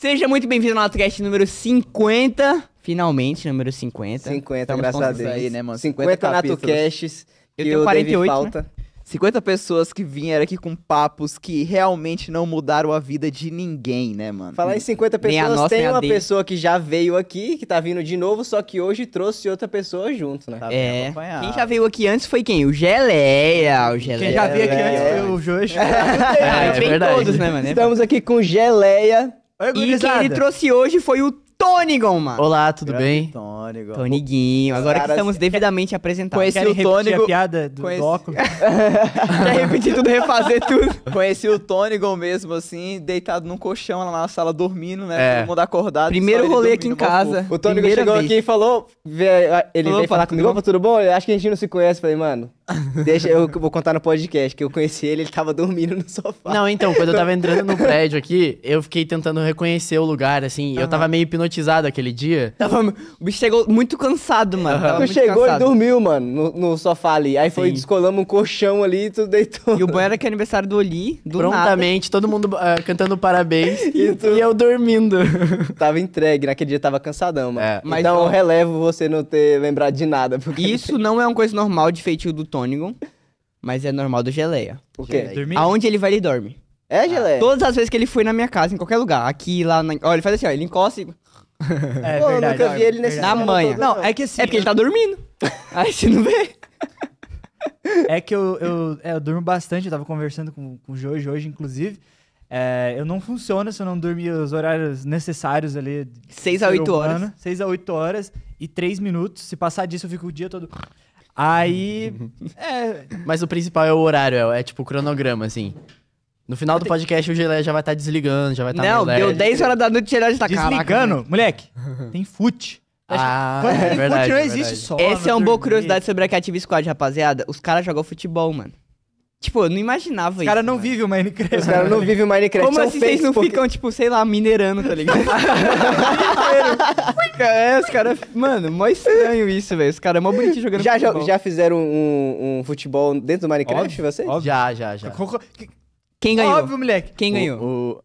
Seja muito bem-vindo ao NatoCast número 50. Finalmente, número 50. 50, Estamos graças a Deus. Aí, né, mano? 50, 50 NatoCasts. Eu tenho 48, né? falta. Né? 50 pessoas que vieram aqui com papos que realmente não mudaram a vida de ninguém, né, mano? Falar em 50 pessoas, nossa, tem uma dele. pessoa que já veio aqui, que tá vindo de novo, só que hoje trouxe outra pessoa junto, né? Tá é. Quem já veio aqui antes foi quem? O Geleia, o Geleia. Quem já veio aqui antes foi o Jojo. é, é, é verdade. todos, né, mano? Estamos aqui com Geleia, Oi, e quem ele trouxe hoje foi o Tonigon, mano. Olá, tudo Grande bem? Tônigo. Toniguinho. Agora que estamos devidamente apresentados. Conheci Querem o Tônigo. a piada do Conheci... óculos. Quer repetir tudo, refazer tudo. Conheci o Tônigon mesmo, assim, deitado num colchão lá na sala, dormindo, né? É. Todo mundo acordado. Primeiro rolê aqui em casa. O Tônigo chegou vez. aqui e falou... Ele falou, veio falar comigo, opa, tudo bom? Acho que a gente não se conhece. Falei, mano... Deixa, eu vou contar no podcast que eu conheci ele, ele tava dormindo no sofá. Não, então, quando eu tava entrando no prédio aqui, eu fiquei tentando reconhecer o lugar, assim. Uhum. Eu tava meio hipnotizado aquele dia. Tava, o bicho chegou muito cansado, mano. Uhum. Tu chegou cansado. e dormiu, mano, no, no sofá ali. Aí Sim. foi descolando um colchão ali e tu deitou. E o bom era que é aniversário do Oli, do Prontamente, nada. todo mundo uh, cantando parabéns e, tu... e, eu dormindo. Tava entregue, naquele dia tava cansadão, mano. É. Então Mas então, eu relevo você não ter lembrado de nada. Porque... Isso não é uma coisa normal de feitio do Tom. Sonigon, mas é normal do Geleia. O quê? Aonde ele vai, ele dorme. É, ah. Geleia? Todas as vezes que ele foi na minha casa, em qualquer lugar, aqui, lá, na... ele faz assim, ó, ele encosta e... É Pô, eu nunca vi ele nesse é Na manhã. Não, é que assim... É porque ele tá dormindo. Aí você não vê. É que eu, eu, é, eu durmo bastante, eu tava conversando com, com o Jojo hoje, inclusive. É, eu não funciona se eu não dormir os horários necessários ali. 6 a 8 horas. 6 a 8 horas e 3 minutos. Se passar disso, eu fico o dia todo. Aí. é. Mas o principal é o horário, é, é tipo o cronograma, assim. No final do podcast o Geleia já vai estar tá desligando, já vai estar tá Não, deu 10 horas da noite o Geleia já tá Desligando? Caraca, né? moleque, tem fute. Ah, é, verdade, fute não é existe verdade. só. Essa né, é uma boa curiosidade sobre a Active Squad, rapaziada. Os caras jogam futebol, mano. Tipo, eu não imaginava isso. Os caras não vivem o Minecraft. Os caras não vivem o Minecraft. Como assim vocês não porque... ficam, tipo, sei lá, minerando, tá ligado? é, os caras... Mano, mó estranho isso, velho. Os caras é mó bonitinho jogando já, futebol. Já, já fizeram um, um, futebol dentro do Minecraft, óbvio, vocês? Óbvio. Já, já, já. Quem ganhou? Óbvio, moleque. Quem ganhou? O, o...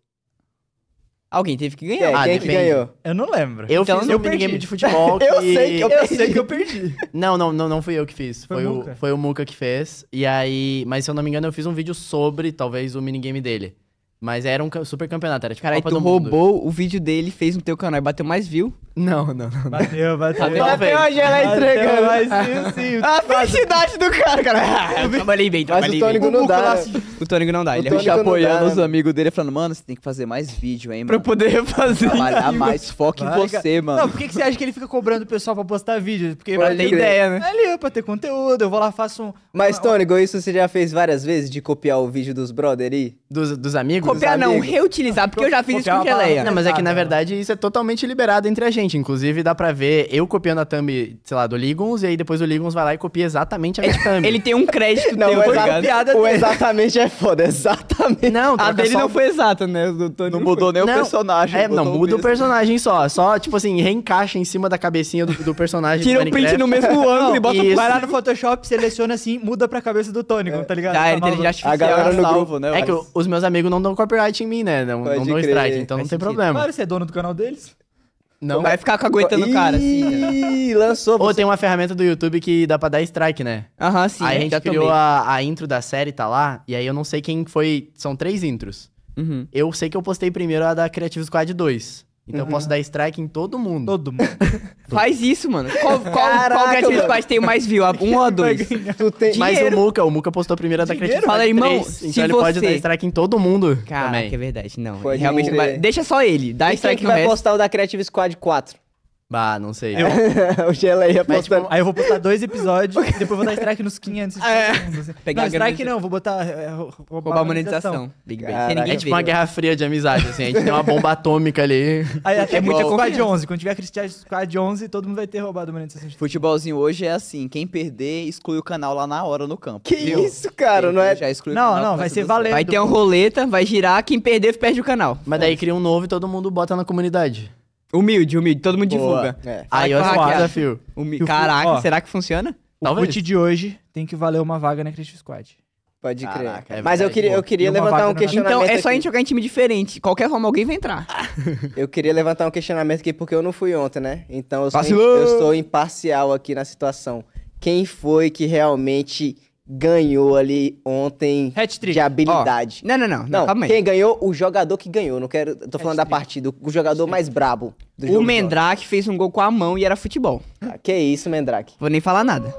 Alguém teve que ganhar. É, ah, quem é que ganhou? Eu não lembro. Eu Então, fiz eu um perdi. minigame de futebol que... Eu sei que eu, eu sei que eu perdi. Não, não, não, não fui eu que fiz. Foi Foi, o o, foi o que fez. E aí... Mas se eu não me engano, eu fiz um vídeo sobre, talvez, o minigame dele. Mas era um super campeonato, era tipo Cara, Copa tu roubou mundo. o vídeo dele, fez no teu canal e bateu mais view? Não, não, não. Bateu, bateu. Bateu, até hoje entregando. Bateu mais sim. A felicidade do cara, cara. trabalhei bem, trabalhei Mas o Tônico não dá. O é Tônico não dá. Ele fica apoiando né? os amigos dele, falando, mano, você tem que fazer mais vídeo, hein, mano. Pra eu poder fazer. Trabalhar mais, foco em você, mano. Não, por que, que você acha que ele fica cobrando o pessoal pra postar vídeo? Porque pra ter ideia, né? Ali, pra ter conteúdo, eu vou lá, faço um... Mas, Tônico, isso você já fez várias vezes, de copiar o vídeo dos brother aí? Dos, dos amigos? copiar não, reutilizar, porque eu já fiz isso com geleia. Não, mas é que na verdade isso é totalmente liberado entre a gente. Inclusive dá pra ver eu copiando a thumb, sei lá, do Ligons, e aí depois o Ligons vai lá e copia exatamente a minha thumb. Ele tem um crédito, não, depois da piada O exatamente é foda, exatamente. Não, a é dele não foi exata, né? do Tony Não mudou nem o personagem. É, não, muda o personagem só. Só, tipo assim, reencaixa em cima da cabecinha do personagem. Tira o print no mesmo ângulo e bota Vai lá no Photoshop, seleciona assim, muda pra cabeça do Tony tá ligado? Ah, A galera tá no grupo, né? É que os meus amigos não dão copyright em mim, né? Não, não dou crer. strike, então Faz não tem sentido. problema. Claro, você é dono do canal deles. Não. Vai ficar aguentando o cara, assim. Né? Ih, lançou. Ou você... tem uma ferramenta do YouTube que dá pra dar strike, né? Aham, sim. Aí a é, gente criou a, a, intro da série, tá lá. E aí eu não sei quem foi. São três intros. Uhum. Eu sei que eu postei primeiro a da Creative Squad 2. Então uhum. eu posso uhum. dar strike em todo mundo. Todo mundo. Faz isso, mano. Qual, qual, Caraca, qual é Creative Squad tem mais view? Um ou dois? Tu tem... Mas o Muca, o Muca postou primeiro da Creative Squad. Fala, irmão. então ele você... pode dar strike em todo mundo. Caraca, também. é verdade. Não, realmente. Deixa só ele. Dá e strike quem é que vai resto. postar o da Creative Squad 4? Bah, não sei. Eu... o Gela ia tipo, aí eu vou botar dois episódios, e depois vou dar strike nos 500. Ah, é. Segundos, assim. Pegar não, strike não, vou botar. É, é roubar, a monetização. Big Bang. É tipo uma guerra fria de amizade, assim. A gente tem uma bomba atômica ali. Aí, até é muita de 11. Quando tiver Cristiano Squad 11, todo mundo vai ter roubado a monetização. Futebolzinho hoje é assim: quem perder, exclui o canal lá na hora no campo. Que viu? isso, cara? Quem não é. Já exclui não, o canal, não, vai ser valendo. Vai ter um roleta, vai girar, quem perder perde o canal. Mas daí cria um novo e todo mundo bota na comunidade. Humilde, humilde, todo mundo divulga. É. Aí eu acho desafio. Caraca, ó. será que funciona? O boot put de hoje tem que valer uma vaga na Creative Squad. Pode crer. Caraca, é Mas eu queria, eu queria levantar um questionamento. Então é só a gente jogar em time diferente. Qualquer forma, alguém vai entrar. Eu queria levantar um questionamento aqui porque eu não fui ontem, né? Então eu sou, eu sou imparcial aqui na situação. Quem foi que realmente ganhou ali ontem de habilidade. Oh. Não, não, não, não, Calma aí. Quem ganhou? O jogador que ganhou. Não quero. Tô falando da partida. O jogador mais brabo. Do o Mendrake fez um gol com a mão e era futebol. Ah, que isso, Mendrake. Vou nem falar nada.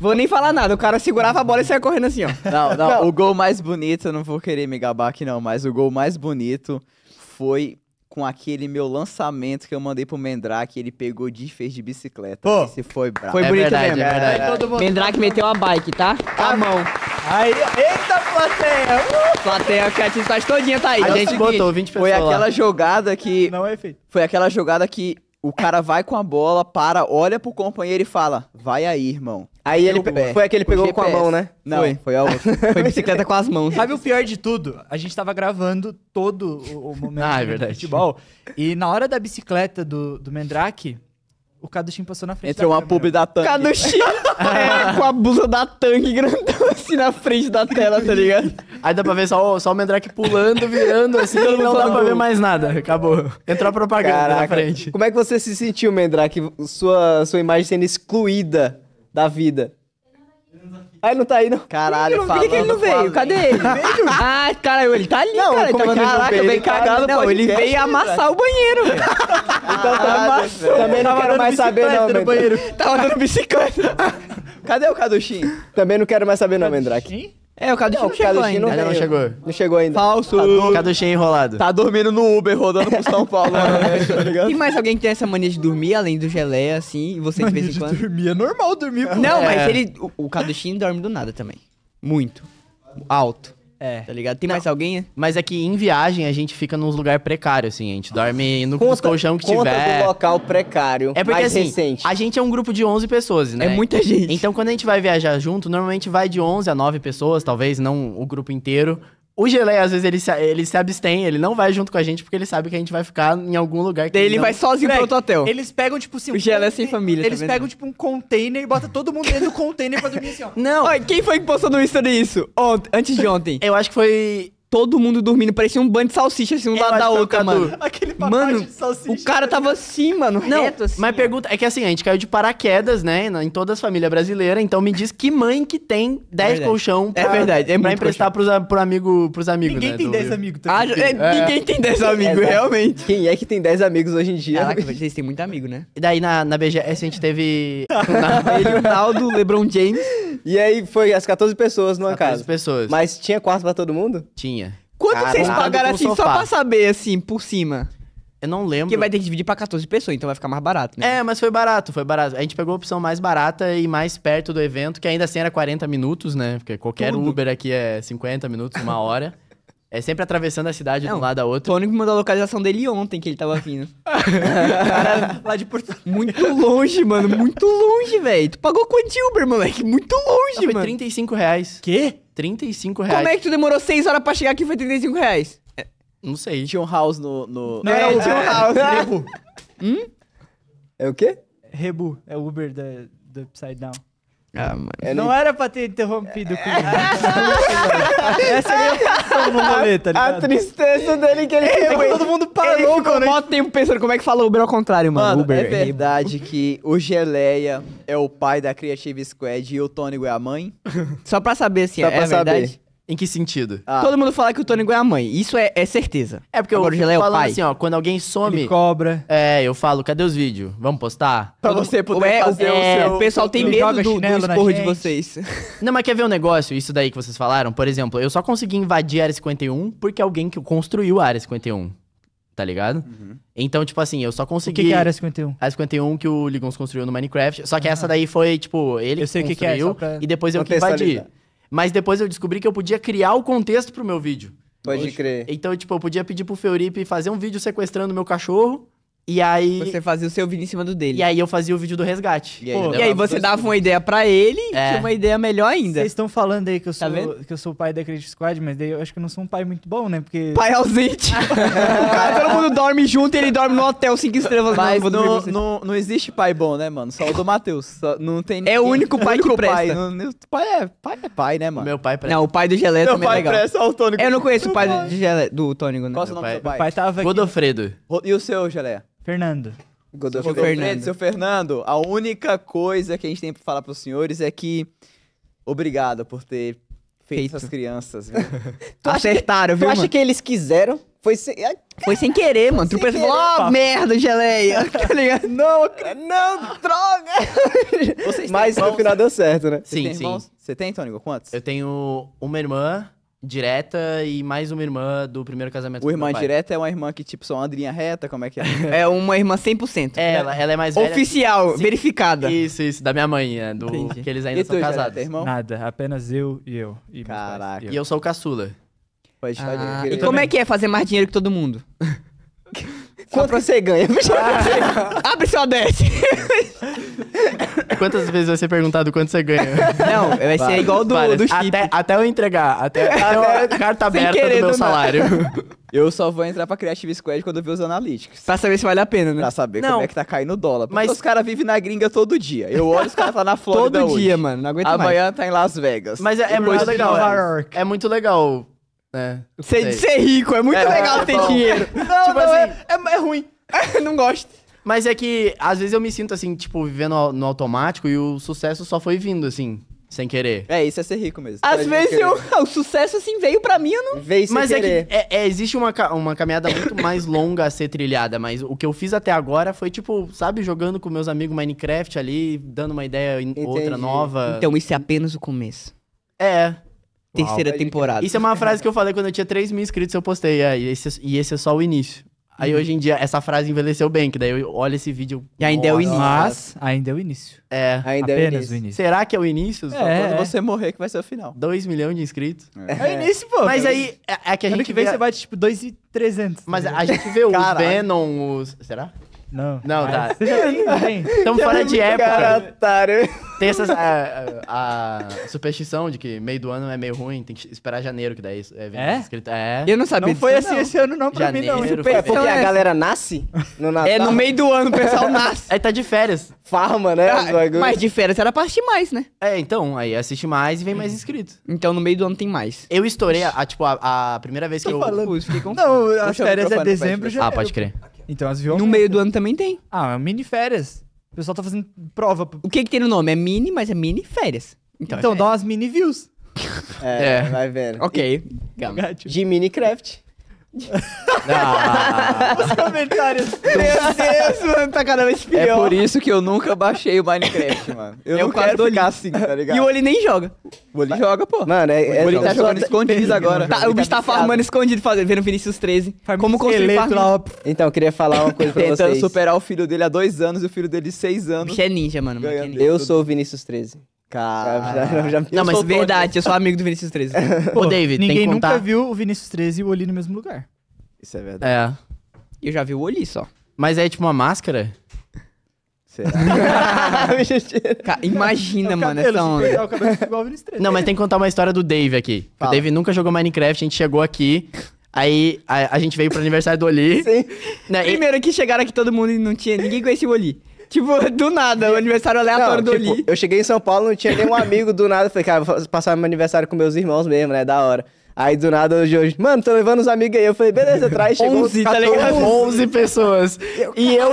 Vou nem falar nada, o cara segurava a bola e saia correndo assim, ó. Não, não, não. o gol mais bonito, eu não vou querer me gabar aqui não, mas o gol mais bonito foi com aquele meu lançamento que eu mandei pro Mendrake, ele pegou de fez de bicicleta. Pô, Esse foi brabo. Foi é bonito verdade, mesmo. É verdade. É Mendrake meteu a bike, tá? A ah, mão. Aí, eita plateia! Uh! Plateia que a atividade todinha tá aí. A, a gente botou 20 pessoas. Foi aquela lá. jogada que ah, Não é feito. Foi aquela jogada que o cara vai com a bola, para, olha pro companheiro e fala: "Vai aí, irmão". Aí ele pe- foi aquele que pegou com a mão, né? Não. Foi, foi a outra. Foi bicicleta com as mãos. Sabe o pior de tudo? A gente tava gravando todo o, momento Ah, é do futebol. E na hora da bicicleta do, do Mendrake, o Kadushim passou na frente Entrou da uma câmera. pub da Tang. Caduchi é, com a blusa da Tang grandão assim na frente da tela, tá ligado? Aí dá pra ver só, o- só o Mendrake pulando, virando assim, e não dá pra ver mais nada. Acabou. Entrou a propaganda na frente. Como é que você se sentiu, Mendrake? Sua, sua imagem sendo excluída da vida. Ah, ele não tá aí, não. Caralho, Por que, que, que ele não veio? Cadê ele? ah, caralho, ele tá ali, não, cara. Ele tava é caraca, veio, bem cagado, não, pô. Ele veio velho. amassar o banheiro, velho. então tá amassou. Também não quero mais saber, não, no banheiro. Tava dando bicicleta. Cadê o Caduchinho? Também não quero mais saber, não, Mendrake. É, o Caduchinho não, não chegou Caduchinho ainda. Não, não, chegou. Não chegou ainda. Falso. Tá enrolado. Tá dormindo no Uber, rodando pro São Paulo. né, Tem tá tá mais alguém que tem essa mania de dormir, além do gelé assim, e você mania de vez em quando? De dormir, é normal dormir. Não, é. mas ele... O, o dorme do nada também. Muito. Alto. É. Tá ligado? Tem não. mais alguém? É? Mas é que em viagem a gente fica num lugar precário, assim. A gente dorme no conta, colchão que conta tiver. do local precário. É porque assim, recente. a gente é um grupo de 11 pessoas, né? É muita gente. Então quando a gente vai viajar junto, normalmente vai de 11 a 9 pessoas, talvez não o grupo inteiro. O Geleia, às vezes, ele se, ele se abstém, ele não vai junto com a gente, porque ele sabe que a gente vai ficar em algum lugar. Que ele, ele não... vai sozinho Moleque, pro outro hotel. Eles pegam, tipo assim... O um é sem família, tá Eles tá pegam, tipo, um container e botam todo mundo dentro do container pra dormir assim, ó. Não. Ai quem foi que postou no Insta isso? Ont antes de ontem. Eu acho que foi todo mundo dormindo, parecia um bando de salsicha assim, um é, lado da outra, mano. Aquele mano, de salsicha. O cara tá tava assim, mano, não, reto assim. Mas pergunta, é que assim, a gente caiu de paraquedas, né, em todas as famílias brasileiras, então me diz que mãe que tem 10 é colchão pra, é verdade, é pra emprestar pros, pro amigo, pros amigos, ninguém né? Tem dez amigo, tá ah, é, é. Ninguém tem 10 amigos, realmente. Quem é que tem 10 amigos hoje em dia? Caraca, vocês têm muito amigo, né? E daí na, na BGS a gente teve ele, o Naldo, LeBron James. E aí foi as 14 pessoas numa 14 casa. 14 pessoas. Mas tinha quarto pra todo mundo? Tinha. Quanto Caralho, vocês pagaram assim, sofá. só pra saber, assim, por cima? Eu não lembro. Porque vai ter que dividir pra 14 pessoas, então vai ficar mais barato, né? É, mas foi barato, foi barato. A gente pegou a opção mais barata e mais perto do evento, que ainda assim era 40 minutos, né? Porque qualquer Tudo. Uber aqui é 50 minutos, uma hora. É sempre atravessando a cidade Não, de um lado a outro. O Tony me mandou a localização dele ontem, que ele tava vindo. Cara, lá de Porto Muito longe, mano. Muito longe, velho. Tu pagou quanto de Uber, moleque? Muito longe, ah, mano. Foi 35 reais. Quê? 35 reais. Como é que tu demorou 6 horas pra chegar aqui e foi 35 reais? É, não sei. Tinha um house no... no... Não, é, tinha um house. Rebu. hum? É o quê? Rebu. É Uber da, do Upside Down. Ah, Ele... Não era pra ter interrompido é. com Essa é a minha função no momento, tá ligado? A tristeza dele que ele é, todo mundo parou, ele ficou mó tempo pensando como é que fala Uber ao contrário, mano. mano Uber. É verdade que o Geleia é o pai da Creative Squad e o Tônigo é a mãe? Só pra saber, assim, Só é, pra é saber. verdade? Em que sentido? Ah. Todo mundo fala que o Tônigo é a mãe. Isso é, é certeza. É porque Agora eu o Gelé é o pai. assim, ó, quando alguém some. Ele cobra. É, eu falo, cadê os vídeos? Vamos postar? Pra Todo você poder é, fazer é, o seu. O pessoal tem medo do, do esporro de vocês. Não, mas quer ver um negócio? Isso daí que vocês falaram? Por exemplo, eu só consegui invadir a Área 51 porque alguém que construiu a Área 51 tá ligado? Uhum. Então, tipo assim, eu só consegui. O que, que é a área 51? A área 51 que o Ligons construiu no Minecraft. Só que ah. essa daí foi, tipo, ele eu sei construiu que que é, pra... e depois eu que invadi. Mas depois eu descobri que eu podia criar o contexto pro meu vídeo. Pode Hoje. crer. Então, tipo, eu podia pedir pro Felipe fazer um vídeo sequestrando meu cachorro. E aí. Você fazia o seu vídeo em cima do dele. E aí eu fazia o vídeo do resgate. E aí, Pô, e aí você dava uma ideia para ele, é. tinha uma ideia melhor ainda. Vocês estão falando aí que eu tá sou tá que eu sou o pai da Credit Squad, mas daí eu acho que eu não sou um pai muito bom, né? Porque. Pai ausente. o cara, todo mundo dorme junto e ele dorme no hotel cinco estrelas. Mas não, não, existe pai bom, né, mano? Só o do Matheus. Não tem É o único pai que presta. Pai, não, pai, é, pai é pai, né, mano? Meu pai presta. Não, o pai do Gelé Meu também é pai é legal. presta, o Tônico. Eu não conheço o pai, pai. Do, Gelé, do Tônico, né? Qual é o nome pai? do seu pai? O pai tava aqui. Godofredo. E o seu, Gelé? Fernando. Godofredo, seu Fernando. seu Fernando, a única coisa que a gente tem pra falar pros senhores é que obrigado por ter feito, feito. essas crianças. Acertaram, que, viu? Tu acha mano? que eles quiseram? Foi sem, é, foi sem querer, mano. Tu pensou, ó, merda, geleia. Tá não, não, droga. Mas no final deu certo, né? Sim, Você sim. Irmãos? Você tem, Tônico? Quantos? Eu tenho uma irmã, direta e mais uma irmã do primeiro casamento O irmã direta é uma irmã que, tipo, só uma andrinha reta, como é que é? é uma irmã 100%. É, ela, ela é mais velha. Oficial, Sim. verificada. Isso, isso, da minha mãe, né? Do, que eles ainda e são tu, casados. Direta, irmão? Nada, apenas eu e eu. E Caraca. Pais, eu. E eu sou o caçula. Pode ah, e como é que é fazer mais dinheiro que todo mundo? Quanto você ganha? Ah. Abre seu desce. Quantas vezes vai ser perguntado quanto você ganha? Não, vai ser igual do, do chip. Até, até eu entregar. Até, até a carta aberta do meu salário. Eu só vou entrar pra Creative Squad quando eu ver os analytics. Pra saber se vale a pena, né? Pra saber não. como é que tá caindo o dólar. Porque mas os caras vivem na gringa todo dia. Eu olho os caras tá na Flórida Todo hoje. dia, mano. Não aguento Amanhã mais. Amanhã tá em Las Vegas. Mas é, é muito legal. É. é muito legal é. Ser, ser é rico, é muito é, legal é ter bom. dinheiro. Não, tipo não, é- assim, é, é, ruim. não gosto. Mas é que, às vezes, eu me sinto assim, tipo, vivendo no automático e o sucesso só foi vindo, assim. Sem querer. É, isso é ser rico mesmo. Às vezes eu, o sucesso, assim, veio pra mim, eu não... Veio sem mas querer. Mas é que é, é, existe uma, uma caminhada muito mais longa a ser trilhada, mas o que eu fiz até agora foi, tipo, sabe, jogando com meus amigos Minecraft ali, dando uma ideia Entendi. outra, nova. Então, isso é apenas o começo. É terceira temporada. Isso é uma frase que eu falei quando eu tinha 3 mil inscritos, eu postei. É, e, esse, e esse é só o início. Aí uhum. hoje em dia essa frase envelheceu bem, que daí eu olho esse vídeo. E ainda é o início. Mas ainda é o início. É. Ainda apenas é o início. o início. Será que é o início? É, só é. quando você morrer que vai ser o final. 2 milhões de inscritos. É, é o início, pô. Mas aí é, é que a gente. Ano que vem vê... você bate tipo 2.300. e Mas tá a gente vê os Venom, os. Será? Não. Não, tá. Estamos fora de época. Cara, Tem essa a, a, superstição de que meio do ano é meio ruim, tem que esperar janeiro, que daí é, é? escrito. É. Eu não sabia. Não foi assim não. esse ano, não, pra janeiro, mim, não. é porque é a galera nasce no Natal. É no meio do ano, o pessoal nasce. aí tá de férias. Farma, né? Ah, mas de férias era pra assistir mais, né? É, então, aí assiste mais e vem hum. mais inscrito. Então no meio do ano tem mais. Eu estourei, a, tipo, a, primeira vez que Tô eu. Falando. fiquei Não, as férias é dezembro já. Ah, pode crer. Então, as violências. No meio do ano também tem. Ah, é mini férias. O pessoal tá fazendo prova. O que que tem no nome? É mini, mas é mini férias. Então, então é dá umas mini views. É, é. vai vendo. Ok. Calma. De Minecraft. Os comentários. Meu Deus, mano, tá cada vez é pior. É por isso que eu nunca baixei o Minecraft, mano. Eu, eu não quero ficar assim, tá ligado? E o Oli nem joga. O Oli joga, pô. Mano, é, o é Oli tá jogando escondido agora. Tá, o, tá bicho tá, tá farmando escondido, fazendo, vendo Vinicius 13. Farm Como construir farm. Então, eu queria falar uma coisa pra Tentando vocês. Tentando superar o filho dele há dois anos e o filho dele há seis anos. É o Bicho é ninja, mano. mano Eu sou o Vinicius 13. Cara, eu já, não, mas verdade, eu sou amigo do Vinicius 13. Pô, Ô, David, ninguém nunca viu o Vinicius 13 e o Oli no mesmo lugar. Isso é verdade. É. E eu já vi o Oli só. Mas é tipo uma máscara? Será? imagina, mano, essa onda. É o cabelo é igual o Vinicius 13. Não, mas tem que contar uma história do Dave aqui. Fala. O Dave nunca jogou Minecraft, a gente chegou aqui. Aí a, a gente veio pro aniversário do Oli. Sim. Né, e- Primeiro que chegaram aqui todo mundo e não tinha. Ninguém conhecia o Oli tipo, do nada, o aniversário aleatório não, do tipo, Eu cheguei em São Paulo, não tinha nenhum amigo do nada. Falei, cara, vou passar meu aniversário com meus irmãos mesmo, né? Da hora. Aí do nada hoje, hoje, mano, tô levando os amigos aí. Eu falei, beleza, traz, chegou 11, 14, tá ligado? 11 pessoas. Eu, e eu,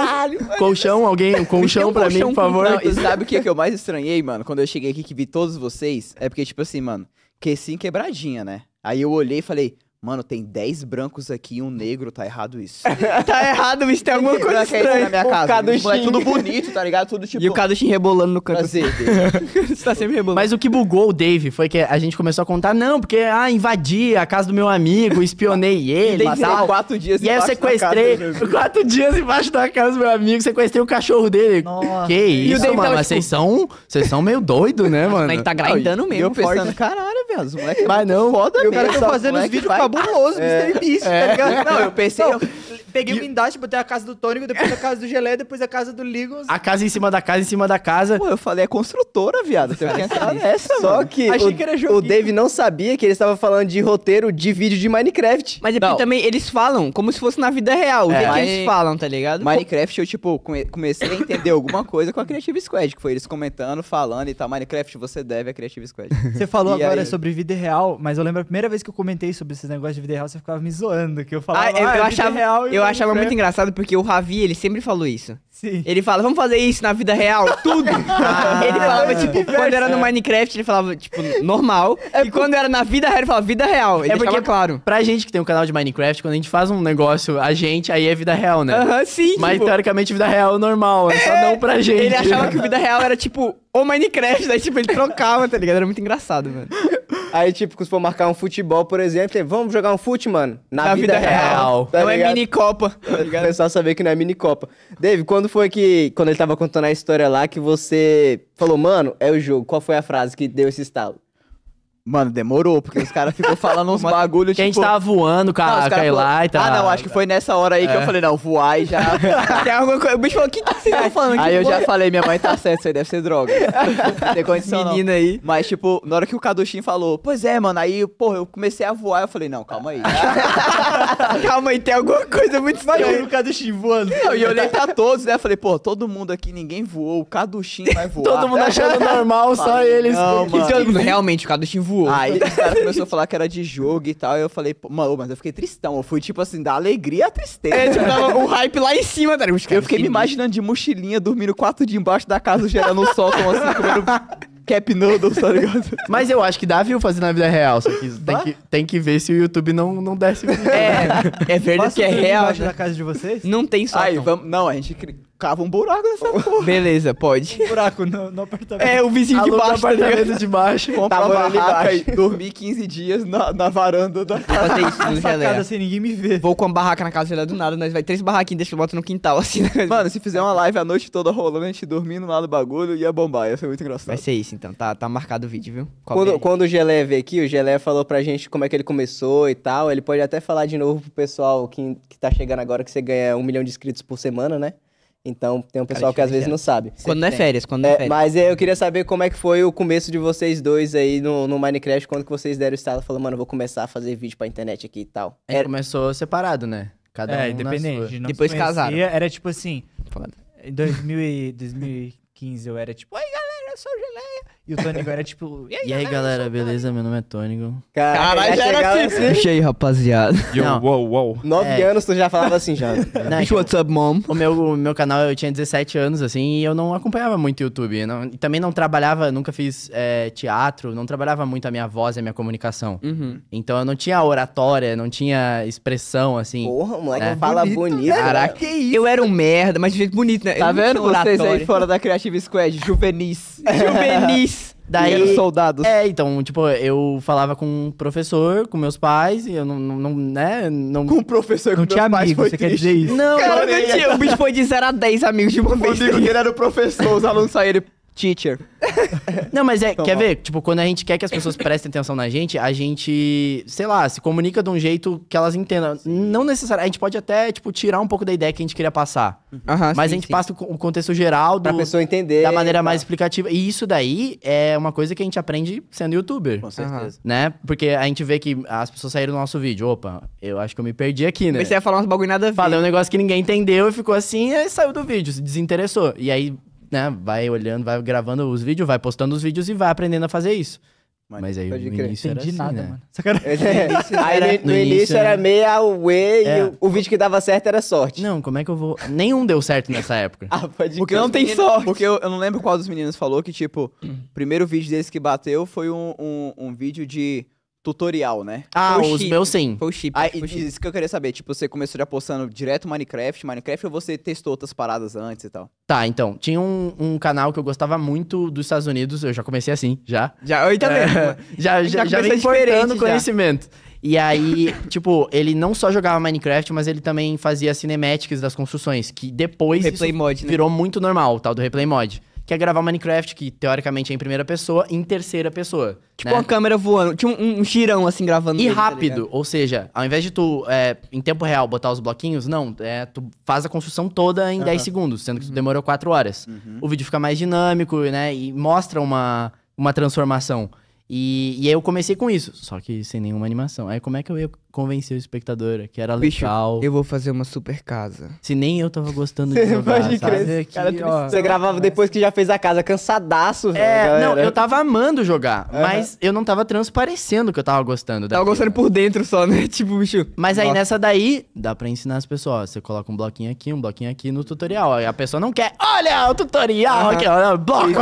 colchão, alguém, um colchão pra colchão mim, por favor. Não, e sabe o que, que eu mais estranhei, mano, quando eu cheguei aqui que vi todos vocês? É porque, tipo assim, mano, que sim quebradinha, né? Aí eu olhei e falei, Mano, tem 10 brancos aqui e um negro, tá errado isso. tá errado, bicho, tem alguma coisa estranha. É na minha casa. O É tudo bonito, tá ligado? Tudo tipo... E o Kaduchin rebolando no canto. Prazer, Você tá sempre rebolando. Mas o que bugou o Dave foi que a gente começou a contar, não, porque, ah, invadi a casa do meu amigo, espionei ele e tal. quatro dias E aí eu sequestrei, quatro dias embaixo da casa do meu amigo, sequestrei o cachorro dele. Nossa. Que isso, mano, mas tipo, vocês tipo... são, vocês são meio doido, né, mano? Mas tá grindando mesmo. eu pensando, caralho, velho, os moleques Mas é não, foda mesmo. E o cara tá fazendo os vídeos cabuloso, é. Mr. Beast, tá é. tá ligado? Não, eu pensei, eu peguei o guindaste, botei a casa do Tônico, depois a casa do Gelé, depois a casa do Ligos. A casa em cima da casa, em cima da casa. Pô, eu falei, é construtora, viado. Tem que entrar nessa, Só que Achei o, que era o Dave não sabia que ele estava falando de roteiro de vídeo de Minecraft. Mas é porque também eles falam como se fosse na vida real. O é, que, eles falam, tá ligado? Minecraft, eu, tipo, come comecei a entender alguma coisa com a Creative Squad, que foi eles comentando, falando e tal. Minecraft, você deve a Creative Squad. Você falou e agora aí... sobre vida real, mas eu lembro a primeira vez que eu comentei sobre esses negócio de vida real, você ficava me zoando, que eu falava, ah, eu, ah, eu é achava, real, eu achava muito engraçado porque o Ravi, ele sempre falou isso. Sim. Ele fala, vamos fazer isso na vida real, tudo. Ah, ele falava, ah. tipo, quando era no Minecraft, ele falava, tipo, normal. É e por... quando era na vida real, ele falava, vida real. Ele é porque, claro. Pra gente que tem um canal de Minecraft, quando a gente faz um negócio, a gente, aí é vida real, né? Aham, uh -huh, sim. Mas, tipo... teoricamente, vida real é normal, é só é. não pra gente. Ele achava que vida real era, tipo, o Minecraft, daí, tipo, ele trocava, tá ligado? Era muito engraçado, mano. Aí, tipo, se for marcar um futebol, por exemplo, vamos jogar um fute, mano. Na, na vida, vida, real. real. Tá não é ligado? é mini Copa. Tá ligado? saber que não é mini Copa. Dave, quando quando foi que, quando ele tava contando a história lá, que você falou, mano, é o jogo? Qual foi a frase que deu esse estalo? Mano, demorou, porque os caras ficam falando uns bagulho, tipo... Que a gente tipo tava voando com a Kailai e tal. Ah, não, acho que foi nessa hora aí é. que eu é. falei, não, voar e já... Tem alguma coisa... O bicho falou, o que que vocês estão falando? Aí eu já falei, minha mãe tá certa, isso aí deve ser droga. Tem condição Menina não. aí. Mas, tipo, na hora que o Kadushim falou, pois é, mano, aí, porra, eu comecei a voar, eu falei, não, calma aí. calma aí, tem alguma coisa muito estranha. o Kadushim voando. e eu olhei pra todos, né, falei, pô, todo mundo aqui, ninguém voou, o Kadushim vai voar. todo mundo achando normal, só eles. Não, mano. Então, realmente, o Kadushim voou voou. Aí os a falar que era de jogo e tal. E eu falei, mano, mas eu fiquei tristão. Eu fui, tipo assim, da alegria à tristeza. É, tipo, tava o hype lá em cima, tá? Eu fiquei me imaginando de mochilinha, dormindo quatro de embaixo da casa, gerando um sol, como assim, comendo cap noodles, tá ligado? Mas eu acho que dá viu fazer na vida real, só que tem, que tem que ver se o YouTube não, não desce. É, é verdade Posso que é real. Né? da casa de vocês? Não tem só. Aí, vamos, não, a gente Cava um buraco nessa porra. Beleza, pode. Um buraco no, no apartamento. É, o vizinho Alô, de baixo. No tá apartamento tá de baixo. Comprar ali uma e dormir 15 dias na, na varanda da casa. Vou fazer isso, casa sem ninguém me ver. Vou com uma barraca na casa dela do nada, nós vai três barraquinhos, deixa eu boto no quintal, assim. Nós... Né? Mano, se fizer uma live a noite toda rolando, a gente dormindo lá no bagulho, ia bombar, ia ser muito engraçado. Vai ser isso, então. Tá, tá marcado o vídeo, viu? quando, quando o Gelé veio aqui, o Gelé falou pra gente como é que ele começou e tal. Ele pode até falar de novo pro pessoal que, que tá chegando agora que você ganha um milhão de inscritos por semana, né? Então tem um pessoal que às vezes não sabe. Quando não é, é férias, quando não é, é Mas eu queria saber como é que foi o começo de vocês dois aí no, no Minecraft, quando que vocês deram o estalo falando, mano, vou começar a fazer vídeo pra internet aqui e tal. É, Era... Começou separado, né? Cada é, um independente. Depois conhecia, casaram. Era tipo assim. Foda. Em 2000 e 2015 eu era tipo, oi galera, eu sou o Geleia. E o Tônigo era tipo. E aí, e aí galera, galera beleza? Meu nome é Tônigo. Caralho, já era assim. Puxa aí, rapaziada. Yo, não. Nove é. anos tu já falava assim já. Não, Bicho, what's então, up, mom? O meu, o meu canal eu tinha 17 anos, assim, e eu não acompanhava muito YouTube. Não, e também não trabalhava, nunca fiz é, teatro, não trabalhava muito a minha voz e a minha comunicação. Uhum. Então eu não tinha oratória, não tinha expressão, assim. Porra, moleque né? fala bonito. bonito né? Caraca, que isso? Eu era um merda, mas de jeito bonito, né? Tá eu vendo vocês oratório. aí fora da Creative Squad? Juvenis. Juvenis. Daí, e eram soldados. É, então, tipo, eu falava com um professor, com meus pais, e eu não, não, não né, não... Com o professor, não tinha amigo, você triste. quer dizer isso? Não, Cara, não tinha. O bicho foi de 0 a 10 amigos de uma vez. O amigo dele era o professor, os alunos saíram Teacher. Não, mas é, quer ver? Tipo, quando a gente quer que as pessoas prestem atenção na gente, a gente, sei lá, se comunica de um jeito que elas entendam. Não necessariamente. A gente pode até, tipo, tirar um pouco da ideia que a gente queria passar. Uhum. mas sim, a gente sim. passa o, contexto geral do, pra pessoa entender. Da maneira tá. mais explicativa. E isso daí é uma coisa que a gente aprende sendo youtuber. Com certeza. Né? Porque a gente vê que as pessoas saíram do nosso vídeo. Opa, eu acho que eu me perdi aqui, né? Comecei a falar uns bagulho nada a ver. Falei um negócio que ninguém entendeu e ficou assim e saiu do vídeo, se desinteressou. E aí né, vai olhando, vai gravando os vídeos, vai postando os vídeos e vai aprendendo a fazer isso. Mano, mas aí no início era assim, nada, né? mano. É, é aí era, no, no, início era, era meia away é. e o, o, vídeo que dava certo era sorte. Não, como é que eu vou... Nenhum deu certo nessa época. ah, pode Porque não tem sorte. Porque eu, eu, não lembro qual dos meninos falou que, tipo, o primeiro vídeo desse que bateu foi um, um, um vídeo de tutorial, né? Ah, os chip. meus sim. Foi o chip. Aí, foi chip. Isso que eu queria saber, tipo, você começou já postando direto Minecraft, Minecraft, ou você testou outras paradas antes e tal? Tá, então, tinha um, um canal que eu gostava muito dos Estados Unidos, eu já comecei assim, já. Já, eu também. É, já, já, já, já vem importando conhecimento. E aí, tipo, ele não só jogava Minecraft, mas ele também fazia cinemáticas das construções, que depois replay mod, né? virou muito normal, tal do replay mod que é gravar Minecraft, que teoricamente é em primeira pessoa, em terceira pessoa. Tipo né? uma câmera voando, tinha tipo um, um girão assim gravando. E tá rápido, tá ou seja, ao invés de tu, é, em tempo real, botar os bloquinhos, não, é, tu faz a construção toda em uhum. 10 segundos, sendo que tu uhum. demorou 4 horas. Uhum. O vídeo fica mais dinâmico, né, e mostra uma, uma transformação. E, e aí eu comecei com isso, só que sem nenhuma animação. Aí como é que eu ia convencer o espectador que era Bicho, legal. Eu vou fazer uma super casa. Se nem eu tava gostando de jogar, Pode crer. Aqui, cara, é ó, você gravava depois que já fez a casa, cansadaço. É, não, eu tava amando jogar, uhum. mas eu não tava transparecendo que eu tava gostando. Tava gostando por dentro só, né? Tipo, bicho. Mas aí nessa daí, dá pra ensinar as pessoas. Você coloca um bloquinho aqui, um bloquinho aqui no tutorial. Aí a pessoa não quer. Olha o tutorial uhum. aqui, olha, bloco.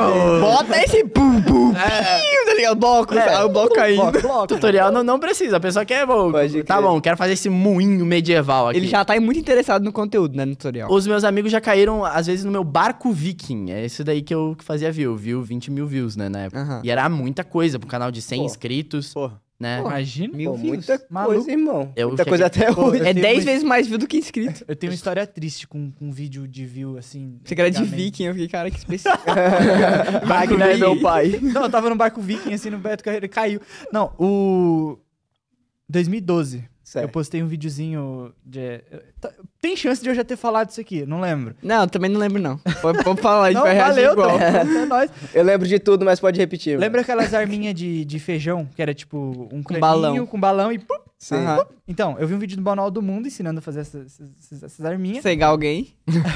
Bota esse pum, pum, é. tá ligado? Bloco, é. o bloco caindo. Bloco, bloco. Tutorial não, não precisa, a pessoa quer. Vou, tá bom, quero fazer esse moinho medieval aqui. Ele já tá muito interessado no conteúdo, né, no tutorial. Os meus amigos já caíram, às vezes, no meu barco viking. É isso daí que eu fazia view. Viu 20 mil views, né, na época. Uhum. E era muita coisa pro canal de 100 inscritos. Porra. Né? Pô, Imagina. Mil Pô, muita coisa, irmão. Eu muita cheguei... coisa até Pô, hoje. É 10 vezes mais view do que inscrito. Eu tenho uma história triste com, com um vídeo de view, assim... Você era de viking, eu fiquei, cara, que específico. Magna é meu pai. Não, eu tava no barco viking, assim, no Beto Carreira, caiu. Não, o... 2012. Certo. Eu postei um videozinho de. Eh, tá, tem chance de eu já ter falado isso aqui, não lembro. Não, também não lembro, não. Vamos falar, a gente não, vai reagir valeu, igual. Então, é eu lembro de tudo, mas pode repetir. Lembra mano. aquelas arminhas de, de feijão, que era tipo um com balão. com balão e. Pum, Sim. Uhum. Então, eu vi um vídeo do Banal do Mundo ensinando a fazer essas, essas, essas arminhas. Cegar alguém.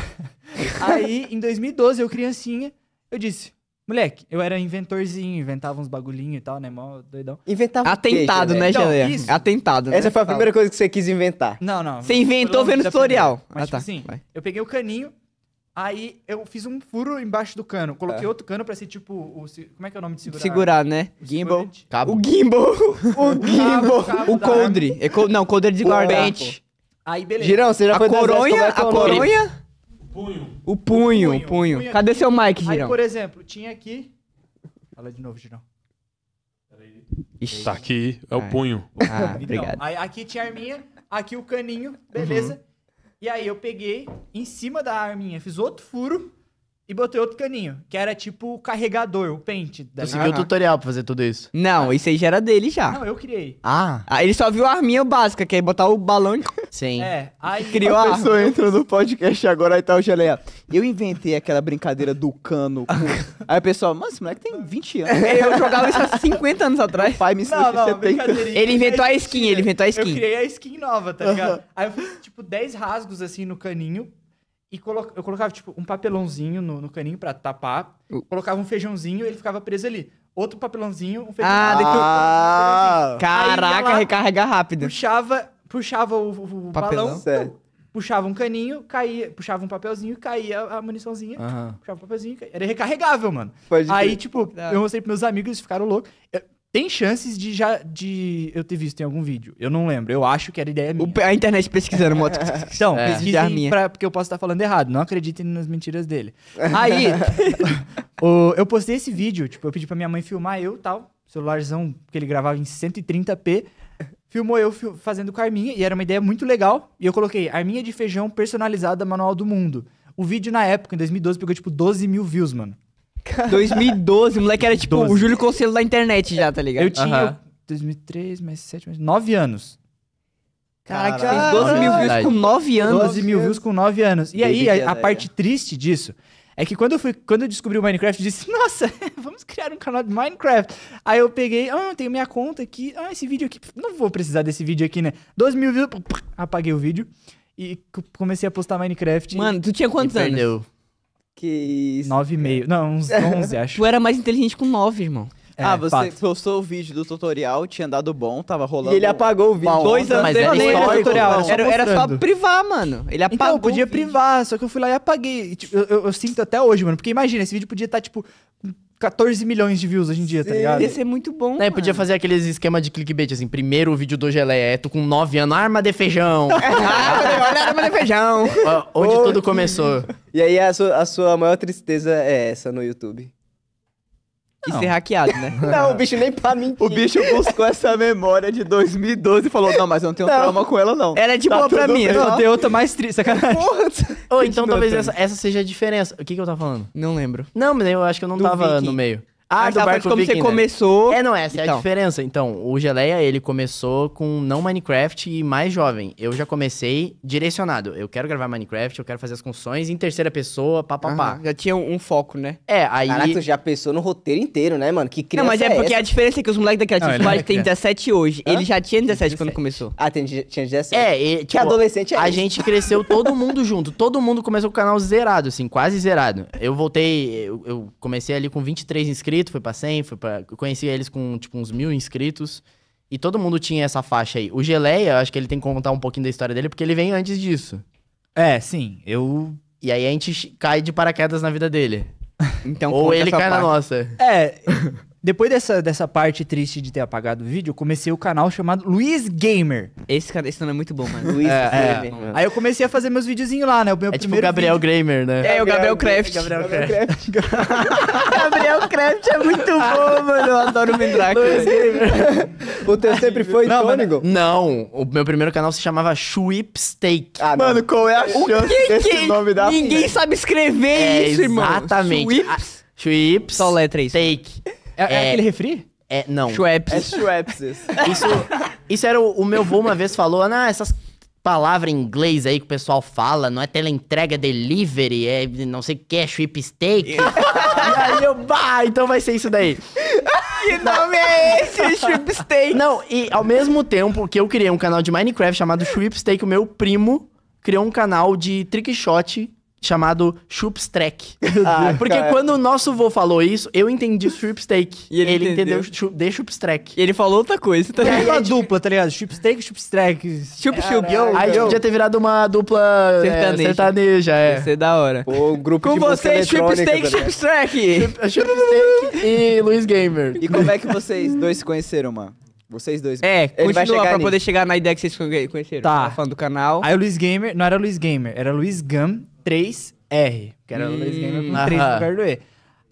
Aí, em 2012, eu criancinha, eu disse: Moleque, eu era inventorzinho, inventava uns bagulhinhos e tal, né? Mó doidão. Inventava Atentado, né, então, Isso. Atentado, né? Essa foi a primeira coisa que você quis inventar. Não, não. Você inventou vendo tutorial. Mas, ah, tipo tá. assim, Vai. eu peguei o caninho, Aí eu fiz um furo embaixo do cano. Coloquei é. outro cano pra ser tipo. O, como é que é o nome de segurar? Segurar, né? O gimbal. Cabo. O gimbal. O gimbal. É o coldre. É Não, coldre de guardar. Aí beleza. Girão, você já a foi coronha, das... é A coronha. A coronha punho. O punho, o punho. punho. punho Cadê aqui? seu mic, Girão? Aí, por exemplo, tinha aqui. Fala de novo, Girão. Isso tá aqui é o ah. punho. Ah, então, obrigado. Aí, aqui tinha a arminha, aqui o caninho, beleza? Uhum. E aí eu peguei em cima da arminha, fiz outro furo e botei outro caninho, que era tipo o carregador, o pente. Da... Tá viu seguiu o tutorial pra fazer tudo isso? Não, isso aí já era dele já. Não, eu criei. Ah. ah. ele só viu a arminha básica, que é botar o balão Sim. É, aí... Criou a, a pessoa entra no podcast agora e tal, já geleia. Eu inventei aquela brincadeira do cano. Com... aí o pessoal, mas esse moleque tem 20 anos. eu jogava isso há 50 anos atrás. pai me ensinou não, não, Ele inventou a skin, ele inventou a skin. Eu criei a skin nova, tá ligado? Aí eu fiz tipo 10 rasgos assim no caninho e colo eu colocava, tipo, um papelãozinho no, no caninho para tapar, uh. colocava um feijãozinho e ele ficava preso ali. Outro papelãozinho, um feijãozinho. Ah, ah caraca, recarrega rápido. Puxava, puxava o, o, o puxava um caninho, caía, puxava um papelzinho, caía a muniçãozinha, uhum. puxava um papelzinho, caía. era recarregável, mano. Pode Aí, tipo, é. eu mostrei pros meus amigos, eles ficaram loucos. Tem chances de já de eu ter visto em algum vídeo. Eu não lembro. Eu acho que era ideia minha. O, a internet pesquisando moto. então, é. minha. pra, porque eu posso estar falando errado. Não acreditem nas mentiras dele. Aí, o, eu postei esse vídeo. Tipo, eu pedi pra minha mãe filmar eu tal. Celularzão que ele gravava em 130p. Filmou eu fazendo com a Arminha. E era uma ideia muito legal. E eu coloquei Arminha de feijão personalizada manual do mundo. O vídeo na época, em 2012, pegou tipo 12 mil views, mano. 2012, o moleque era tipo 12. o Júlio Conselho da internet já, tá ligado? Eu tinha uh -huh. 2003, mais 7, mais 9 anos. Caraca, Caraca. fez 12 mil views com 9 anos. 12 mil views com 9 anos. E aí, a, a parte triste disso é que quando eu fui, quando eu descobri o Minecraft, eu disse, nossa, vamos criar um canal de Minecraft. Aí eu peguei, ah, tenho minha conta aqui, ah, esse vídeo aqui, não vou precisar desse vídeo aqui, né? 12 mil views, apaguei o vídeo e comecei a postar Minecraft. Mano, tu tinha quantos anos? Que isso. 9,5. Não, uns 11, acho. Tu era mais inteligente com 9, irmão. É, ah, você fato. postou o vídeo do tutorial, tinha dado bom, tava rolando. E ele apagou o vídeo. dois anos mas nem era tutorial. Era, era, era, só privar, mano. Ele então, apagou. Então, podia privar, só que eu fui lá e apaguei. Tipo, eu, eu, eu, sinto até hoje, mano. Porque imagina, esse vídeo podia estar, tá, tipo, 14 milhões de views hoje em dia, tá Sim. tá ligado? Ia ser é muito bom. Daí podia fazer aqueles esquema de clickbait, assim, primeiro o vídeo do Geleia, é tu com 9 anos, arma de feijão. É, olha arma de feijão. Onde tudo começou. E aí a sua, a sua maior tristeza é essa no YouTube? Não. ser hackeado, né? não, o bicho nem pra mim O bicho buscou essa memória de 2012 e falou: Não, mas eu não tenho não. trauma com ela, não. Ela é de tá boa pra mim. Bem, eu outra mais triste, sacanagem. Porra. Ou então talvez essa, essa, seja a diferença. O que, que eu tava falando? Não lembro. Não, mas eu acho que eu não Do tava no meio. Ah, do tá, barco como Viking, você né? começou. É, não, essa é a então. diferença. Então, o Geleia, ele começou com não Minecraft e mais jovem. Eu já comecei direcionado. Eu quero gravar Minecraft, eu quero fazer as funções em terceira pessoa, pá, pá. já tinha um, um foco, né? É, aí... Caraca, tu já pensou no roteiro inteiro, né, mano? Que Não, mas é, é porque a diferença é que os moleques daquela Não, Creative ele 17 hoje. Ele já tinha 17 quando começou. Ah, tem- tinha 17. É, e, tipo, adolescente é a isso? gente cresceu todo mundo junto. Todo mundo começou com o canal zerado, assim, quase zerado. Eu voltei, eu, eu comecei ali com 23 inscritos inscrito, foi pra 100, foi pra... conheci eles com, tipo, uns mil inscritos. E todo mundo tinha essa faixa aí. O Geleia, acho que ele tem que contar um pouquinho da história dele, porque ele vem antes disso. É, sim. Eu... E aí a gente cai de paraquedas na vida dele. Então, Ou ele cai parte. na nossa. É, Depois dessa, dessa parte triste de ter apagado o vídeo, eu comecei o canal chamado Luiz Gamer. Esse, esse nome é muito bom, mano. Luiz é, é. Gamer. É. Aí eu comecei a fazer meus videozinhos lá, né? O meu é tipo o Gabriel vídeo. Gamer, né? É, o Gabriel Craft. Gabriel Craft. Gabriel Craft é muito bom, mano. Eu adoro o Mindrake. Luiz Gamer. o teu sempre foi não, não, o meu primeiro canal se chamava Sweepstake. Ah, mano, qual é a chance que desse que nome da... Ninguém sabe escrever é, isso, irmão. Exatamente. Sweeps. Ah, Só letra isso. Take. É, é, é aquele refri? É, não. Schweppes. É Schweppes. isso, isso era o, o, meu vô uma vez falou, ah, essas palavras em inglês aí que o pessoal fala, não é teleentrega, entrega delivery, é não sei o que, é chip steak. e aí eu, bah, então vai ser isso daí. Que nome é esse, Shrimp Steak? Não, e ao mesmo tempo que eu criei um canal de Minecraft chamado Shrimp Steak, o meu primo criou um canal de trick shot chamado Chupstrek. Ah, porque cara. quando o nosso vô falou isso, eu entendi Chupsteak. E ele, ele entendeu, entendeu de Chupstrek. E ele falou outra coisa, tá É uma dupla, tá ligado? Chupsteak, Chupstrek, Chup ah, Chup. Aí eu. podia ter virado uma dupla é, sertaneja. É, sertaneja, é. Ia ser da hora. O grupo Com de vocês, Chupsteak, tá Chupstrek. Chupsteak é e Luiz Gamer. E como é que vocês dois se conheceram, mano? Vocês dois. É, ele continua vai chegar pra nisso. poder chegar na ideia que vocês conheceram. Tá. tá. Fã do canal. Aí o Luiz Gamer, não era Luiz Gamer, era Luiz Gam. 3R, que era o Luiz Gamer com 3 hum. no do E.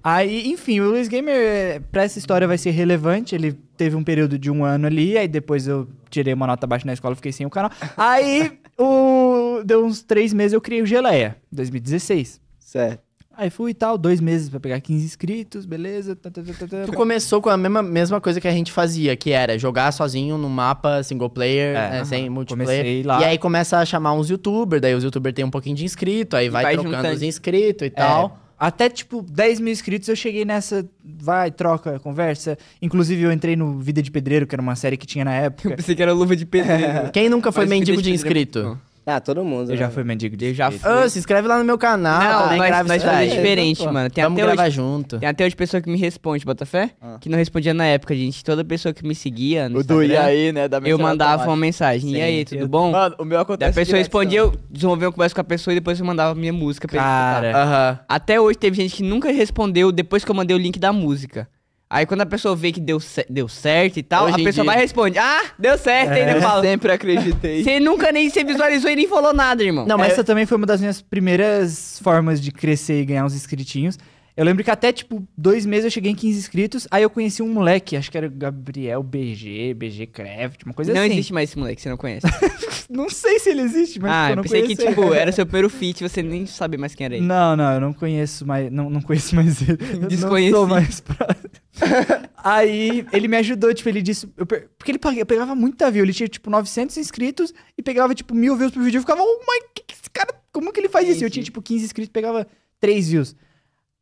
Aí, enfim, o Luiz Gamer, pra essa história, vai ser relevante. Ele teve um período de um ano ali, aí depois eu tirei uma nota baixa na escola, fiquei sem o canal. Aí, o... deu uns três meses, eu criei o Geleia, 2016. Certo. Aí fui e tal, dois meses para pegar 15 inscritos, beleza. Tá tá, tá, tá, tá, tu começou com a mesma, mesma coisa que a gente fazia, que era jogar sozinho no mapa, single player, é, né, sem multiplayer. E aí começa a chamar uns youtubers, daí os youtubers tem um pouquinho de inscrito, aí vai, vai, trocando juntando. os inscritos e é. tal. Até, tipo, 10 mil inscritos eu cheguei nessa. Vai, troca, conversa. Inclusive, eu entrei no Vida de Pedreiro, que era uma série que tinha na época. Eu pensei que era Luva de Pedreiro. Quem nunca foi Mas mendigo de, de é inscrito? Ah, todo mundo. Eu né? já fui mendigo de já fui. Oh, se inscreve lá no meu canal. Não, nós, fazemos diferente, mano. Tem Vamos até gravar hoje, junto. Tem até hoje pessoa que me responde, Botafé, ah. que não respondia na época, gente. Toda pessoa que me seguia no o do e aí, né, da eu mandava uma mensagem. Sim, e aí, tudo eu... bom? Mano, o meu aconteceu. A pessoa respondia, eu desenvolvia conversa com a pessoa e depois eu mandava minha música pra Cara, ele. Cara. Uh -huh. Até hoje teve gente que nunca respondeu depois que eu mandei o link da música. Aí quando a pessoa vê que deu, deu certo e tal, Hoje a pessoa dia... vai e responde: Ah, deu certo, é. ainda fala. Eu sempre acreditei. Você nunca nem se visualizou e nem falou nada, irmão. Não, mas é... essa também foi uma das minhas primeiras formas de crescer e ganhar uns inscritinhos. Eu lembro que até, tipo, dois meses eu cheguei em 15 inscritos, aí eu conheci um moleque, acho que era Gabriel BG, BG Craft, uma coisa não assim. Não existe mais esse moleque, você não conhece. não sei se ele existe, mas ah, tipo, eu não pensei que, tipo, era seu primeiro você nem sabe mais quem era ele. Não, não, eu não conheço mais, não, não conheço mais ele. Desconheci. não sou mais próximo. aí ele me ajudou, tipo, ele disse. Eu, porque ele pegava muita view, ele tinha, tipo, 900 inscritos e pegava, tipo, mil views por vídeo. Eu ficava, oh my, que, que esse cara, como que ele faz isso? Eu tinha, tipo, 15 inscritos pegava 3 views.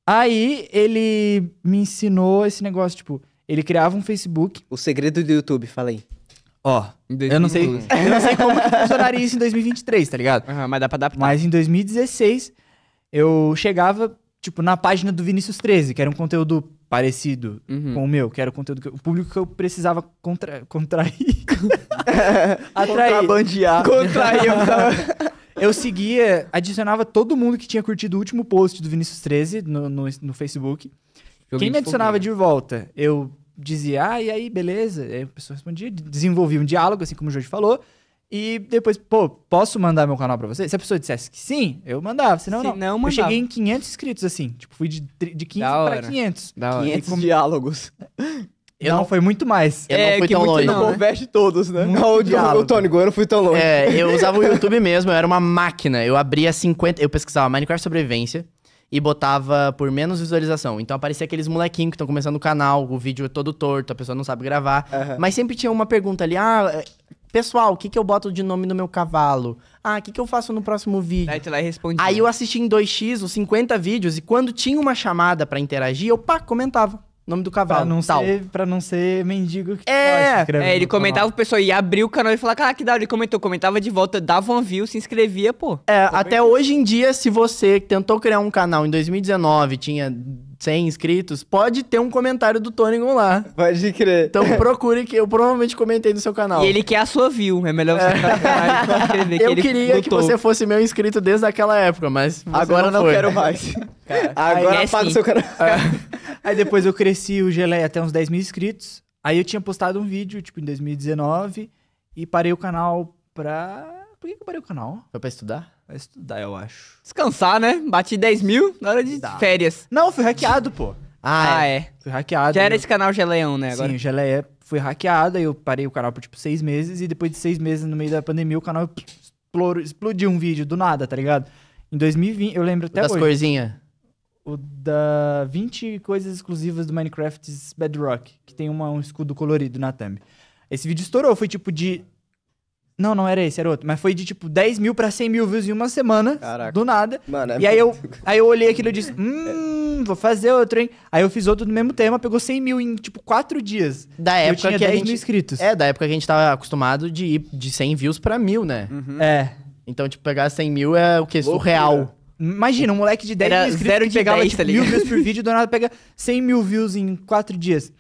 Aí ele me ensinou esse negócio, tipo, ele criava um Facebook. O segredo do YouTube, falei. Ó, eu não sei, eu não sei como que funcionaria isso em 2023, tá ligado? Uhum, mas dá pra adaptar. Mas em 2016, eu chegava, tipo, na página do Vinícius 13, que era um conteúdo parecido uhum. com o meu, que era o conteúdo que eu, o público que eu precisava contra, contrair. Atrair. Contrabandear. Contrair. Eu, eu seguia, adicionava todo mundo que tinha curtido o último post do Vinícius 13 no, no, no Facebook. Joguinho Quem me adicionava de, de volta, eu dizia, ah, e aí, beleza? aí a pessoa respondia, desenvolvia um diálogo, assim como o Jorge falou. E depois, pô, posso mandar meu canal pra você? Se a pessoa dissesse que sim, eu mandava, senão Se não. não mandava. Eu cheguei em 500 inscritos, assim. Tipo, fui de, de 15 da pra 500. Da 500 com... diálogos. Eu não, não foi muito mais. Eu é, não fui tão longe. Não, converte né? todos, né? Muito não, o Tony eu não fui tão longe. É, eu usava o YouTube mesmo, eu era uma máquina. Eu abria 50. Eu pesquisava Minecraft sobrevivência e botava por menos visualização. Então aparecia aqueles molequinhos que estão começando o canal, o vídeo é todo torto, a pessoa não sabe gravar. Uhum. Mas sempre tinha uma pergunta ali: ah, Pessoal, o que, que eu boto de nome no meu cavalo? Ah, o que, que eu faço no próximo vídeo? Aí, tu lá responde. Aí eu assisti em 2x os 50 vídeos e quando tinha uma chamada para interagir, eu pá, comentava. Nome do cavalo. Pra não, tal. Ser, pra não ser mendigo que é, pode É, ele comentava o pessoal ia abrir o canal e falava: ah, cara que da hora. Ele comentou, comentava de volta, dava um view, se inscrevia, pô. É, até hoje em dia, se você tentou criar um canal em 2019, tinha 100 inscritos, pode ter um comentário do Tônigon lá. Pode crer. Então procure, que eu provavelmente comentei no seu canal. E ele quer a sua view, é melhor você é. que Eu queria lutou. que você fosse meu inscrito desde aquela época, mas agora não, não quero mais. Cara, agora é o assim. seu canal. É. Aí depois eu cresci o Geleia até uns 10 mil inscritos. Aí eu tinha postado um vídeo, tipo, em 2019, e parei o canal pra. Por que, que eu parei o canal? Foi pra estudar? Vai estudar, eu acho. Descansar, né? Bati 10 mil na hora de Dá. férias. Não, fui hackeado, pô. Ah, ah é. é. Fui hackeado. Já era eu... esse canal Geleão, né? Agora? Sim, Geleia foi hackeado, aí eu parei o canal por tipo seis meses, e depois de seis meses, no meio da pandemia, o canal explodiu um vídeo do nada, tá ligado? Em 2020, eu lembro até das hoje. Das corzinhas. O da 20 coisas exclusivas do Minecraft Bedrock, que tem uma, um escudo colorido na thumb. Esse vídeo estourou, foi tipo de não, não era esse, era outro. Mas foi de tipo 10 mil pra 100 mil views em uma semana. Caraca. Do nada. Mano, é e aí eu, aí eu olhei aquilo e disse: Hum, vou fazer outro, hein? Aí eu fiz outro do mesmo tema, pegou 100 mil em tipo 4 dias. Da eu época tinha que 10 a gente... mil inscritos. É, da época que a gente tava acostumado de ir de 100 views pra mil, né? Uhum. É. é. Então, tipo, pegar 100 mil é o que? Surreal. Imagina, um moleque de 10 era mil inscritos de pegava 10, tipo, tá mil views por vídeo, do nada pega 100 mil views em 4 dias.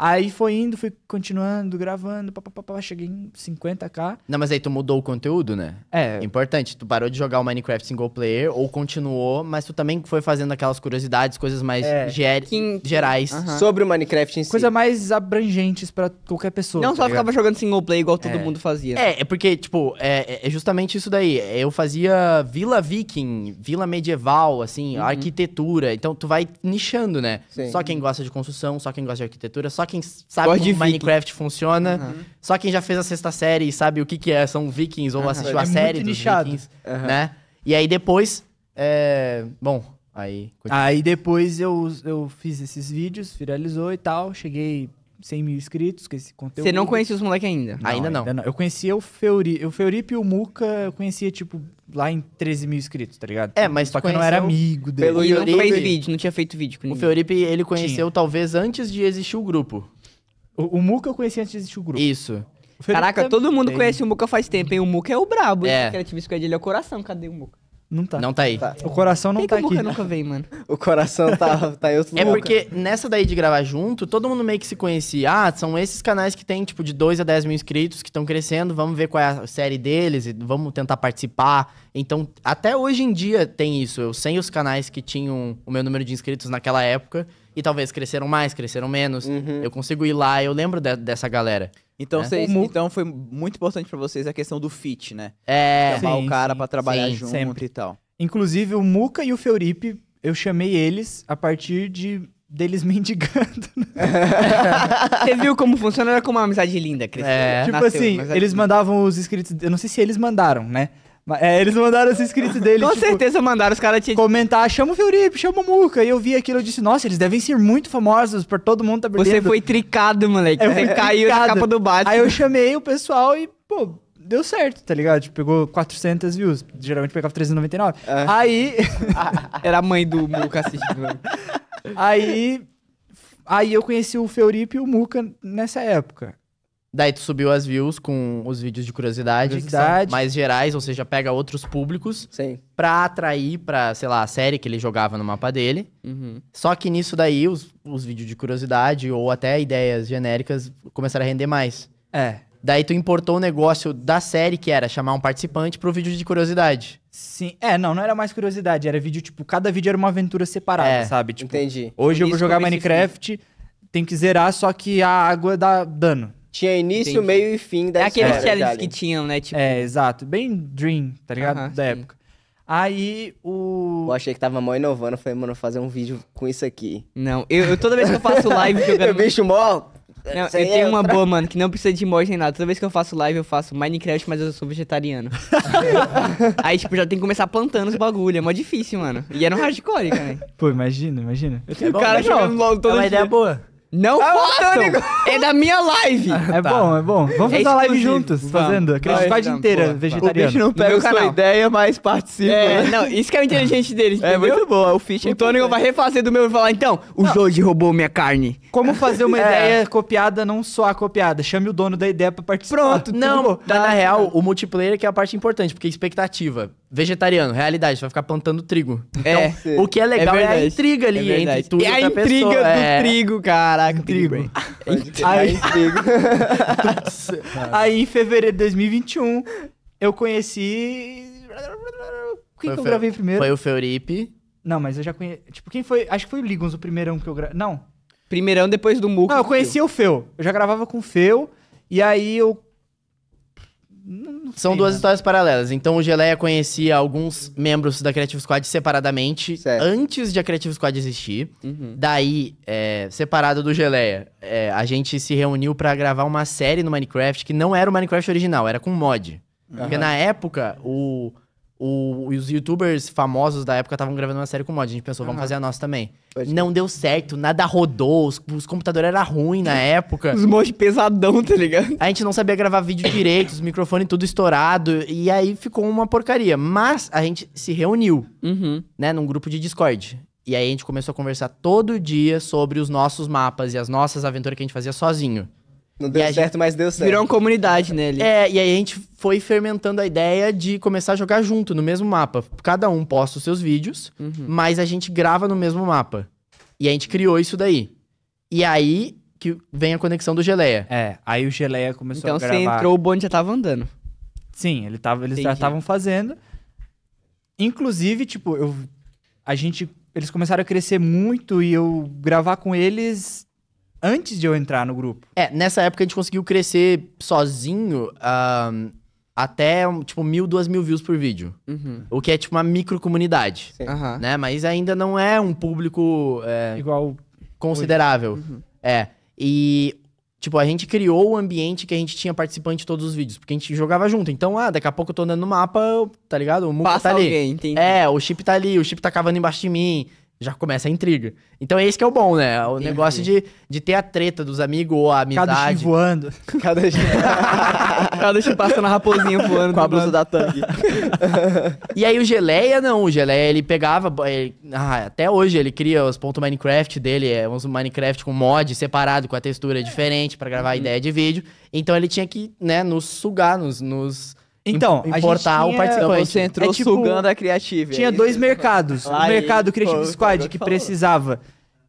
Aí foi indo, fui continuando, gravando, papapá, cheguei em 50k. Não, mas aí tu mudou o conteúdo, né? É. Importante, tu parou de jogar o Minecraft single player ou continuou, mas tu também foi fazendo aquelas curiosidades, coisas mais é. ger Quim... gerais. Sobre o Minecraft em si. Coisas mais abrangentes para qualquer pessoa. Não tá só ligado? ficava jogando single player igual todo é. mundo fazia. É, é porque, tipo, é, é, é justamente isso daí. Eu fazia vila viking, vila medieval, assim, uhum. arquitetura. Então tu vai nichando, né? Sim. Só quem gosta de construção, só quem gosta de arquitetura, só quem sabe Gosto como Minecraft funciona. Uhum. Só quem já fez a sexta série e sabe o que, que é, são vikings ou uhum. assistiu é a série dos nichado. vikings, né? E aí depois, é... bom, aí... Continua. Aí depois eu, eu fiz esses vídeos, viralizou e tal, cheguei 100 mil inscritos, que esse conteúdo... Você não conhecia os moleques ainda? Não, ainda, não. ainda, não. Eu conhecia o Feuri, o Feuripe e o Muca, eu conhecia, tipo, lá em 13 mil inscritos, tá ligado? É, mas Só que eu não era amigo dele. Pelo e não fez vídeo, não tinha feito vídeo com ninguém. O Feuripe, ele conheceu tinha. talvez antes de existir o grupo. O, o Muca eu conhecia antes de existir o grupo. Isso. O Caraca, todo mundo tem. conhece o Muca faz tempo, hein? O Muca é o brabo. É. Né? Creative Squad, ele é o coração. Cadê o Muca? Não tá. Não tá aí. Tá. O coração não Tem tá aqui. Nunca, nunca vem, mano. O coração tá, tá eu É porque nessa daí de gravar junto, todo mundo meio que se conhecia. Ah, são esses canais que tem, tipo, de 2 a 10 mil inscritos que estão crescendo. Vamos ver qual é a série deles e vamos tentar participar. Então, até hoje em dia tem isso. Eu sei os canais que tinham o meu número de inscritos naquela época. E talvez cresceram mais, cresceram menos. Uhum. Eu consigo ir lá, eu lembro de, dessa galera. Então, né? então foi muito importante para vocês a questão do fit, né? É. Chamar sim, o cara para trabalhar sim, junto sempre. e tal. Inclusive, o Muca e o Feuripe, eu chamei eles a partir de deles mendigando. Né? Você viu como funciona? Era como uma amizade linda, Cristina. É, tipo nasceu, assim, eles mandavam os inscritos. Eu não sei se eles mandaram, né? É, eles mandaram os inscritos dele. Com tipo, certeza mandaram, os caras tinham. Comentar, chama o Felipe, chama o Muca. E eu vi aquilo, eu disse, nossa, eles devem ser muito famosos, por todo mundo tá perdendo. Você foi tricado, moleque. Eu Você fui caiu tricado. na capa do Batman. Aí eu chamei o pessoal e, pô, deu certo, tá ligado? Tipo, pegou 400 views. Geralmente pegava 399. É. Aí. Era a mãe do Muca assistindo. Né? aí. Aí eu conheci o Felipe e o Muca nessa época. Daí tu subiu as views com os vídeos de curiosidade, curiosidade. que são mais gerais, ou seja, pega outros públicos. Sim. Pra atrair pra, sei lá, a série que ele jogava no mapa dele. Uhum. Só que nisso daí, os, os vídeos de curiosidade ou até ideias genéricas começaram a render mais. É. Daí tu importou o negócio da série, que era chamar um participante pro vídeo de curiosidade. Sim. É, não, não era mais curiosidade, era vídeo, tipo, cada vídeo era uma aventura separada, é. sabe? Tipo, Entendi. Hoje Por eu vou jogar Minecraft, tem que zerar, só que a água dá dano. Tinha início, Entendi. meio e fim é da é história. Aqueles challenges que tinham, né? Tipo... É, exato. Bem Dream, tá ligado? Uh -huh, da sim. época. Aí o. Eu achei que tava mó inovando. Falei, mano, fazer um vídeo com isso aqui. Não, eu, eu toda vez que eu faço live jogando. o bicho mó. Não, eu tenho é uma boa, mano, que não precisa de morte nem nada. Toda vez que eu faço live, eu faço Minecraft, mas eu sou vegetariano. Aí, tipo, já tem que começar plantando os bagulho. É mó difícil, mano. E era um hardcore, cara. Pô, imagina, imagina. Eu tenho é bom, cara jogando LOL é todo Mas dia. uma ideia boa. Não ah, façam! É da minha live! Ah, é tá. bom, é bom. Vamos é fazer é a live juntos, vamos. fazendo. A credibilidade inteira vamos. vegetariana. O bicho não pega sua ideia, mas participa. É, não, isso que é o inteligente dele. É muito bom, o Fish... É o Tônico vai refazer do meu e falar, então, o não. roubou minha carne. Como fazer uma é. ideia copiada, não só a copiada. Chame o dono da ideia pra participar. Pronto, Não, tá, na real, tá. o multiplayer é que é a parte importante, porque expectativa vegetariano, realidade, você vai ficar plantando trigo. É, então, o que é legal é, é, é, é a intriga ali é entre tudo e a intriga do é... trigo, caraca, trigo. intriga aí em fevereiro de 2021, eu conheci quem foi que eu gravei primeiro? Foi o Felipe. Não, mas eu já conheci, tipo, quem foi? Acho que foi o Ligons o primeirão que eu gravei. Não. Primeirão depois do Muco. Não, eu conheci o Feu. Eu já gravava com o Feu e aí eu não são duas né? histórias paralelas. Então o Geleia conhecia alguns membros da Creative Squad separadamente, Certo. antes de a Creative Squad existir. Uhum. Daí, é, separado do Geleia, é, a gente se reuniu pra gravar uma série no Minecraft que não era o Minecraft original, era com mod. Porque na época, o o, os youtubers famosos da época estavam gravando uma série com mod. A gente pensou, vamos fazer a nossa também. Pode não deu certo, nada rodou, os, os computadores eram ruins na época. os mods pesadão, tá ligado? A gente não sabia gravar vídeo direito, os microfones tudo estourado. E aí ficou uma porcaria. Mas a gente se reuniu, uhum. né, num grupo de Discord. E aí a gente começou a conversar todo dia sobre os nossos mapas e as nossas aventuras que a gente fazia sozinho. Não deu certo, mas deu certo. Virou uma comunidade nele. Né, é, e aí a gente foi fermentando a ideia de começar a jogar junto, no mesmo mapa. Cada um posta os seus vídeos, uhum. mas a gente grava no mesmo mapa. E a gente criou isso daí. E aí que vem a conexão do Geleia. É, aí o Geleia começou então, a gravar. Então você entrou, o bonde já tava andando. Sim, ele tava, eles Entendi. já estavam fazendo. Inclusive, tipo, eu, a gente, eles começaram a crescer muito e eu gravar com eles antes de eu entrar no grupo. É, nessa época a gente conseguiu crescer sozinho um, até, tipo, mil, duas mil views por vídeo. Uhum. O que é, tipo, uma micro comunidade. Uhum. Né? Mas ainda não é um público... É, Igual... Considerável. Uhum. É. E Tipo, a gente criou o ambiente que a gente tinha participante de todos os vídeos, porque a gente jogava junto. Então, ah, daqui a pouco eu tô andando no mapa, tá ligado? O Muka tá ali. Alguém, É, o Chip tá ali, o Chip tá cavando embaixo de mim já começa a intriga. Então é esse que é o bom, né? É o negócio de, de ter a treta dos amigos ou a amizade. Cada chip voando. Cada chip... Cada chip passando a raposinha voando com a blusa da Tang. e aí o Geleia, não. O Geleia, ele pegava... Ele, ah, até hoje ele cria os pontos Minecraft dele. É uns Minecraft com mod separado, com a textura diferente para gravar uhum. ideia de vídeo. Então ele tinha que, né, nos sugar, nos... nos então, importar tinha... o participante. Então você entrou é, tipo, sugando a criativa. Tinha é dois mercados. o mercado Creative pô, Squad que falou. precisava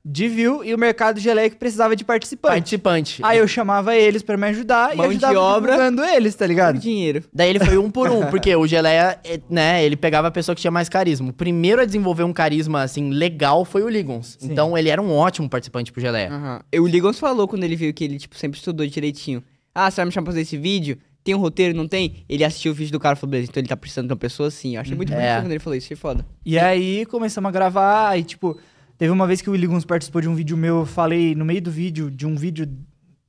de view e o mercado Geleia que precisava de participante. Participante. Aí eu chamava eles para me ajudar Mão e ajudava de obra, divulgando eles, tá ligado? dinheiro. Daí ele foi um por um, porque o Geleia, eh, né, ele pegava a pessoa que tinha mais carisma. O primeiro a desenvolver um carisma, assim, legal foi o Ligons. Sim. Então ele era um ótimo participante pro Geleia. Uhum. E o Ligons falou quando ele viu que ele, tipo, sempre estudou direitinho. Ah, você vai me chamar pra fazer esse vídeo? tem um roteiro, não tem? Ele assistiu o vídeo do cara e falou, beleza, então ele tá precisando de uma pessoa assim. Eu achei muito uhum. é. bonito quando ele falou isso, achei foda. E aí começamos a gravar, e tipo, teve uma vez que o Willi Guns participou de um vídeo meu, eu falei no meio do vídeo, de um vídeo.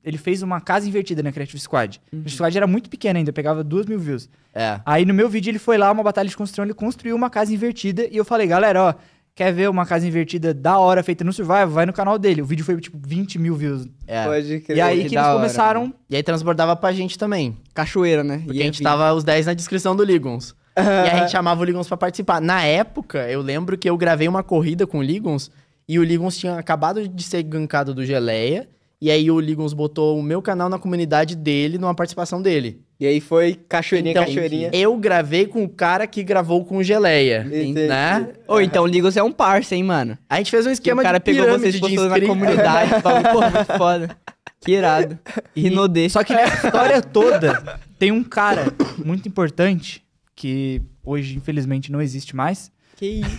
Ele fez uma casa invertida na Creative Squad. Uhum. A Squad era muito pequena ainda, pegava duas mil views. É. Aí no meu vídeo ele foi lá, uma batalha de construção, ele construiu uma casa invertida e eu falei, galera, ó, Quer ver uma casa invertida da hora feita no Survival? Vai no canal dele. O vídeo foi tipo 20 mil views. É. Pode crer. E aí que, que eles começaram. E aí transbordava pra gente também. Cachoeira, né? Porque e a gente tava os 10 na descrição do Ligons. e aí a gente chamava o Ligons pra participar. Na época, eu lembro que eu gravei uma corrida com o Ligons e o Ligons tinha acabado de ser gankado do Geleia. E aí o Ligons botou o meu canal na comunidade dele numa participação dele. E aí foi cachoeirinha, então, cachoeirinha. Eu gravei com o cara que gravou com geleia, Entendi. né? Ou oh, então Ligos é um parça, hein, mano? A gente fez um esquema que o cara pegou vocês de na comunidade, pô, muito foda. Que irado. E, nodei. Só que na história toda tem um cara muito importante que hoje infelizmente não existe mais. Que isso?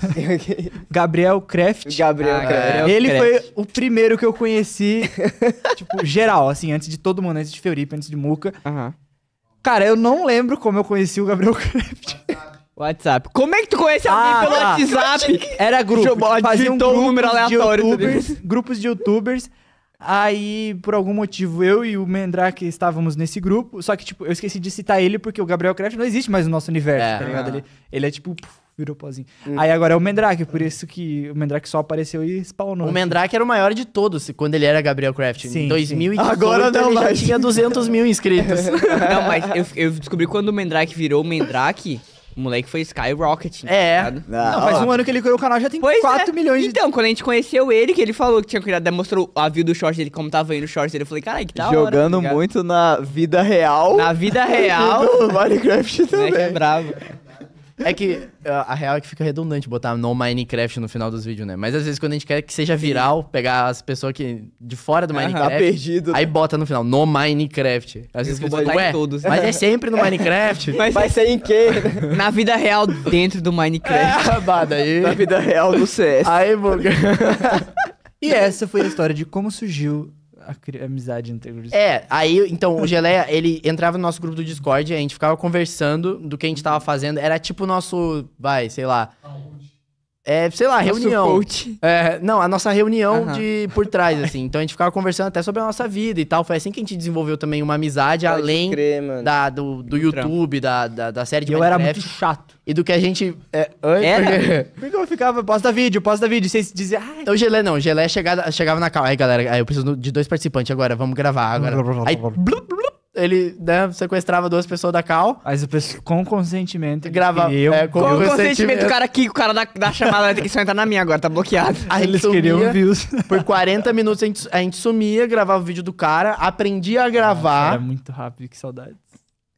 Gabriel Kraft. Gabriel, ah, é. Ele Kraft. foi o primeiro que eu conheci, tipo, geral, assim, antes de todo mundo, antes de Felipe, antes de Muca. Uhum. Cara, eu não lembro como eu conheci o Gabriel Kraft. WhatsApp. Como é que tu conhece alguém ah, pelo tá. WhatsApp? Era grupo. Fazia um grupo número aleatório, tá De youtubers, grupos de youtubers. Aí, por algum motivo, eu e o Mendrake estávamos nesse grupo. Só que, tipo, eu esqueci de citar ele porque o Gabriel Craft não existe mais no nosso universo, É. tá ligado? Ele, ah. ele é tipo. puf, virou pozinho. Hum. Aí agora é o Mendrake, por hum. isso que o Mendrake só apareceu e spawnou. O Mendrake era o maior de todos quando ele era Gabriel Craft. Sim, em 2018, Agora não ele mais. já tinha 200 mil inscritos. não, mas eu, eu descobri quando o Mendrake virou o Mendrake... O moleque foi Skyrocket. Tá é. Ah. não, faz um ano que ele criou o canal, já tem pois 4 é. milhões de... Então, quando a gente conheceu ele, que ele falou que tinha criado, mostrou a view do short dele, como tava indo o short dele, eu falei, caralho, que tal? Tá Jogando hora, muito na vida real. Na vida real. no Minecraft é também. O é bravo. É que a, real é que fica redundante botar no Minecraft no final dos vídeos, né? Mas às vezes quando a gente quer que seja viral, pegar as pessoas que de fora do Minecraft, perdido. aí bota no final no Minecraft. Às vezes você botar em todos. Mas é sempre no Minecraft. Mas vai ser em quê? Na vida real dentro do Minecraft. É, aí. Na vida real do CS. Aí, boca. E essa foi a história de como surgiu a, amizade entre eles. É, aí, então, o Geleia, ele entrava no nosso grupo do Discord, a gente ficava conversando do que a gente tava fazendo. Era tipo o nosso, vai, sei lá. É, sei lá, nosso reunião. Coach. É, não, a nossa reunião de por trás, assim. Então a gente ficava conversando até sobre a nossa vida e tal. Foi assim que a gente desenvolveu também uma amizade Pode além crer, da, do, do YouTube, da, da, da, série de Eu Minecraft, era muito chato. E do que a gente. É, antes, era? Porque... que eu ficava, posta vídeo, posta vídeo. Vocês diziam. então O Gelé não, o Gelé chegava, chegava na calma. Aí, galera, aí eu preciso de dois participantes agora, vamos gravar agora. Aí. blub, blub, ele né, sequestrava duas pessoas da Cal. mas pessoas com consentimento. Gravava. É, com, com consentimento. consentimento. O cara aqui, o cara da, da chamada ter que só entrar na minha agora, tá bloqueado. Aí eles queriam views. Por 40 minutos a gente, a gente sumia, gravava o vídeo do cara, aprendia a gravar. Ah, era muito rápido, que saudade.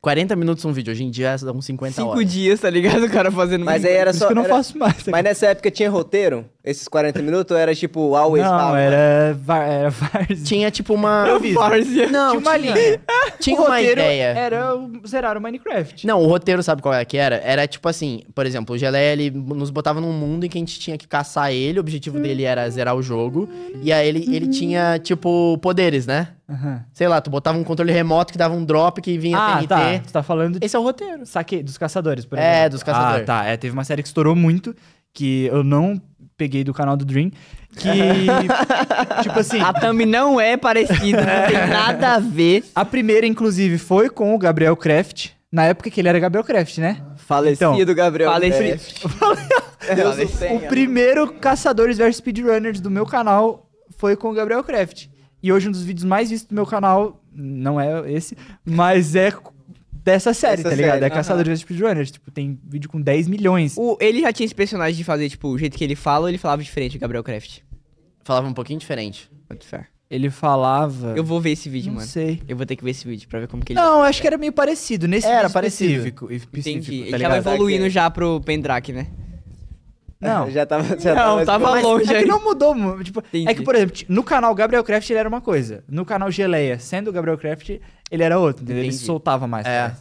40 minutos um vídeo. Hoje em dia dá uns 50 Cinco horas. dias, tá ligado? O cara fazendo Mas aí era só. que eu não era- faço mais. Tá mas nessa época tinha roteiro? Esses 40 minutos ou era tipo always Não, era, var, era várzea. Tinha tipo uma. Eu vi. várzea. Não, Tinha uma linha. tinha uma ideia. Era zerar o Minecraft. Não, o roteiro sabe qual é que era? Era tipo assim, por exemplo, o Geleia, ele nos botava num mundo em que a gente tinha que caçar ele, o objetivo dele era zerar o jogo, e aí ele, ele uhum. tinha, tipo, poderes, né? Uhum. Sei lá, tu botava um controle remoto que dava um drop que vinha ah, TNT. Tá. Tu tá falando. De... Esse é o roteiro. Saquei, dos caçadores, por é, exemplo. É, dos caçadores. Ah, tá. É, teve uma série que estourou muito, que eu não peguei do canal do Dream. Que. tipo assim. A thumb não é parecida, não tem é. nada a ver. A primeira, inclusive, foi com o Gabriel Kraft. Na época que ele era Gabriel Kraft, né? Falecido então, Gabriel falecido. Deus o, o primeiro Caçadores vs Speedrunners do meu canal foi com o Gabriel Kraft. E hoje um dos vídeos mais vistos do meu canal, não é esse, mas é dessa série, Essa tá ligado? Série, é Caçador uh -huh. de Speedrunners. Tipo, tem vídeo com 10 milhões. O, ele já tinha esse personagem de fazer, tipo, o jeito que ele fala ou ele falava diferente, Gabriel Craft? Falava um pouquinho diferente. Muito fair. Ele falava. Eu vou ver esse vídeo, não mano. Sei. Eu vou ter que ver esse vídeo pra ver como que ele. Não, acho que era meio parecido. Nesse era parecido. específico. específico Entendi. Tá ele tava evoluindo já pro Pendrake, né? Não. já tava, já não, tava, tava longe é aí. que não mudou. Tipo, é que, por exemplo, no canal Gabriel Craft ele era uma coisa. No canal Geleia, sendo o Gabriel Craft, ele era outro. Entendeu? Entendi. Ele soltava mais. É.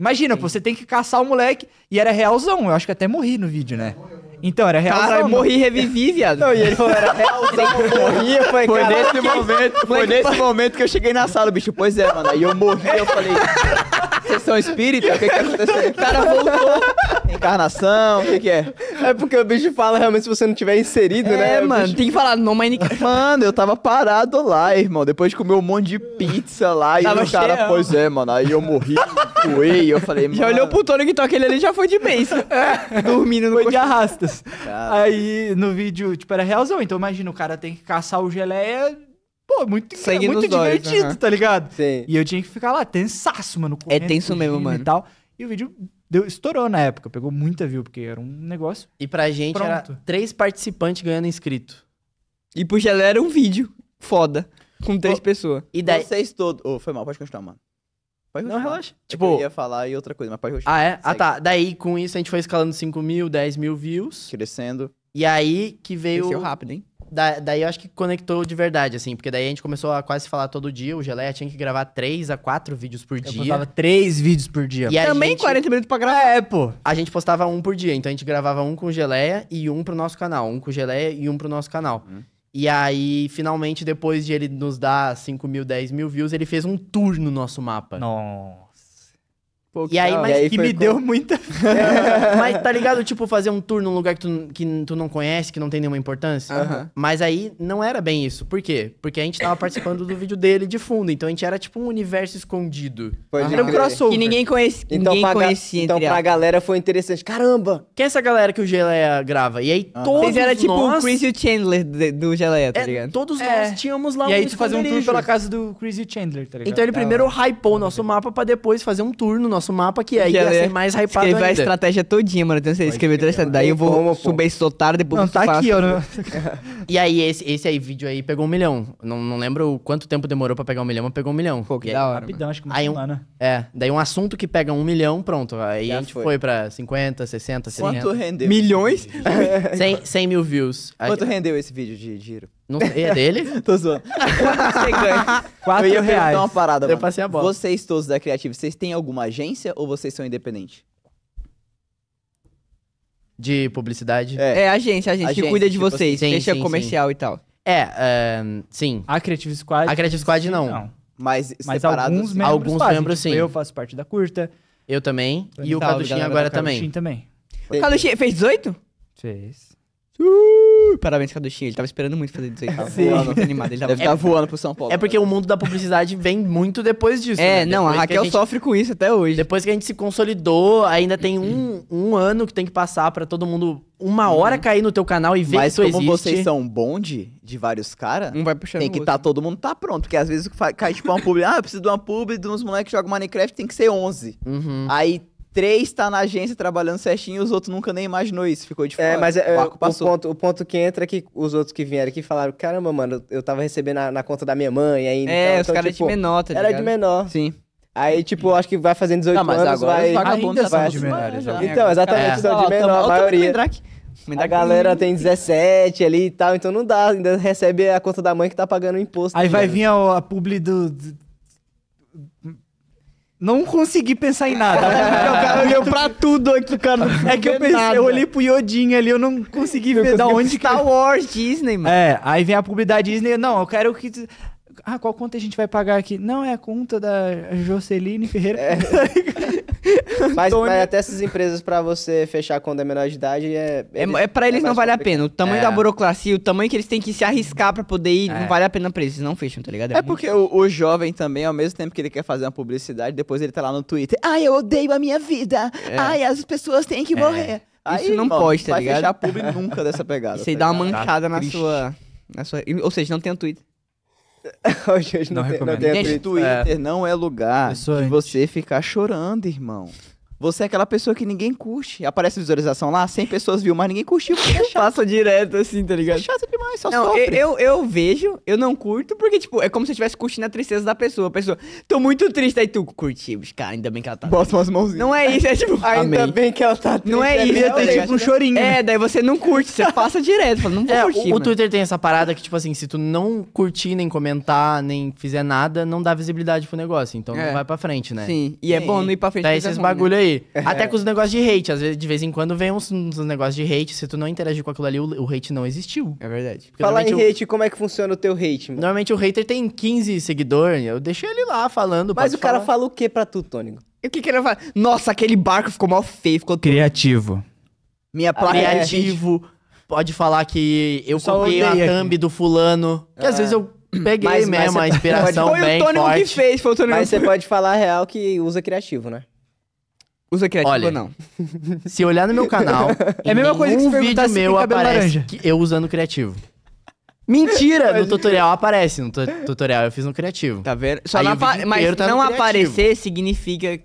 Imagina, pô, você tem que caçar o moleque. E era realzão. Eu acho que até morri no vídeo, né? Então, era realzão. Cara, eu morri e revivi, viado. Não, e ele falou, era realzão, eu foi nesse momento, foi nesse momento que eu cheguei na sala, bicho. Pois é, mano. Aí eu morri, eu falei sessão espírita? O que, que tá aconteceu? O cara voltou. Encarnação, o que, que é? É porque o bicho fala realmente se você não tiver inserido, é, né? É, mano, bicho... tem que falar no Minecraft. Mano, eu tava parado lá, irmão. Depois de comer um monte de pizza lá. E o cara, cheio. pois é, mano. Aí eu morri, doei. Eu falei, mano. Já olhou pro Tony que toca ele ali já foi de base. É. Dormindo no Foi de arrastas. Cara. Aí no vídeo, tipo, era realzão. Então imagina, o cara tem que caçar o geleia Pô, muito, Sangue muito divertido, dois, tá ligado? Sim. E eu tinha que ficar lá, tensaço, mano. É tenso mesmo, mano. E, tal, e o vídeo deu, estourou na época, pegou muita view, porque era um negócio. E pra gente pronto. era três participantes ganhando inscrito. E pro Gelé era um vídeo foda, com três oh, pessoas. E daí... Vocês todos... Ô, oh, foi mal, pode continuar, mano. Pode continuar. Não, relaxa. É tipo... eu ia falar e outra coisa, mas pode continuar. Ah, é? Ah, Segue. Ah, tá. Daí, com isso, a gente foi escalando 5 mil, 10 mil views. Crescendo. E aí que veio... Cresceu rápido, hein? da, daí eu acho que conectou de verdade, assim, porque daí a gente começou a quase falar todo dia. O Geleia tinha que gravar três a quatro vídeos por dia. Eu postava três vídeos por dia. E Também gente, 40 minutos pra gravar. É, pô. A gente postava um por dia, então a gente gravava um com o Geleia e um pro nosso canal. Um com o Geleia e um pro nosso canal. Hum. E aí, finalmente, depois de ele nos dar 5 mil, 10 mil views, ele fez um tour no nosso mapa. Nossa. Pô, e aí, mas e aí que me com... deu muita. é, mas tá ligado? Tipo, fazer um tour num lugar que tu, que tu não conhece, que não tem nenhuma importância. Uh -huh. Mas aí não era bem isso. Por quê? Porque a gente tava participando do vídeo dele de fundo. Então a gente era tipo um universo escondido. Pode era um crossover. Que ninguém, conhece, então, ninguém conhecia. Então pra a galera foi interessante. Caramba! Quem é essa galera que o Geleia grava? E aí uh -huh. todos. Vocês era tipo nós... o Chris e o Chandler de, do Geleia, tá é, ligado? todos é. nós tínhamos lá e um. E aí tu fazia um tour pela casa do Chris e Chandler, tá ligado? Então ele primeiro hypou o nosso mapa pra depois fazer um tour no nosso nosso mapa, que aí ia ser é mais hypado Escreveu a estratégia todinha, mano. Então você escrever toda a estratégia. Daí eu vou como, subir esse otário, depois Não, tá fala aqui, ó. né? E aí, esse, esse aí, vídeo aí pegou um milhão. Não, não lembro quanto tempo demorou pra pegar um milhão, mas pegou um milhão. Pô, que E da hora. mano. Rapidão, acho que Aí um- lá, né? É. é, daí um assunto que pega um milhão, pronto. Aí Já a gente foi. foi. pra 50, 60, Quanto 70, rendeu? Milhões? 100, 100 mil views. Quanto rendeu esse vídeo de giro? Não sei, é dele? Tô zoando. você ganha. Quatro eu reais. uma parada, Eu passei a bola. Vocês todos da Creative, vocês têm alguma agência ou vocês são independentes? De publicidade? É, É, a agência, a gente que cuida de tipo assim. vocês, assim. Sim, fecha sim, comercial e tal. É, ahn, sim. A Creative Squad. A Creative Squad, não. Mas, Mas separados? alguns assim? membros Alguns fazem. membros, Tipo, sim. Eu faço parte da curta. Eu também. E o Salve, Caduchinho agora também. Caduchinho também. Tem- Caluchinha, fez 18? Fez. Uh! Uh, parabéns, Caduchinha. Ele tava esperando muito fazer 18. Tava Sim. animado. Ele tava... Deve estar tá é, voando pro São Paulo. É porque o mundo da publicidade vem muito depois disso. É, né? não, a Raquel a gente, sofre com isso até hoje. Depois que a gente se consolidou, ainda tem um, um ano que tem que passar para todo mundo uma uhum. hora uhum. cair no teu canal e ver Mas que tu como existe. vocês são bonde de vários caras, um vai puxando tem que estar tá, todo mundo tá pronto. Porque às vezes cai tipo uma publi, ah, eu preciso de uma publi de uns moleques que jogam Minecraft, tem que ser 11. Uhum. Aí três tá na agência trabalhando certinho e os outros nunca nem imaginou isso, ficou de é, fora. É, mas é, o, é, o, ponto, o ponto que entra é que os outros que vieram aqui falaram, caramba, mano, eu tava recebendo na, na conta da minha mãe ainda. É, então, os então, caras é tipo, de menor, tá ligado? Era de menor. Sim. Aí, tipo, acho que vai fazendo 18 não, mas anos, agora vai... Ainda vai de menor, já. Né? Então, exatamente, é. são de menor, a maioria. A galera tem 17 ali e tal, então não dá, ainda recebe a conta da mãe que tá pagando o imposto. Aí tá vai vir a, a publi do, não consegui pensar em nada. o cara olhou pra tudo aqui, cara. É que eu pensei, eu olhei pro Iodinho ali, eu não consegui ver da onde Star Wars Disney, mano. É, aí vem a publicidade Disney. Não, eu quero que. Ah, qual conta a gente vai pagar aqui? Não, é a conta da Joceline Ferreira. É. Mas até essas empresas, para você fechar quando é menor de idade, é. é, é para eles é, é não vale a pena. O tamanho é. da burocracia, o tamanho que eles têm que se arriscar para poder ir, é. não vale a pena pra eles. Eles não fecham, tá ligado? É, porque o, o, jovem também, ao mesmo tempo que ele quer fazer uma publicidade, depois ele tá lá no Twitter. Ai, eu odeio a minha vida. É. Ai, as pessoas têm que morrer. Aí, Isso não mano, pode, tá vai ligado? Vai fechar público nunca dessa pegada. Você tá dá uma manchada tá na sua. Na sua... Ou seja, não tem um Twitter. hoje não, não, tem, não tem Twitter é. não é lugar de você ficar chorando, irmão. Você é aquela pessoa que ninguém curte. Aparece visualização lá, 100 pessoas viu, mas ninguém curtiu. é Passa direto assim, tá ligado? É chato demais, só não, sofre. Eu, eu, eu vejo, eu não curto, porque, tipo, é como se eu estivesse curtindo a tristeza da pessoa. A pessoa, tô muito triste. Aí tu curtimos, cara, ainda bem que ela tá. Bota umas mãozinhas. Não é isso, é tipo. ainda Amei. bem que ela tá triste. Não é, é isso. é tipo um né? chorinho. É, daí você não curte, você passa direto. Fala, não vou é, curtir. O, o Twitter tem essa parada que, tipo assim, se tu não curtir, nem comentar, nem fizer nada, não dá visibilidade pro negócio. Então não é. vai pra frente, né? Sim. E é bom não ir pra frente. Tá esses né? bagulho aí interagir. É. Até com os negócios de hate. Às vezes, de vez em quando, vem uns, uns negócios de hate. Se tu não interagir com aquilo ali, o, o hate não existiu. É verdade. Porque Falar em o... hate, como é que funciona o teu hate, mano? Normalmente o hater tem 15 seguidores. Eu deixei ele lá falando. Mas o falar. cara fala o que pra tu, Tônico? o que, que ele Nossa, aquele barco ficou mal feio, ficou Criativo. Minha ah, placa. É é. Criativo. Pode falar que eu, eu comprei a thumb aqui. do fulano. Que ah. às vezes eu peguei mas, mesmo mas a inspiração pode... bem forte. Foi o Tônico que fez, foi o Tônico. Mas você pode falar a real que usa criativo, né? Usa criativo Olha, ou não? Se olhar no meu canal, é a mesma coisa que se perguntar vídeo se meu cabelo aparece laranja. que eu usando criativo. Mentira! no tutorial aparece, no tutorial eu fiz no criativo. Tá vendo? Só Aí não apa- mas tá não aparecer significa.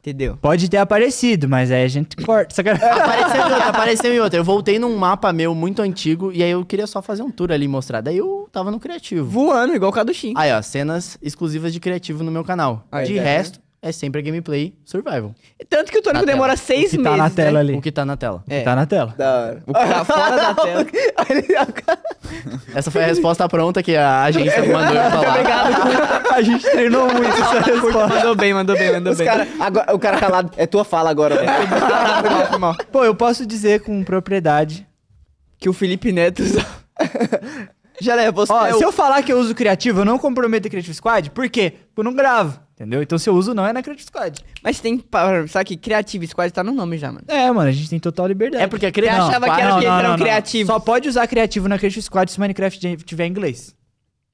Entendeu? Pode ter aparecido, mas aí a gente corta. Apareceu em outra, apareceu em outra. Eu voltei num mapa meu muito antigo e aí eu queria só fazer um tour ali e mostrar. Daí eu tava no criativo. Voando, igual o Caduchim. Aí, ó, cenas exclusivas de criativo no meu canal. Aí, De tá resto, é sempre a gameplay survival. Tanto que o Tônico demora tela. seis o que tá na né? tela né? ali. O que tá na tela. É. O que tá na tela. Da hora. O que tá fora da tela. essa foi a resposta pronta que a agência mandou eu falar. Obrigado. a gente treinou muito essa tá resposta. Mandou bem, mandou bem, mandou Os bem. Cara, agora, o cara calado. É tua fala agora. Pô, eu posso dizer com propriedade que o Felipe Neto... Já leva, né, você Ó, é se o... eu falar que eu uso criativo, eu não comprometo a Creative Squad, por quê? Porque eu não gravo. Entendeu? Então se eu uso não é na Creative Squad. Mas tem, sabe que Creative Squad tá no nome já, mano. É, mano, a gente tem total liberdade. É porque a Creative Squad... achava que era não, que não, eram não, criativos. Só pode usar criativo na Creative Squad se Minecraft tiver em inglês.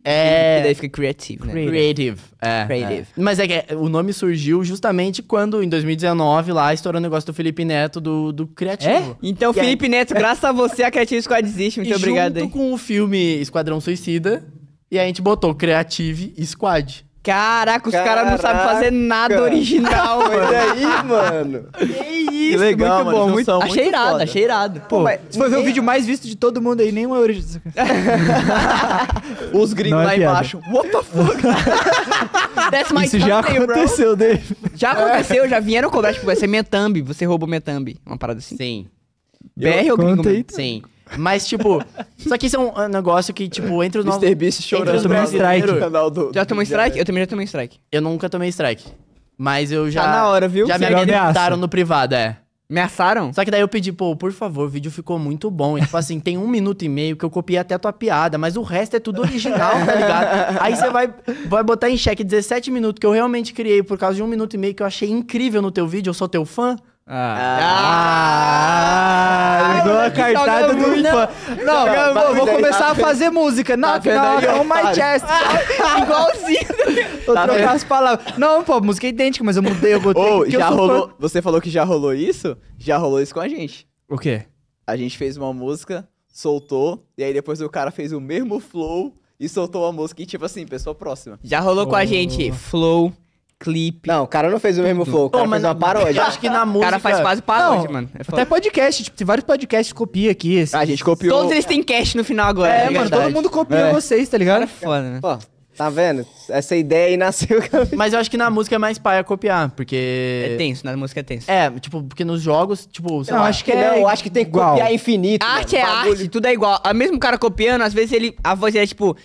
É. é. E daí fica creative, né? Creative. É, é, creative. É. Mas é que é, o nome surgiu justamente quando, em 2019, lá estourou o negócio do Felipe Neto do, do Criativo. É? Então, e Felipe Neto, graças a você, a Creative Squad existe. Muito e obrigado. Junto aí. com o filme Esquadrão Suicida, e a gente botou Creative Squad. Caraca, os caras não sabem fazer nada original, mano. Olha aí, mano. Que isso, que legal, muito mano, bom. Muito... Achei muito irado, foda. achei irado. Pô, Pô mas, ver o vídeo mais visto de todo mundo aí, nem é original. os gringos é lá piada. embaixo. What the fuck? That's my Isso já aconteceu, Dave. Já aconteceu, já vieram cobrar, tipo, vai ser minha thumb, você roubou minha thumb. Uma parada assim. Sim. BR ou gringo? Sim. Mas, tipo, só que isso é um negócio que, tipo, entre os nossos. Mr. Beast chorando. Eu tomei um strike. Do... Já tomou strike? Eu também já tomei strike. Eu nunca tomei strike. Mas eu já. Tá na hora, viu? Já Você me ameaçaram no privado, é. Ameaçaram? Só que daí eu pedi, pô, por favor, o vídeo ficou muito bom. E, tipo assim, tem um minuto e meio que eu copiei até a tua piada, mas o resto é tudo original, tá ligado? Aí você vai, vai botar em xeque 17 minutos que eu realmente criei por causa de um minuto e meio que eu achei incrível no teu vídeo, eu sou teu fã. Ah, ah, ah, ah a tá cartada do fã. Não, não, não, tá vou, começar a fazer música. Não, tá não, não, é my chest. É igualzinho. Vou tá trocar as palavras. Não, pô, música é idêntica, mas eu mudei, eu botei. Oh, já rolou, fã. você falou que já rolou isso? Já rolou isso com a gente. O quê? A gente fez uma música, soltou, e aí depois o cara fez o mesmo flow e soltou a música, e tipo assim, pessoa próxima. Já rolou oh. com a gente, flow clipe. Não, o cara não fez o mesmo flow, o cara mas fez uma paródia. Eu acho que na música... O cara faz quase paródia, Não, mano. É Até podcast, tipo, tem vários podcasts que copia aqui. Assim. Ah, a gente copiou... Todos eles têm cast no final agora. É, é mano, todo mundo copia É. vocês, tá ligado? É foda, né? Pô, tá vendo? Essa ideia aí nasceu... Mas eu acho que na música é mais paia copiar, porque... É tenso, na música é tenso. É, tipo, porque nos jogos, tipo, sei lá, acho que é não, eu acho que tem que copiar infinito. A arte é Bagulho- arte, tudo é igual. A ah, mesmo cara copiando, às vezes ele a voz é tipo,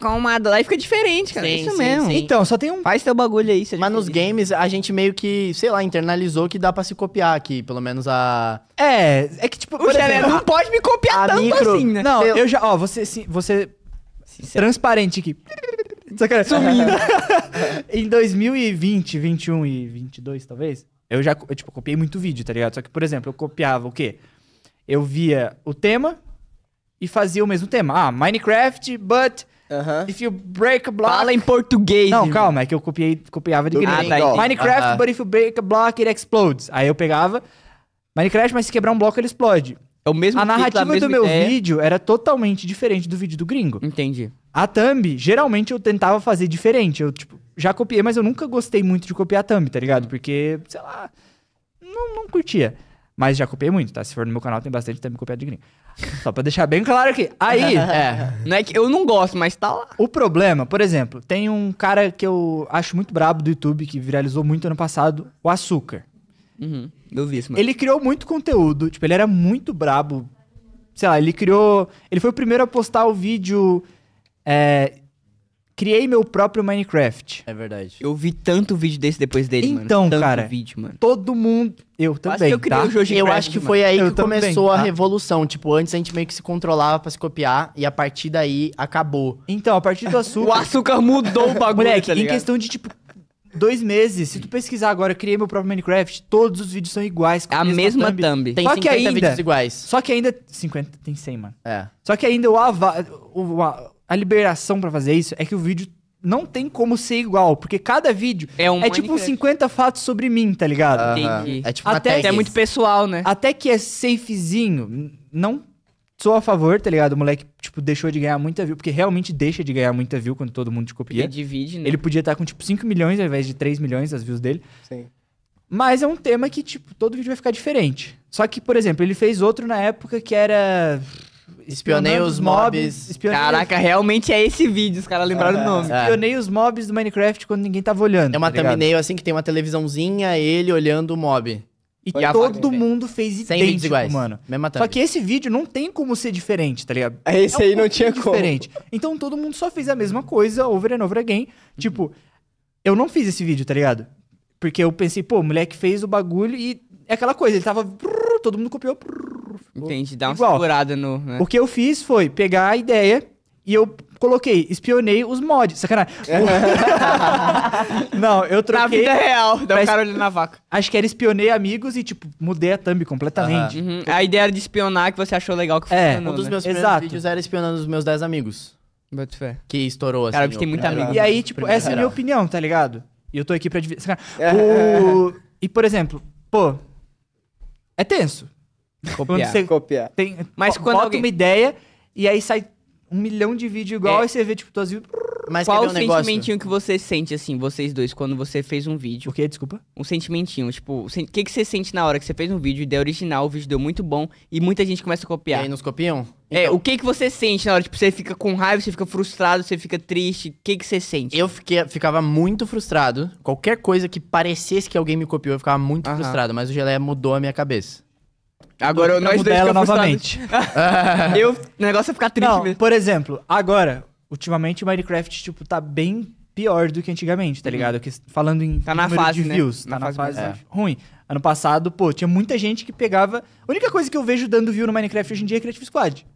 com uma lá e fica diferente, cara. É sim, é isso sim, mesmo. Sim. Então, só tem um. Faz teu bagulho aí. Mas nos games a gente meio que, sei lá, internalizou que dá pra se copiar aqui. Pelo menos a. É, é que tipo. O né? exemplo, não pode me copiar tanto micro... assim, né? Não, eu, já. Ó, você. Sim, você... Transparente aqui. Sumindo. em 2020, 21 e 22, talvez, eu já, eu, tipo, copiei muito vídeo, tá ligado? Só que, por exemplo, eu copiava o quê? Eu via o tema, e fazia o mesmo tema. Ah, Minecraft, but If you break a block. Fala em português. Não, calma, é que eu copiei, copiava de gringo. Ah, tá, Minecraft, but if you break a block, it explodes. Aí eu pegava Minecraft, mas se quebrar um bloco, ele explode. É o mesmo A narrativa do meu vídeo era totalmente diferente do vídeo do gringo. Entendi. A thumb, geralmente eu tentava fazer diferente. Eu, tipo, já copiei, mas eu nunca gostei muito de copiar a thumb, tá ligado? Hum. Porque, sei lá, não, não curtia. Mas já copiei muito, tá? Se for no meu canal, tem bastante tempo copiado de gringo. Só pra deixar bem claro aqui. Aí, é. é. Não é que eu não gosto, mas tá lá. O problema, por exemplo, tem um cara que eu acho muito brabo do YouTube, que viralizou muito ano passado, o Açúcar. Uhum. Eu vi isso, mano. Ele criou muito conteúdo, tipo, ele era muito brabo. Sei lá, ele criou. Ele foi o primeiro a postar o vídeo. É, Criei meu próprio Minecraft. É verdade. Eu vi tanto vídeo desse depois dele, então, mano. Então, cara, vídeo, mano. todo mundo... Eu também, eu tá? Eu acho que foi aí eu que começou tá? a revolução. Tipo, antes a gente meio que se controlava pra se copiar e a partir daí acabou. Então, a partir do açúcar... o açúcar mudou o bagulho, Moleque, tá em questão de, tipo, dois meses. Se tu pesquisar agora, criei meu próprio Minecraft, todos os vídeos são iguais. É a mesma, mesma thumb. thumb. Tem só 50 que ainda, vídeos iguais. Só que ainda... 50, tem 100, mano. É. Só que ainda o, ava... o, o a liberação para fazer isso é que o vídeo não tem como ser igual, porque cada vídeo é, um é tipo uns 50 fatos sobre mim, tá ligado? É tipo até, até é muito pessoal, né? Até que é safezinho, não sou a favor, tá ligado? O moleque, tipo, deixou de ganhar muita view, porque realmente deixa de ganhar muita view quando todo mundo te copia. Porque divide, né? Ele podia estar tá com, tipo, 5 milhões ao invés de 3 milhões as views dele. Sim. Mas é um tema que, tipo, todo vídeo vai ficar diferente. Só que, por exemplo, ele fez outro na época que era Espionei os mobs. mobs. Caraca, os... realmente é esse vídeo, os caras lembraram é, o nome. É. Espionei os mobs do Minecraft quando ninguém tava olhando. É uma tá thumbnail assim que tem uma televisãozinha, ele olhando o mob. E todo mundo fez idêntico, iguais. mano. Mesma só que esse vídeo não tem como ser diferente, tá ligado? É, esse é aí um não tinha diferente. como. Então todo mundo só fez a mesma coisa over and over again. Tipo, eu não fiz esse vídeo, tá ligado? Porque eu pensei, pô, o moleque fez o bagulho e é aquela coisa, ele tava. Todo mundo copiou. Entendi, dá uma igual. segurada no. Né? O que eu fiz foi pegar a ideia e eu coloquei, espionei os mods. Sacanagem. não, eu troquei. Na vida real, dá um cara olhando na vaca. Acho que era espionei amigos e, tipo, mudei a thumb completamente. Uhum. A ideia era de espionar que você achou legal que é, funcionou. Um dos né? meus né? primeiros Exato. vídeos era espionando os meus 10 amigos. But que estourou assim. Cara, que tem muita amiga. E aí, tipo, essa é a minha opinião, tá ligado? E eu tô aqui pra dividir. O... E, por exemplo, pô, é tenso. Copiar. Quando você copiar. Tem, Mas quando bota alguém... uma ideia e aí sai um milhão de vídeo igual é. e você vê, tipo, tuas mas Qual o um sentimentinho que você sente, assim, vocês dois, quando você fez um vídeo? O quê? Desculpa? Um sentimentinho, tipo, o sen que, que você sente na hora que você fez um vídeo, ideia original, o vídeo deu muito bom e muita gente começa a copiar. E aí nos copiam? É, então... É, o que que você sente na hora? Tipo, você fica com raiva, você fica frustrado, você fica triste, o que que você sente? Eu fiquei, ficava muito frustrado. Qualquer coisa que parecesse que alguém me copiou, eu ficava muito frustrado, mas o Geleia mudou a minha cabeça. Agora eu não dois dela novamente. eu, o negócio é ficar triste Não, mesmo. Por exemplo, agora, ultimamente o Minecraft, tipo, tá bem pior do que antigamente, tá uhum. ligado? Que, falando em tá na fase, de né? views, tá na tá na fase, fase é. ruim. Ano passado, pô, tinha muita gente que pegava... A única coisa que eu vejo dando view no Minecraft hoje em dia é Creative Squad.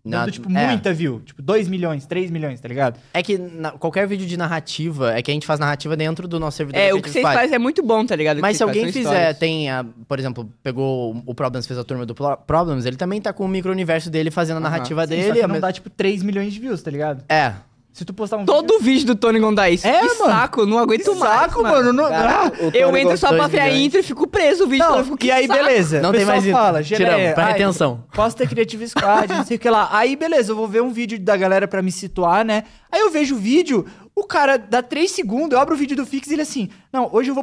Dando, então, na... tipo, é. muita view. Tipo, 2 milhões, 3 milhões, tá ligado? É que na... qualquer vídeo de narrativa, é que a gente faz narrativa dentro do nosso servidor. É, o que vocês fazem é muito bom, tá ligado? Mas se tipo, alguém fizer, tem, a, por exemplo, pegou o Problems, fez a turma do Problems, ele também tá com o micro-universo dele fazendo a narrativa uh -huh. Sim, dele. Só que é não mas... dá, tipo, 3 milhões de views, tá ligado? É. Se tu postar um Todo vídeo... vídeo do Tony Gondais. É, é, que mano. saco, não aguento que mais. saco, mano. Cara, ah, eu entro só pra ver a intro e fico preso, o vídeo. Não, fico, e aí, saco. beleza. Não tem mais intro. fala, Tiramos, pra é, ai, retenção. Posso ter Creative Squad, não sei o que lá. Aí, beleza, eu vou ver um vídeo da galera pra me situar, né? Aí eu vejo o vídeo, o cara dá três segundos, eu abro o vídeo do Fix e ele assim... Não, hoje eu vou...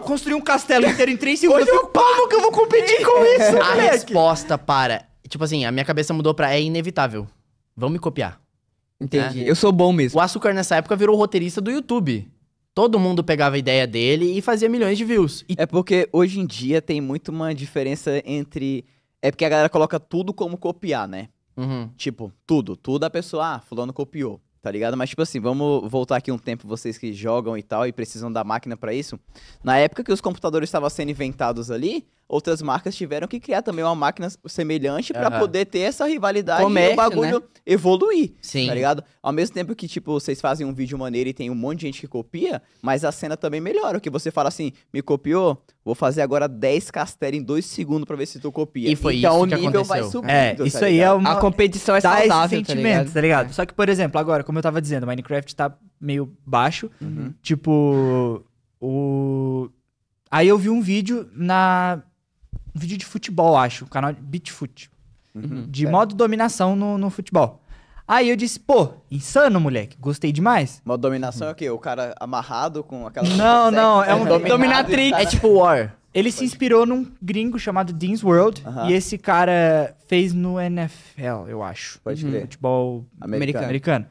Construir um castelo inteiro em três segundos. Hoje eu, como que eu vou competir com isso, A resposta para... Tipo assim, a minha cabeça mudou pra... É inevitável. Vão me copiar. Entendi. Né? Eu sou bom mesmo. O Açúcar nessa época virou roteirista do YouTube. Todo mundo pegava a ideia dele e fazia milhões de views. E... É porque hoje em dia tem muito uma diferença entre. É porque a galera coloca tudo como copiar, né? Uhum. Tipo, tudo. Tudo a pessoa, ah, fulano copiou, tá ligado? Mas, tipo assim, vamos voltar aqui um tempo, vocês que jogam e tal e precisam da máquina para isso. Na época que os computadores estavam sendo inventados ali, outras marcas tiveram que criar também uma máquina semelhante para poder ter essa rivalidade Comércio, e o bagulho né? evoluir, Sim. tá ligado? Ao mesmo tempo que, tipo, vocês fazem um vídeo maneiro e tem um monte de gente que copia, mas a cena também melhora, que você fala assim, me copiou, vou fazer agora 10 castelos em 2 segundos para ver se tu copia. E foi então, isso o nível vai subindo, É, tá isso tá aí é uma... A competição é saudável, tá Tá ligado? É. Só que, por exemplo, agora, como eu tava dizendo, Minecraft tá meio baixo, uhum. tipo, o... Aí eu vi um vídeo na vídeo de futebol, acho. Um canal de beat foot. Uhum, de é. modo dominação no, no futebol. Aí eu disse, pô, insano, moleque. Gostei demais. Modo dominação é o quê? O cara amarrado com aquela. Não, não, é um dominatrix. Tá. É tipo War. Ele Pode. se inspirou num gringo chamado Dean's World. E esse cara fez no NFL, eu acho. Pode crer. Futebol americano. americano.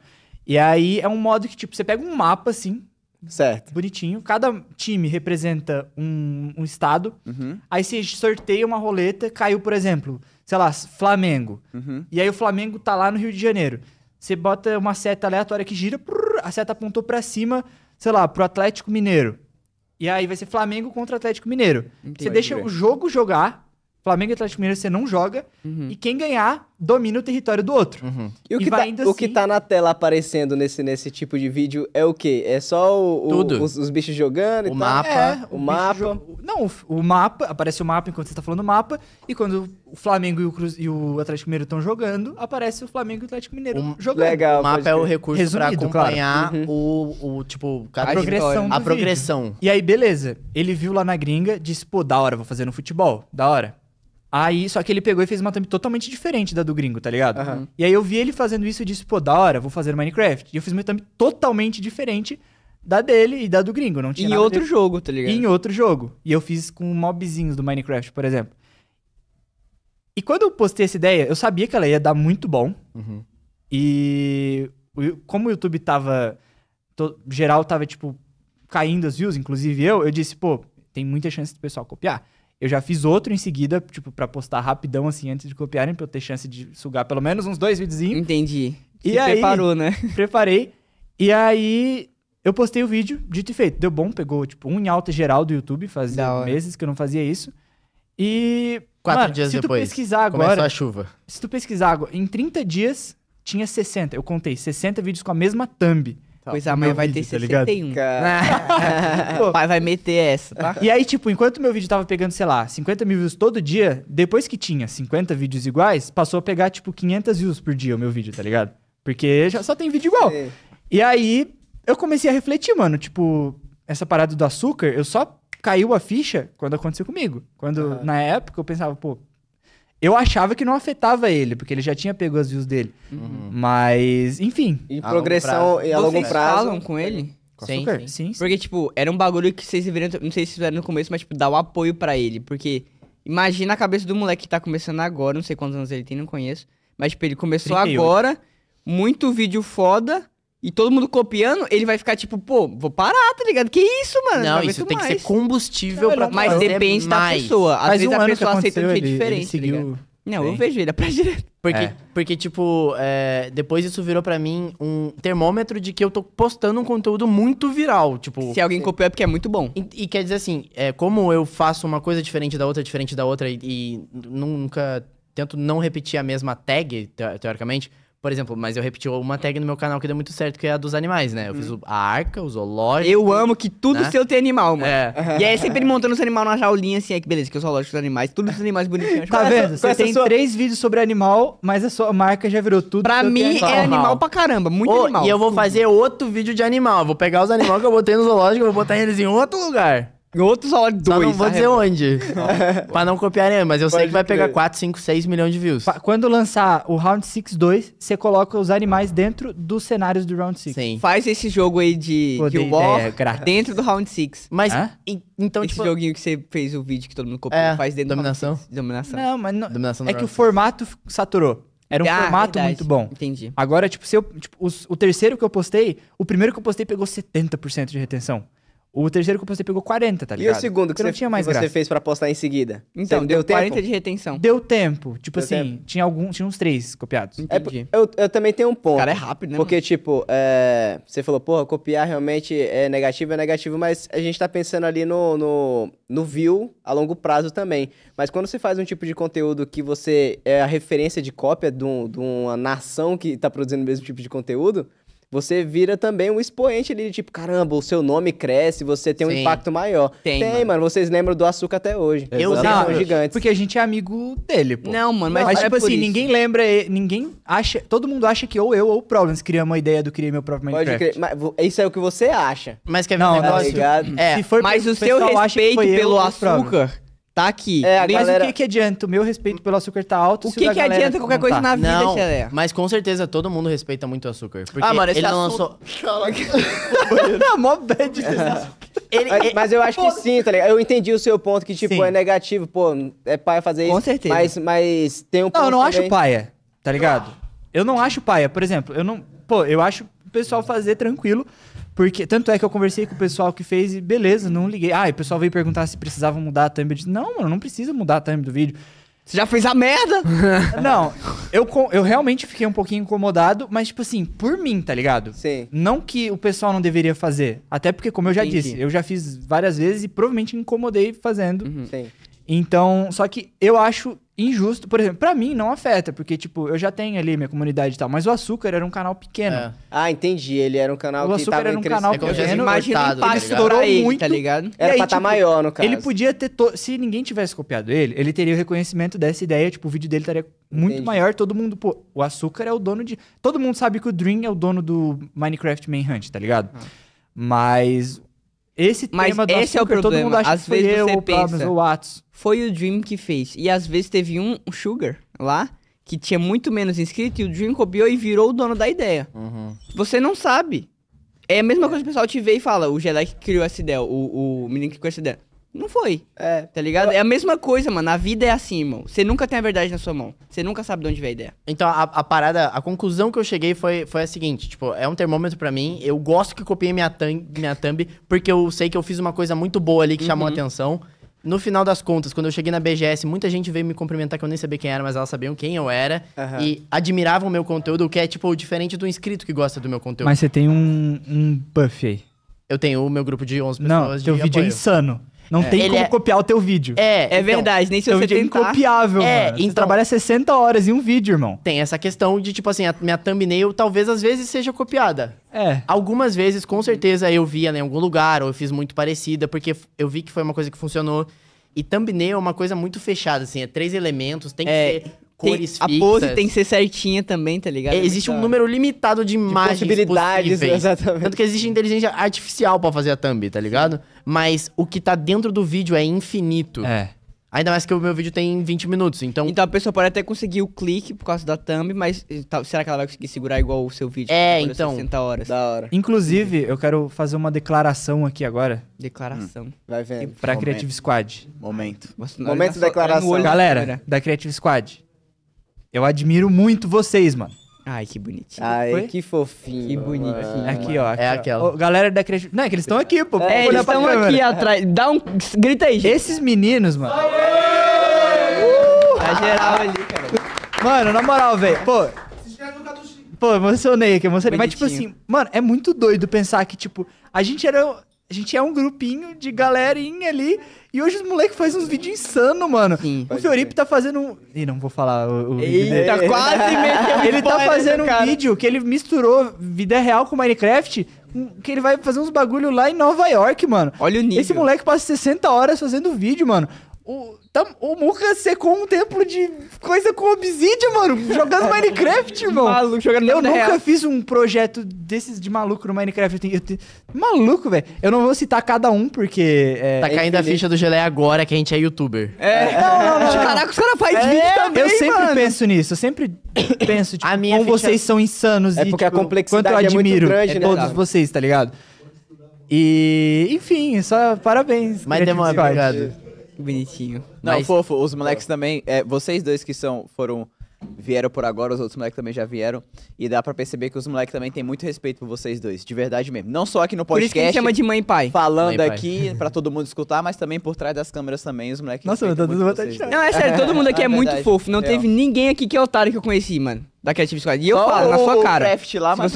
E aí é um modo que, tipo, você pega um mapa assim, Certo. Bonitinho. Cada time representa um, um estado. Uhum. Aí se sorteia uma roleta, caiu, por exemplo, sei lá, Flamengo. Uhum. E aí o Flamengo tá lá no Rio de Janeiro. Você bota uma seta aleatória que gira, prrr, a seta apontou para cima, sei lá, pro Atlético Mineiro. E aí vai ser Flamengo contra Atlético Mineiro. Entendi. Você deixa o jogo jogar, Flamengo e Atlético Mineiro você não joga, uhum. e quem ganhar domina o território do outro. Uhum. E o que, tá, assim... o que assim. tá na tela aparecendo nesse, nesse tipo de vídeo é o quê? É só o, o, os, os, bichos jogando o e mapa, É, o, mapa. Não, o mapa, aparece o mapa enquanto você tá falando o mapa, e quando o Flamengo e o, Cruz... e o Atlético Mineiro estão jogando, aparece o Flamengo e o Atlético Mineiro um... jogando. Legal, o mapa é o recurso Resumido, pra acompanhar claro. uhum. o, o, tipo, a progressão. A progressão. Uhum. E aí, beleza. Ele viu lá na gringa, disse, pô, da hora, vou fazer no futebol, da hora. Aí, só que ele pegou e fez uma thumb totalmente diferente da do gringo, tá ligado? Uhum. E aí eu vi ele fazendo isso e disse, pô, da hora, vou fazer Minecraft. E eu fiz uma thumb totalmente diferente da dele e da do gringo, não tinha Em outro jogo, tá ligado? E em outro jogo. E eu fiz com mobzinhos do Minecraft, por exemplo. E quando eu postei essa ideia, eu sabia que ela ia dar muito bom. Uhum. E como o YouTube tava. geral tava, tipo, caindo as views, inclusive eu, eu disse, pô, tem muita chance do pessoal copiar. Eu já fiz outro em seguida, tipo, pra postar rapidão, assim, antes de copiarem, pra eu ter chance de sugar pelo menos uns dois videozinhos. Entendi. E aí, preparou, né? Preparei. E aí, eu postei o vídeo, dito e feito. Deu bom, pegou, tipo, um em alta geral do YouTube, fazia meses que eu não fazia isso. E. Quatro mano, dias se depois. Se tu pesquisar agora. a chuva. Se tu pesquisar agora, em 30 dias tinha 60. Eu contei 60 vídeos com a mesma thumb. Pois amanhã vai vídeo, ter 61. Tá Pô, Pai vai meter essa, tá? E aí, tipo, enquanto meu vídeo tava pegando, sei lá, 50 mil views todo dia, depois que tinha 50 vídeos iguais, passou a pegar, tipo, 500 views por dia o meu vídeo, tá ligado? Porque já só tem vídeo igual. E aí, eu comecei a refletir, mano, tipo, essa parada do açúcar, eu só caiu a ficha quando aconteceu comigo. Quando, uhum. na época, eu pensava, pô, eu achava que não afetava ele, porque ele já tinha pego as views dele. Uhum. Mas, enfim. E a progressão e a longo Vocês falam com ele? Com sim, sim, sim. Porque, tipo, era um bagulho que vocês deveriam. Não sei se fizeram no começo, mas, tipo, dar o um apoio para ele. Porque imagina a cabeça do moleque que tá começando agora, não sei quantos anos ele tem, não conheço. Mas, tipo, ele começou 38. agora, muito vídeo foda e todo mundo copiando, ele vai ficar tipo, pô, vou parar, tá ligado? Que isso, mano? Não, isso tem mais. que ser combustível não, pra Mas depende mais. da pessoa. Às Faz vezes um a pessoa aceita de um jeito ele, diferente. Ele tá seguiu... Tá não, Sim. eu vejo ele pra direita. Porque, é. porque tipo, é, depois isso virou pra mim um termômetro de que eu tô postando um conteúdo muito viral. Tipo. Se alguém copiou é porque é muito bom. E, e quer dizer assim, é, como eu faço uma coisa diferente da outra, diferente da outra, e, e nunca tento não repetir a mesma tag, te, teoricamente por exemplo, mas eu repeti uma tag no meu canal que deu muito certo, que é a dos animais, né? Eu hum. fiz uhum. a arca, o zoológico. Eu amo que tudo né? seu tem animal, mano. É. E aí sempre montando os animais numa jaulinha assim, é que beleza, que é o zoológico dos animais, tudo os animais bonitinhos. Tá vendo? Você tem sua... três vídeos sobre animal, mas a sua marca já virou tudo. Pra mim é animal pra caramba, muito oh, animal. E eu vou fazer outro vídeo de animal. Vou pegar os animais que eu botei no zoológico, vou botar eles em outro lugar. Outros salário dois. Só não vou tá dizer onde. pra não copiar mas eu Pode sei que vai crer. pegar 4, 5, 6 milhões de views. Quando lançar o Round 6 2, você coloca os animais dentro dos cenários do Round 6. Sim. Faz esse jogo aí de Pô, dei Guild War é, grátis. dentro do Round 6. Mas, e- então, esse tipo... joguinho que você fez o vídeo que todo mundo copiou, É, faz dentro dominação. do Round Six. Dominação. Não, mas não, Dominação do é que o formato saturou. Era um Ah, formato verdade. muito bom. Entendi. Agora, tipo, se eu, tipo, os- o terceiro que eu postei, o primeiro que eu postei pegou 70% de retenção. O terceiro que eu postei pegou 40, tá ligado? E o segundo que, você, tinha mais que você fez para postar em seguida? Então, deu, deu, deu 40 tempo? de retenção. Deu tempo. Tipo deu assim, tempo. Tinha, algum, tinha uns três copiados. Entendi. É, eu, eu também tenho um ponto. O cara é rápido, né? Porque, mano? tipo, é, você falou, porra, copiar realmente é negativo, é negativo, mas a gente tá pensando ali no, no, no view a longo prazo também. Mas quando você faz um tipo de conteúdo que você é a referência de cópia de, um, de uma nação que tá produzindo o mesmo tipo de conteúdo, você vira também um expoente ali, tipo, caramba, o seu nome cresce, você tem Sim. um impacto maior. Tem, tem mano. mano. Vocês lembram do Açúcar até hoje. Eu não, gigantes. Porque a gente é amigo dele, pô. Não, mano, mas, mas é é tipo assim, ninguém lembra, ninguém acha, todo mundo acha que ou eu ou o Problems criamos a ideia do criar meu próprio Minecraft. Pode crer, mas isso é o que você acha. Mas quer ver não, um é negócio? Não, tá é, mas o seu respeito pelo açúcar tá aqui. É, a Mas galera... o que, que adianta? O meu respeito pelo açúcar tá alto. O que, que, que adianta qualquer coisa tá. na vida, não, Xelé? Mas com certeza todo mundo respeita muito o açúcar. Porque ah, mano, ele não açúcar... lançou. Caraca. Mó bad ele, ele, Mas eu acho que sim, tá ligado? Eu entendi o seu ponto que, tipo, sim. é negativo, pô, é paia fazer isso. Com certeza. Mas, mas tem um ponto. Não, eu não também. acho paia, tá ligado? Eu não acho paia. Por exemplo, eu não. Pô, eu acho o pessoal fazer tranquilo. Porque tanto é que eu conversei com o pessoal que fez e beleza, não liguei. Ah, e o pessoal veio perguntar se precisava mudar a thumb. Eu disse, não, mano, não precisa mudar a thumb do vídeo. Você já fez a merda! não, eu, eu realmente fiquei um pouquinho incomodado, mas, tipo assim, por mim, tá ligado? Sim. Não que o pessoal não deveria fazer. Até porque, como eu já Entendi. disse, eu já fiz várias vezes e provavelmente incomodei fazendo. Uhum. Sim. Então, só que eu acho injusto. Por exemplo, para mim não afeta, porque, tipo, eu já tenho ali minha comunidade e tal, mas o Açúcar era um canal pequeno. É. Ah, entendi. Ele era um canal o que tava Açúcar era um canal é pequeno. Imagina o impacto estourou tá, tá muito. Tá ligado? Era aí, pra estar tá tipo, maior, no caso. Ele podia ter... To... Se ninguém tivesse copiado ele, ele teria o reconhecimento dessa ideia, tipo, o vídeo dele estaria muito entendi. maior. Todo mundo, pô, o Açúcar é o dono de... Todo mundo sabe que o Dream é o dono do Minecraft Manhunt, tá ligado? Ah. Mas esse Mas tema esse açúcar, é o problema. todo mundo acha às que vezes você pensa, o Atos. Foi o Dream que fez. E às vezes teve um Sugar lá, que tinha muito menos inscrito, e o Dream copiou e virou o dono da ideia. Uhum. Você não sabe. É a mesma coisa que o pessoal te vê e fala, o Jedi que criou essa ideia, o, o menino que criou essa ideia. Não foi. É. Tá ligado? É a mesma coisa, mano. A vida é assim, irmão. Você nunca tem a verdade na sua mão. Você nunca sabe de onde vem a ideia. Então, a, a, parada, a conclusão que eu cheguei foi, foi a seguinte: tipo, é um termômetro para mim. Eu gosto que copiei minha, thumb, minha thumb, porque eu sei que eu fiz uma coisa muito boa ali que uhum. chamou a atenção. No final das contas, quando eu cheguei na BGS, muita gente veio me cumprimentar que eu nem sabia quem era, mas elas sabiam quem eu era uhum. e admiravam o meu conteúdo, o que é, tipo, diferente do inscrito que gosta do meu conteúdo. Mas você tem um, um buff aí. Eu tenho o meu grupo de 11 pessoas. Não, teu vídeo é apoio. é insano. Não é. tem Ele como é- copiar o teu vídeo. É, É então, verdade, nem se é você vídeo é incopiável, É, mano. Você então- trabalha 60 horas em um vídeo, irmão. Tem essa questão de, tipo assim, a minha thumbnail talvez às vezes seja copiada. É. Algumas vezes, com certeza, eu via né, em algum lugar, ou eu fiz muito parecida, porque eu vi que foi uma coisa que funcionou. E thumbnail é uma coisa muito fechada, assim, é três elementos, tem que é, ser cores tem, fixas. A pose tem que ser certinha também, tá ligado? É, existe um número limitado de, de imagens possibilidades, possíveis. exatamente. Tanto que existe inteligência artificial para fazer a thumb, tá ligado? Mas o que tá dentro do vídeo é infinito. É. Ainda mais que o meu vídeo tem 20 minutos, então... Então a pessoa pode até conseguir o clique por causa da thumb, mas será que ela vai conseguir segurar igual o seu vídeo? É, então... 60 horas. Da hora. Inclusive, eu quero fazer uma declaração aqui agora. Declaração. Hum. Vai vendo. Pra Momento. Creative Squad. Momento. Momento é declaração. Galera, da Creative Squad. Eu admiro muito vocês, mano. Ai, que bonitinho. Ai, Foi? que fofinho. Que bonitinho. Aqui, ó. Aqui, é aquela. galera da Creche. Não, é que eles estão aqui, pô. É, eles estão aqui atrás. Dá um. Grita aí, gente. Esses meninos, mano. Uh! Tá geral ali, cara. Mano, na moral, velho. Pô. Pô, emocionei aqui, emocionei. Bonitinho. Mas, tipo assim, mano, é muito doido pensar que, tipo, a gente era a gente é um grupinho de galerinha ali. E hoje os moleques fazem uns vídeos insanos, mano. Sim, o Fioripe tá fazendo um. Ih, não vou falar o, o Eita, dele. quase meteu Ele tá né, fazendo um cara. vídeo que ele misturou vida real com Minecraft. Que ele vai fazer uns bagulho lá em Nova York, mano. Olha o nível. Esse moleque passa 60 horas fazendo vídeo, mano. O, tam, o Muca secou um templo de coisa com obsidian, mano. Jogando é. Minecraft, irmão. Maluco, jogando Eu nunca real. fiz um projeto desses de maluco no Minecraft. Eu tenho, eu tenho... Maluco, velho. Eu não vou citar cada um, porque. É, tá caindo é, a ficha do Gelé agora que a gente é youtuber. É. é. Não, não, não. Caraca, os caras fazem é, vídeo também. Eu sempre mano. penso nisso. Eu sempre penso, tipo, a minha como vocês são insanos é e porque tipo, a complexidade quanto eu é admiro é grande, né, todos vocês, tá ligado? E, enfim, só parabéns. Mas demora, obrigado. Bonitinho. Não, Mas... fofo, os moleques também. É, vocês dois que são, foram. Vieram por agora, os outros moleques também já vieram. E dá para perceber que os moleques também têm muito respeito por vocês dois, de verdade mesmo. Não só aqui no podcast. Por isso que a gente chama de mãe e pai. Falando mãe, aqui para todo mundo escutar, mas também por trás das câmeras também, os moleques. Nossa, eu tô dando vontade de Não, é sério, todo mundo aqui é, é muito verdade, fofo. Não é. teve ninguém aqui que é otário que eu conheci, mano da Creative Squad. E eu falo na sua cara. O Craft lá, mas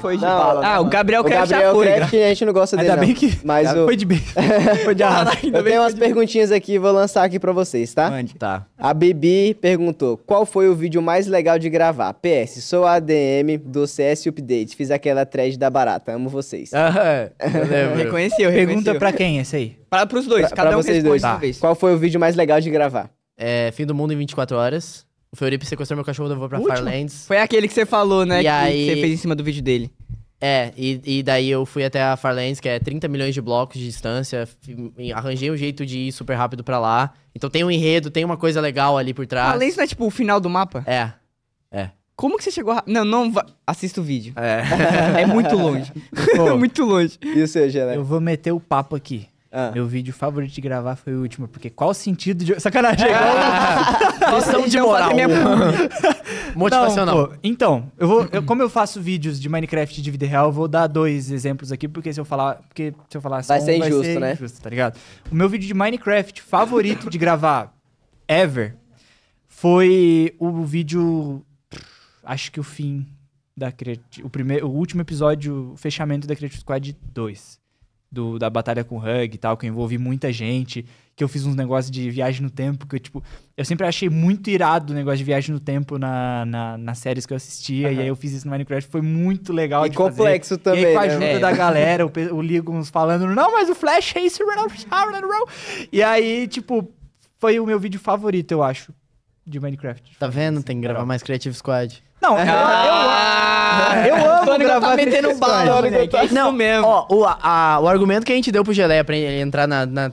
foi de não, bala. Né, ah, o Gabriel Craft já foi. Craft, a gente não gosta dele. Ainda não. bem que. Mas o... Foi de bem. foi de arrasa. Eu tenho umas perguntinhas aqui, vou lançar aqui pra vocês, tá? Mande. Tá. A Bibi perguntou: qual foi o vídeo mais legal de gravar? PS, sou ADM do CS Update. Fiz aquela thread da barata. Amo vocês. Aham. É. Eu reconheci, eu reconheci. Pergunta pra quem esse aí? Para pros dois, pra, cada pra um vocês dois. Tá. Qual foi o vídeo mais legal de gravar? É, Fim do Mundo em 24 horas. O você sequestrou meu cachorro, levou pra Último? Farlands. Foi aquele que você falou, né? E que aí... você fez em cima do vídeo dele. É, e, e daí eu fui até a Farlands, que é 30 milhões de blocos de distância. Arranjei um jeito de ir super rápido pra lá. Então tem um enredo, tem uma coisa legal ali por trás. Farlands não é tipo o final do mapa? É. É. Como que você chegou a... Não, não. Va... Assista o vídeo. É. é muito longe. Pô, é muito longe. E o seu, Eu vou meter o papo aqui. Ah. Meu vídeo favorito de gravar foi o último, porque qual o sentido de. Sacanagem! É ah, lição de moral. Motivacional. então, eu vou, eu, como eu faço vídeos de Minecraft de vida real, eu vou dar dois exemplos aqui, porque se eu falar. Porque se eu falar vai ser injusto, vai ser né? Injusto, tá ligado? O meu vídeo de Minecraft favorito de gravar ever foi o vídeo. Acho que o fim da Creative. O, primeiro, o último episódio, o fechamento da Creative Squad 2 do, da batalha com o Hug e tal, que eu envolvi muita gente, que eu fiz uns negócios de viagem no tempo, que eu, tipo, eu sempre achei muito irado o negócio de viagem no tempo na, na, nas séries que eu assistia, uhum. e aí eu fiz isso no Minecraft, foi muito legal e de complexo fazer. também, E aí, com a né? ajuda né? da galera, o, o ligo uns falando, não, mas o Flash é isso, e aí, tipo, foi o meu vídeo favorito, eu acho de Minecraft. Tá vendo? Assim, tem que gravar mais Creative Squad. Não, eu, ah! eu, eu, eu amo gravar tá metendo bala, né? tá... Não, mesmo. Ó, o, a, o argumento que a gente deu pro Geleia pra ele entrar na, na,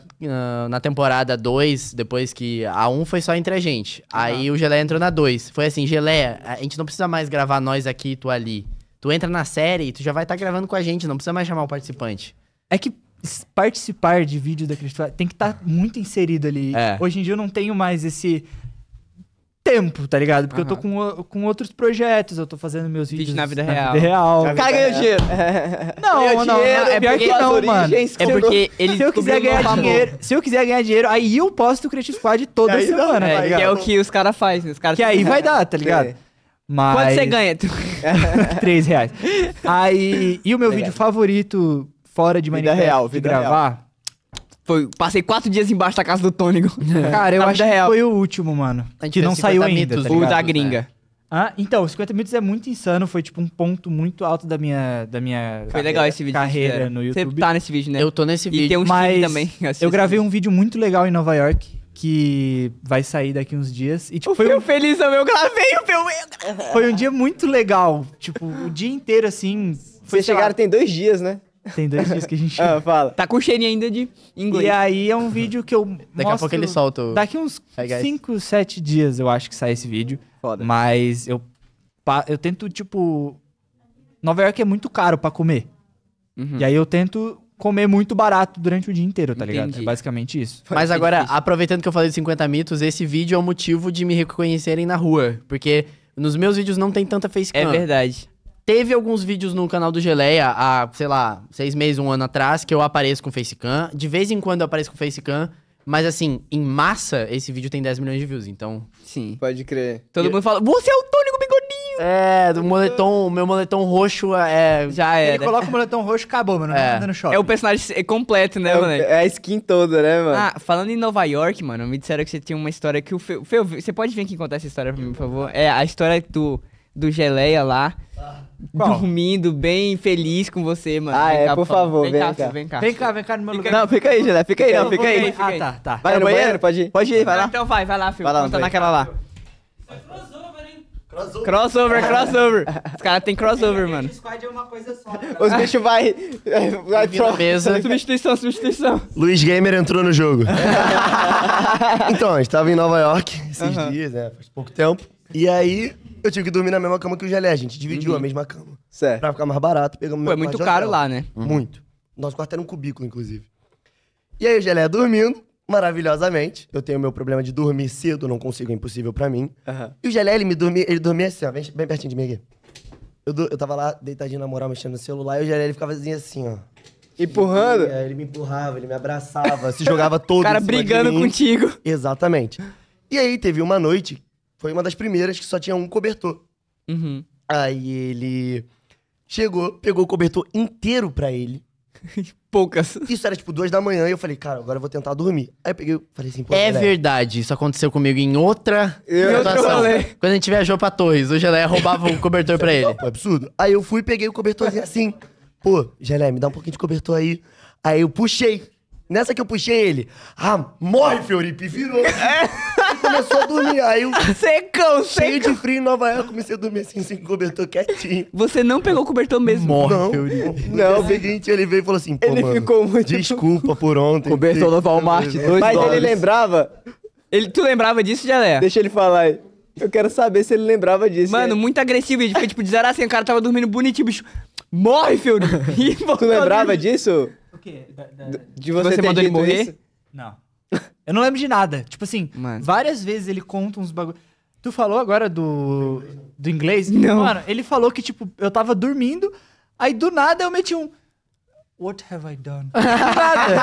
na temporada 2, depois que a 1 um foi só entre a gente. Aí o Geleia entrou na 2. Foi assim, Geleia, a gente não precisa mais gravar nós aqui e tu ali. Tu entra na série e tu já vai estar tá gravando com a gente, não precisa mais chamar o participante. É que participar de vídeo da Cristo tem que estar tá muito inserido ali. É. Hoje em dia eu não tenho mais esse tempo, tá ligado? Porque eu tô com, com outros projetos, eu tô fazendo meus vídeos. Vídeo na vida na real. Vida real. Na cara ganhou dinheiro. Não, não, é, é pior que não, mano. É porque ele se eu quiser ganhar dinheiro, se eu quiser ganhar dinheiro, aí eu posto o Creative Squad toda semana, tá é, tá é o que os caras fazem, né? os caras. Que aí vai dar, tá ligado? Mas... Quanto você ganha? três reais. Aí, e o meu tá vídeo favorito fora de maneira vida real, de gravar? Real foi, passei quatro dias embaixo da casa do Tônico. É. Cara, eu Na acho que real. foi o último, mano. Que não saiu ainda. tá o da gringa. É. Ah, então, 50 minutos é muito insano, foi tipo um ponto muito alto da minha da minha foi carreira, legal esse vídeo carreira no YouTube. Você tá nesse vídeo, né? Eu tô nesse vídeo. E tem um Mas também. Eu gravei um vídeo muito legal em Nova York que vai sair daqui uns dias e tipo o foi um... felizão, eu gravei o meu. Foi um dia muito legal, tipo, o dia inteiro assim, foi Vocês chegaram lá... tem dois dias, né? Tem dois dias que a gente. ah, fala. Tá com cheirinho ainda de inglês. E aí é um vídeo que eu. Daqui mostro... a pouco ele solta. O... Daqui uns 5, 7 dias eu acho que sai esse vídeo. Foda. Mas eu, eu tento, tipo. Nova York é muito caro para comer. Uhum. E aí eu tento comer muito barato durante o dia inteiro, tá Entendi. ligado? É basicamente isso. Mas agora, aproveitando que eu falei de 50 mitos, esse vídeo é o motivo de me reconhecerem na rua. Porque nos meus vídeos não tem tanta facecam. É verdade. Teve alguns vídeos no canal do Geleia há, sei lá, seis meses, um ano atrás, que eu apareço com facecam. De vez em quando eu apareço com facecam. Mas assim, em massa, esse vídeo tem 10 milhões de views, então. Sim. Pode crer. Todo e mundo eu... fala, você é o Tony com bigodinho! É, do uhum. moletom, o meu moletom roxo é. é Já é. Ele coloca o moletom roxo acabou, mano. É. Tá não no shopping. É o personagem é completo, né, é, mano? É a skin toda, né, mano? Ah, falando em Nova York, mano, me disseram que você tinha uma história que o Feu. Feu, você pode vir aqui contar essa história pra mim, por favor? É, a história do. Tu do Geleia lá. Qual? Dormindo bem feliz com você, mano. Ah, vem é, cá, por favor, vem, vem cá, cá. vem cá. Vem cá, vem cá no meu lugar. Não, fica aí, Geleia, fica aí, não, fica aí. Fica aí. Ah, tá, tá. Vai no banheiro? Pode ir, pode ir, vai lá. Então vai, vai lá, filho. Vai lá, Conta naquela lá. Crossover, crossover. crossover. Os caras tem crossover, mano. Squad é uma coisa só. Tá? Os bichos vai... vai mesa. Substituição, substituição. Luiz Gamer entrou no jogo. então, a gente tava em Nova York esses dias, né? Faz pouco tempo. E aí, eu tive que dormir na mesma cama que o Gelé. A gente dividiu Uhum. a mesma cama. Certo. Pra ficar mais barato, pegamos Pô, é muito caro lá, né? Uhum. Muito. Nosso quarto era um cubículo, inclusive. E aí o Gelé dormindo, maravilhosamente. Eu tenho meu problema de dormir cedo, não consigo, é impossível pra mim. E o Gelé, ele me dormia, ele dormia assim, ó, bem, pertinho de mim aqui. Eu, do- eu tava lá, deitadinho na moral, mexendo no celular, e o Gelé, ele ficava assim, assim ó. Empurrando. É, ele me empurrava, ele me abraçava, se jogava todo O cara em cima de brigando mim. contigo. Exatamente. E aí teve uma noite foi uma das primeiras que só tinha um cobertor. Uhum. Aí ele chegou, pegou o cobertor inteiro pra ele. Poucas. Isso era tipo duas da manhã e eu falei, cara, agora eu vou tentar dormir. Aí eu peguei, falei assim, pô. É verdade, isso aconteceu comigo em outra eu situação. Quando a gente viajou pra Torres, o Geleia roubava o cobertor pra é ele. Pô, é absurdo. Aí eu fui, peguei o cobertorzinho assim. Pô, Geleia, me dá um pouquinho de cobertor aí. Aí eu puxei. Nessa que eu puxei ele. Ah, morre, Felipe, virou. É. começou a dormir. Aí eu. Secão, Cheio de frio em Nova York, comecei a dormir assim, sem cobertor quietinho. Você não pegou cobertor mesmo? Morre, não, não, o seguinte, ele veio e falou assim: Pô, ele mano, ficou muito. Desculpa por ontem. Cobertor no Walmart, dois Mas dólares. ele lembrava. Ele, tu lembrava disso, Jalé? Deixa ele falar aí. Eu quero saber se ele lembrava disso. Mano, muito agressivo. Ele foi tipo de 0 assim. O cara tava dormindo bonitinho, bicho. Morre, Fiori! tu lembrava disso? O quê? Da, da... De você, você ter mandou ele morrer? Isso? Não. Eu não lembro de nada. Tipo assim, Mano. várias vezes ele conta uns bagulho. Tu falou agora do. do inglês? Não. Mano, ele falou que, tipo, eu tava dormindo, aí do nada eu meti um. What have I done? Nada.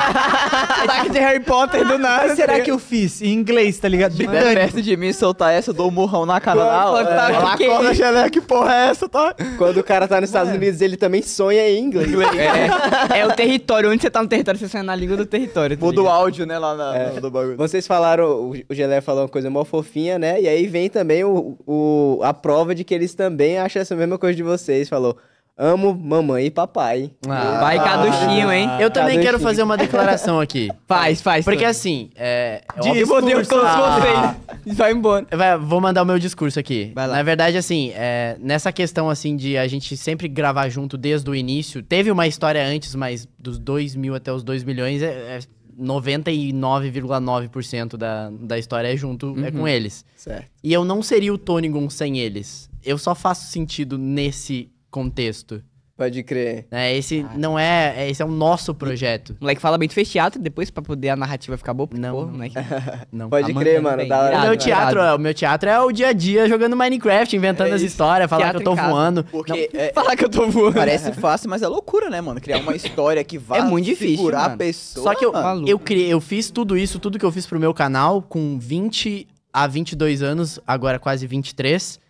Ataque de Harry Potter do nada. O que será que eu fiz? Em inglês, tá ligado? Se der perto de mim soltar essa, eu dou um murrão na cara da aula. Tá, acorda, é, ah, que porra é essa, tá? Quando o cara tá nos Estados Unidos, ele também sonha em inglês. Tá é, é o território. Onde você tá no território, você sonha na língua do território. Tá do o áudio, né, lá na, é. do bagulho. Vocês falaram, o, o falou uma coisa mó fofinha, né? E aí vem também o, o, a prova de que eles também acham essa mesma coisa de vocês. Falou... Amo mamãe e papai. Ah, pai ah, caduchinho, hein? Eu também caduchinho. quero fazer uma declaração aqui. faz, faz. Porque assim, é. é Diz, meu Deus, todos vocês. Ah. Vai embora. Vai, vou mandar o meu discurso aqui. Na verdade, assim, é, nessa questão, assim, de a gente sempre gravar junto desde o início, teve uma história antes, mas dos 2 mil até os 2 milhões, é, é 99,9% da, da história é junto uhum. é com uhum. eles. Certo. E eu não seria o Tônigon sem eles. Eu só faço sentido nesse contexto. Pode crer. É, esse ah. não é, é, Esse é o nosso projeto. O moleque fala bem, tu fez teatro depois pra poder a narrativa ficar boa? Porque, não, pô, moleque. não. Pode tá crer, mano. Tá o, meu teatro, é, o meu teatro é o dia a dia jogando Minecraft, inventando é as histórias, falar que eu tô voando. Porque não, é, falar que eu tô voando. Parece fácil, mas é loucura, né, mano? Criar uma história que vai é muito difícil, segurar mano. a pessoa. Só que eu, mano. eu, criei, eu fiz tudo isso, tudo que eu fiz pro meu canal com 20 a 22 anos, agora quase 23.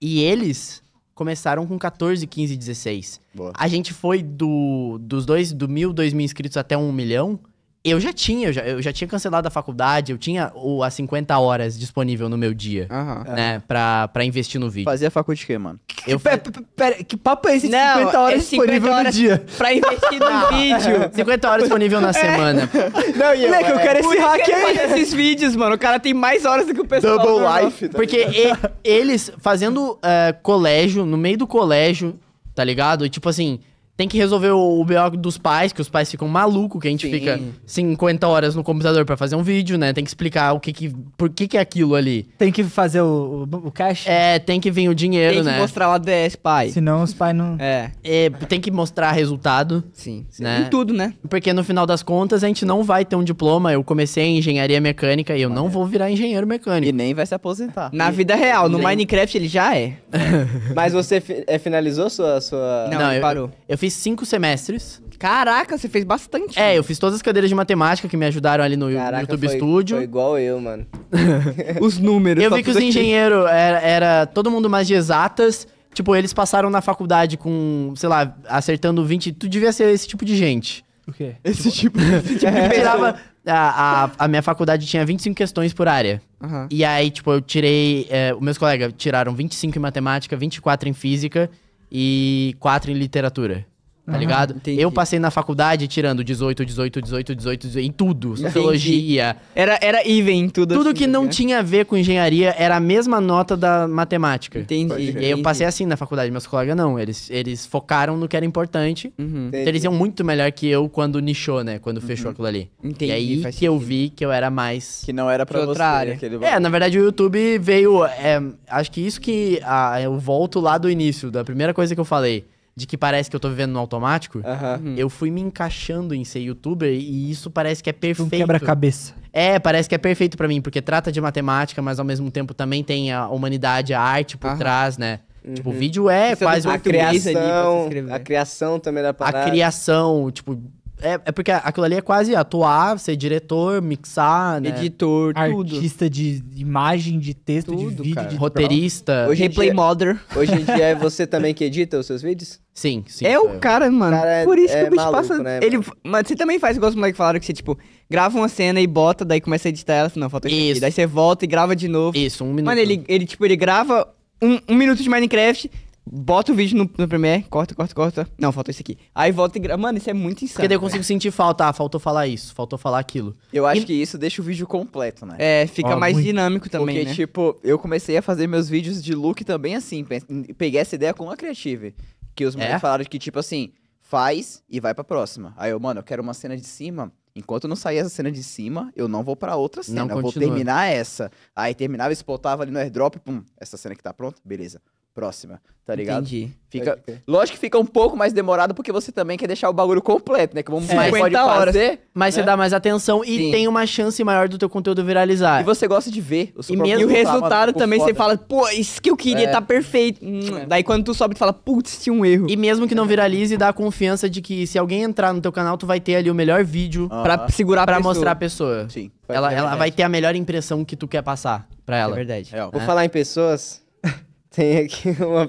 E eles começaram com 14, 15, 16. Boa. A gente foi do, dos dois, do mil, dois mil inscritos até um milhão eu já tinha, eu já, eu já tinha cancelado a faculdade, eu tinha o, as 50 horas disponível no meu dia, uhum. né? Pra, pra investir no vídeo. Fazia faculdade de quê, mano? Que, eu pera, que papo é esse de 50 horas é 50 disponível horas no dia? Pra investir no ah. vídeo. 50 horas disponível na é. semana. Não, e eu, Moleque, eu é, quero esse hack aí. esses vídeos, mano. O cara tem mais horas do que o pessoal. Double life. Tá Porque e, eles fazendo uh, colégio, no meio do colégio, tá ligado? E tipo assim tem que resolver o, BO dos pais, que os pais ficam malucos, que a gente Sim. fica 50 horas no computador para fazer um vídeo, né? Tem que explicar o que que, por que que é aquilo ali. Tem que fazer o, o, cash? É, tem que vir o dinheiro, né? Tem que né? mostrar o ADS, pai. Senão os pais não... É. é. Tem que mostrar resultado. Sim. Né? Em tudo, né? Porque no final das contas a gente não vai ter um diploma. Eu comecei em engenharia mecânica e eu ah, não é. vou virar engenheiro mecânico. E nem vai se aposentar. Na e... vida real, no nem... Minecraft ele já é. Mas você é, finalizou sua... sua... Não, não eu, parou. Eu fiz fiz cinco semestres. Caraca, você fez bastante. É, eu fiz todas as cadeiras de matemática que me ajudaram ali no, Caraca, YouTube foi, Studio. Foi igual eu, mano. os números. Eu vi que os engenheiros era, era, todo mundo mais de exatas. Tipo, eles passaram na faculdade com, sei lá, acertando 20. Tu devia ser esse tipo de gente. O quê? Esse tipo, tipo de. gente. Tipo, é. tirava, a, a, a, minha faculdade tinha 25 questões por área. Uhum. E aí, tipo, eu tirei. É, os meus colegas tiraram 25 em matemática, 24 em física e 4 em literatura tá uhum, ligado? Entendi. Eu passei na faculdade tirando 18, 18, 18, 18, 18 em tudo. Sociologia. Era, era even tudo. Tudo assim, que não né? tinha a ver com engenharia era a mesma nota da matemática. Entendi. E aí eu passei assim na faculdade. Meus colegas não, eles, eles focaram no que era importante. Uhum. Então eles iam muito melhor que eu quando nichou, né? Quando fechou uhum. aquilo ali. Entendi. E aí que eu vi que eu era mais... Que não era pra outra você, área. É, na verdade o YouTube veio... É, acho que isso que... Ah, eu volto lá do início, da primeira coisa que eu falei de que parece que eu tô vivendo no automático, uhum. eu fui me encaixando em ser youtuber e isso parece que é perfeito. Um quebra-cabeça. É, parece que é perfeito para mim, porque trata de matemática, mas ao mesmo tempo também tem a humanidade, a arte por trás, né? Uhum. Tipo, o vídeo é Isso é quase é um a criação, ali A criação também da parada. A criação, tipo, é, é porque aquilo ali é quase atuar, ser diretor, mixar, né? Editor, tudo. Artista de imagem, de texto, tudo, de vídeo, cara. de roteirista. Hoje Replay modder. Hoje em dia é você também que edita os seus vídeos? Sim, sim. É o cara, mano. cara é- Por isso é que o é bicho maluco, passa. Né, ele, mas você também faz igual os moleques falaram que você, tipo, grava uma cena e bota, daí começa a editar ela, não, falta isso. Aqui. Daí você volta e grava de novo. Isso, um minuto. Mano, ele, ele tipo, ele grava um, um minuto de Minecraft Bota o vídeo no, no Premiere, corta, corta, corta. Não, falta isso aqui. Aí volta e grava. Mano, isso é muito insano. Porque daí eu consigo sentir falta. Ah, faltou falar isso, faltou falar aquilo. Eu acho e... que isso deixa o vídeo completo, né? É, fica mais muito. dinâmico também. Porque, né? tipo, eu comecei a fazer meus vídeos de look também assim. Peguei essa ideia com a Creative. Que os meus é? falaram que, tipo assim, faz e vai pra próxima. Aí eu, mano, eu quero uma cena de cima. Enquanto não sair essa cena de cima, eu não vou para outra cena. Não eu continua. vou terminar essa. Aí terminava, explotava ali no airdrop, pum, essa cena que tá pronta, beleza próxima, tá ligado? Entendi. Fica, lógico que fica um pouco mais demorado porque você também quer deixar o bagulho completo, né? Que vamos é, mais pode horas, fazer, mas né? você dá mais atenção e Sim. tem uma chance maior do teu conteúdo viralizar. E você gosta de ver o seu e, mesmo, e o tá resultado também você fala, pô, isso que eu queria é. tá perfeito. É. Hum, é. Daí quando tu sobe tu fala, putz, tinha um erro. E mesmo que não é. viralize, dá a confiança de que se alguém entrar no teu canal, tu vai ter ali o melhor vídeo uh -huh. para segurar para mostrar a pessoa. Sim. Ela, ela vai ter a melhor impressão que tu quer passar para ela. É verdade. É, Vou falar em pessoas tem aqui uma.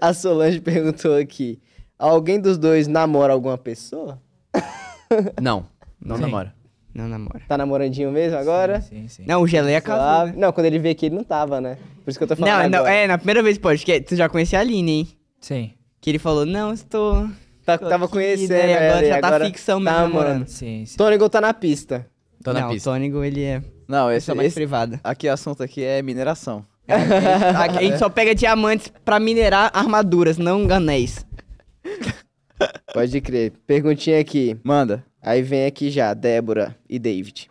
A Solange perguntou aqui: alguém dos dois namora alguma pessoa? Não, não Sim. namora. Não namora. Tá namorandinho mesmo agora? Sim, sim. sim. Não, o Geleia casou. Né? Não, quando ele veio aqui, ele não tava, né? Por isso que eu tô falando. Não, não é, na primeira vez, pode, que tu já conhecia a Aline, hein? Sim. Que ele falou, não, estou. Tá, tava aqui, conhecendo, né? Agora já tá agora tá ficção mesmo né? namorando. Sim, sim. Tônigo tá na pista. Tô na não, pista. O Tônigo, ele é. Não, esse é mais privado. Aqui o assunto aqui é mineração. a, gente só pega diamantes pra minerar armaduras, não anéis. Pode crer. Perguntinha aqui. Manda. Aí vem aqui já, Débora e David.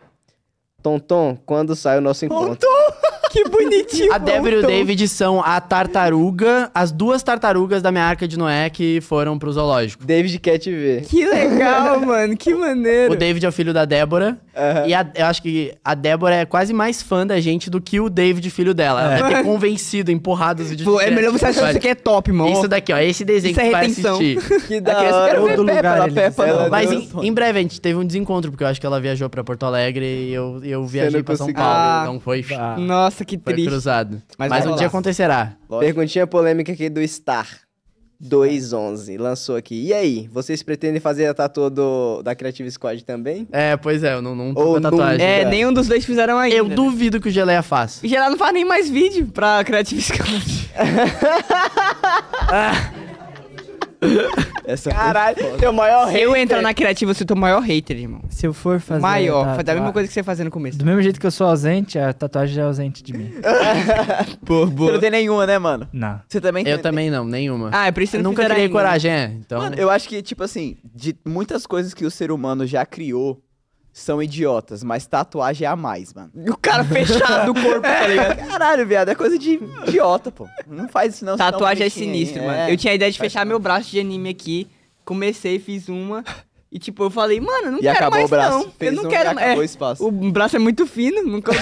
Tonton, quando sai o nosso encontro? Tonton! que bonitinho. A Débora e o David são a tartaruga, as duas tartarugas da minha arca de Noé que foram pro zoológico. David quer te ver. Que legal, mano. Que maneiro. O David é o filho da Débora. Uhum. E a, eu acho que a Débora é quase mais fã da gente do que o David, filho dela. Ela é. deve ter convencido, empurrado os vídeos. Pô, é melhor você achar que isso aqui é top, mano. Isso daqui, ó. Esse desenho Isso é que é vai assistir. Que da hora. Quero ver lugar, ela, Peppa, ela, né? Mas em, em, breve a gente teve um desencontro, porque eu acho que ela viajou pra Porto Alegre e eu, eu viajei pra São Paulo. Ah, então foi... Tá. Nossa, nossa, que Foi triste. cruzado. Mas, Mas um dia acontecerá. Lógico. Perguntinha polêmica aqui do Star. 211 lançou aqui. E aí, vocês pretendem fazer a tatua do, da Creative Squad também? É, pois é, eu não, não Ou tatuagem. É, nenhum dos dois fizeram ainda. Eu duvido que o Geleia faça. O Geleia não faz nem mais vídeo pra Creative Squad. ah. Essa é Caralho, teu maior Se hater. eu entrar na criativa, você sou teu maior hater, irmão. Se eu for fazer. Maior, Foi da mesma coisa que você fazendo no começo. Do mesmo jeito que eu sou ausente, a tatuagem já é ausente de mim. Pô, boa. Você não tem nenhuma, né, mano? Não. Você também Eu também não, nenhuma. Ah, é por isso que eu nunca criei né? coragem, é. Então... Mano, eu acho que, tipo assim, de muitas coisas que o ser humano já criou são idiotas, mas tatuagem é a mais, mano. E o cara fechado o corpo, tá ligado? Caralho, viado, é coisa de idiota, pô. Não faz isso não. Tatuagem é sinistro, é, mano. É. Eu tinha a ideia de fechar meu braço de anime aqui. Comecei, fiz uma. E tipo, eu falei, mano, não e quero mais não. eu não um quero mais. Acabou é, o espaço. É, o braço é muito fino, nunca.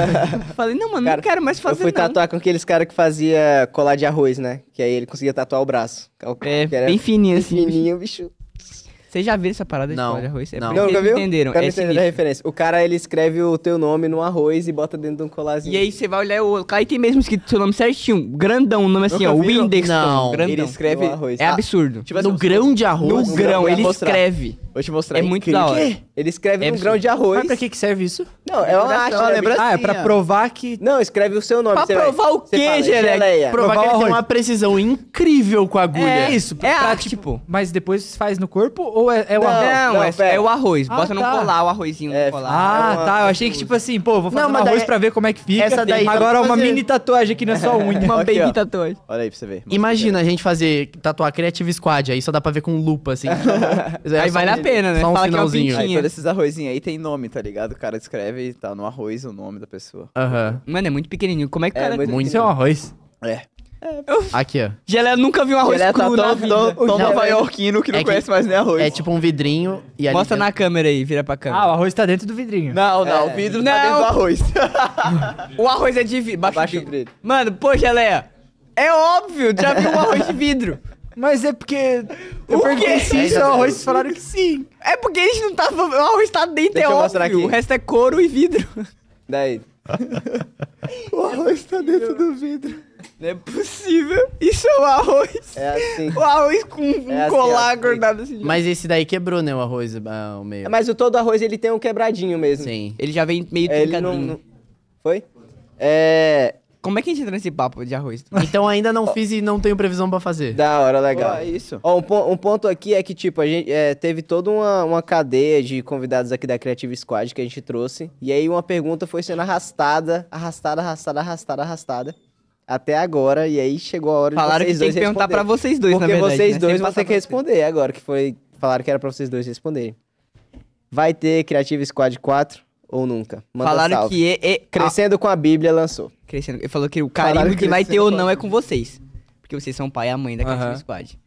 falei, não, mano, cara, não quero mais fazer Eu fui não. tatuar com aqueles caras que fazia colar de arroz, né? Que aí ele conseguia tatuar o braço. É, bem fininho assim, bem assim. Fininho, bicho. bicho vocês já viram essa parada Não. de de arroz? É Não. Não, nunca viu? entenderam. É a referência. O cara, ele escreve o teu nome no arroz e bota dentro de um colazinho. E aí você vai olhar o outro. Aí tem mesmo escrito seu nome certinho. Grandão, o nome assim, Nunca ó. Windex. Não, grandão. ele escreve... No é arroz. É ah, absurdo. Tipo assim, No grão de arroz? No grão, ele mostrar. escreve. Vou te mostrar. É muito Incrível. da hora. Quê? Ele escreve É grão de arroz. Mas pra que que serve isso? Não, é uma arte. Ah, é pra provar que... Não, escreve o seu nome. Pra você vai- provar o quê, Geleia? Geleia. Provar que ele é tem uma precisão incrível com a agulha. É isso. É, é pra, arte, tipo, Mas depois faz no corpo ou ou é, é o arroz? Não, não é, é o arroz. Ah, Bota tá. no colar, o arrozinho é, no colar. Ah, é tá. Eu achei que, tipo assim, pô, vou fazer não, um arroz daí, pra ver como é que fica. Essa daí Agora uma mini tatuagem aqui na sua unha. uma baby ó. tatuagem. Olha aí pra você ver. Mostra Imagina a gente fazer, tatuar Creative Squad, aí só dá pra ver com lupa, assim. aí vale a pena, né? É só um Fala Aí todos esses arrozinhos aí tem nome, tá ligado? O cara escreve e tá no arroz o nome da pessoa. Aham. Mano, é muito pequenininho. Como é que o é cara... Muito é um arroz. É. É. Aqui, ó. Geleia nunca viu um arroz Geleia tá cru tá tão, tão, tão Yorkino que não é que conhece mais nem né, arroz. É tipo um vidrinho e Mostra na câmera aí, vira pra câmera. Ah, o arroz tá dentro do vidrinho. Não, não, é, o vidro não. tá dentro do arroz. o arroz é de vidro. Baixo, baixo vidro. Mano, pô, Geleia. É óbvio, já viu um arroz de vidro. Mas é porque. Eu o perguntei se isso é arroz, falaram que sim. É porque a gente não tava. O arroz tá dentro, Deixa é óbvio. Aqui. O resto é couro e vidro. Daí. o arroz tá dentro do vidro. Não é possível. Isso é o arroz. É assim. O arroz com um assim, colar é assim. Assim. assim. Mas esse daí quebrou, né? O arroz ao ah, meio. Mas o todo arroz ele tem um quebradinho mesmo. Sim. Ele já vem meio é, trincadinho. Não, não... Foi? É. Como é que a gente entra nesse papo de arroz? Então ainda não fiz e não tenho previsão para fazer. Da hora, legal. Pô, é isso. Ó, um, po um, ponto aqui é que, tipo, a gente é, teve toda uma, uma cadeia de convidados aqui da Creative Squad que a gente trouxe. E aí uma pergunta foi sendo arrastada, arrastada, arrastada, arrastada, arrastada até agora, e aí chegou a hora Falaram de vocês dois tem que perguntar pra vocês dois, Porque na verdade. Porque vocês né? dois vão ter que responder agora, que foi... Falaram que era pra vocês dois responderem. Vai ter Creative Squad 4 ou nunca? Manda Falaram salve. que... É, é... Crescendo com a Bíblia lançou. Crescendo. Ele falou que o carinho que vai ter ou não é com vocês. Porque vocês são o pai e a mãe da Creative uh -huh. Squad.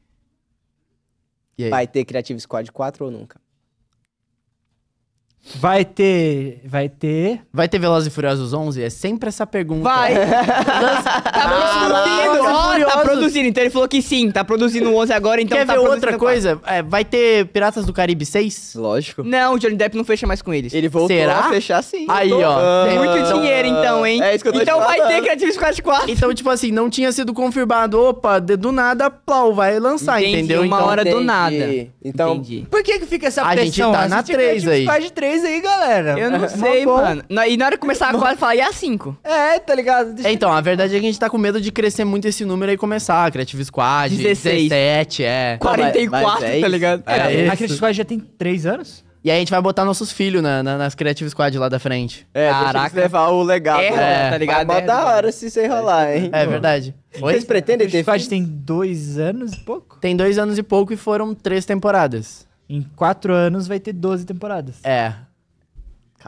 Vai ter Creative Squad 4 ou nunca? Vai ter. Vai ter. Vai ter Velozes e Furiosos 11? É sempre essa pergunta. Vai! Tá, tá produzindo! Ó, oh, tá, tá produzindo. Então ele falou que sim, tá produzindo 11 agora, então Quer tá ver outra coisa? É, vai ter Piratas do Caribe 6? Lógico. Não, o Johnny Depp não fecha mais com eles. Ele voltou Será? a fechar sim. Aí, ó. Ah. Tem muito dinheiro então, hein? É isso que eu tô Então vai ter Creative Squad 4. Então, tipo assim, não tinha sido confirmado. Opa, do nada, Plau, vai lançar, Entendi, entendeu? Uma então, hora entendi. do nada. Então, Entendi. Por que que fica essa pressão? A gente tá na 3 aí. Creative Squad 3 vocês aí, galera. Eu não sei, bom. mano. Na- E na hora que começar a quadra, falar, e a 5? É, tá ligado? Deixa- Então, a verdade é que a gente tá com medo de crescer muito esse número aí e começar. Creative Squad, 16. 17, é. Não, mas- mas 44, é tá ligado? É, É, a Creative Squad já tem 3 anos? E aí a gente vai botar nossos filhos na, na- nas Creative Squad lá da frente. É, Caraca. deixa Caraca. eles levar o legado. É, né? tá ligado? Mas É, da hora se isso rolar, é, hein? É verdade. Vocês pretendem Oi? pretendem Creative Squad tem 2 anos e pouco? Tem dois anos e pouco e foram três temporadas. Em quatro anos vai ter 12 temporadas. É.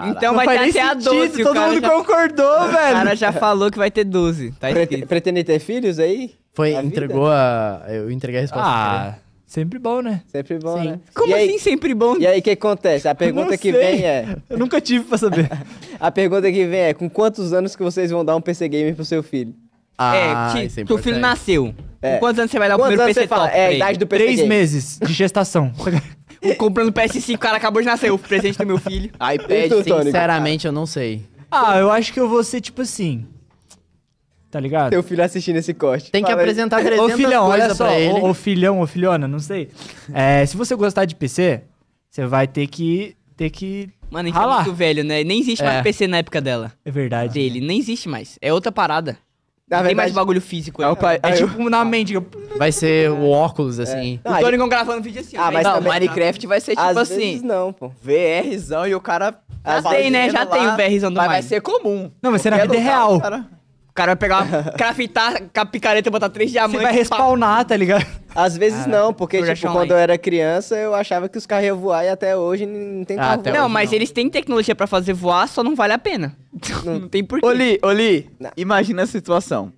então vai ter até a 12. Todo mundo já... concordou, velho. O cara já falou que vai ter 12. Tá pretende ter filhos aí? Foi, a entregou vida? a. Eu entreguei a resposta. Ah, sempre bom, né? Sempre bom, Sim. né? Como e assim aí, sempre bom? E aí o que acontece? A pergunta que vem é. Eu nunca tive pra saber. a pergunta que vem é: com quantos anos que vocês vão dar um PC Game pro seu filho? É, ah, é, que, o filho nasceu. É. Com quantos anos você vai dar quantos o primeiro PC fala? Top? É, a idade do PC Três game. meses de gestação. comprando PS5, o cara acabou de nascer, o presente do meu filho. Então, iPad, sinceramente, eu não sei. Ah, eu acho que eu vou ser tipo assim. Tá ligado? Teu filho assistindo esse corte. Tem que Fala apresentar 300 Ô filhão, olha só, ô, ô filhão, ô filhona, não sei. É, se você gostar de PC, você vai ter que ter que Mano, a gente é muito velho, né? Nem existe mais é. PC na época dela. É verdade. Dele, né? nem existe mais. É outra parada. Na verdade, tem mais bagulho físico. É, é, é, é tipo eu... na mente. Vai ser o óculos, assim. É. Não, o Tony gravando vídeo assim. Ah, mas não, Minecraft vai ser tipo assim. não, pô. VRzão e o cara. Já tem, né? Já lá, tem o VRzão do Minecraft. Vai ser comum. Não, vai ser na vida é real. Cara cara vai pegar, craftar com a picareta e botar três diamantes. Você vai respawnar, tá ligado? Às vezes ah, não, porque tipo, quando eu era criança, eu achava que os carros iam voar e até hoje não tem ah, carro ah, Não, mas não. eles têm tecnologia para fazer voar, só não vale a pena. Não, não tem porquê. Oli, Oli, não. imagina a situação.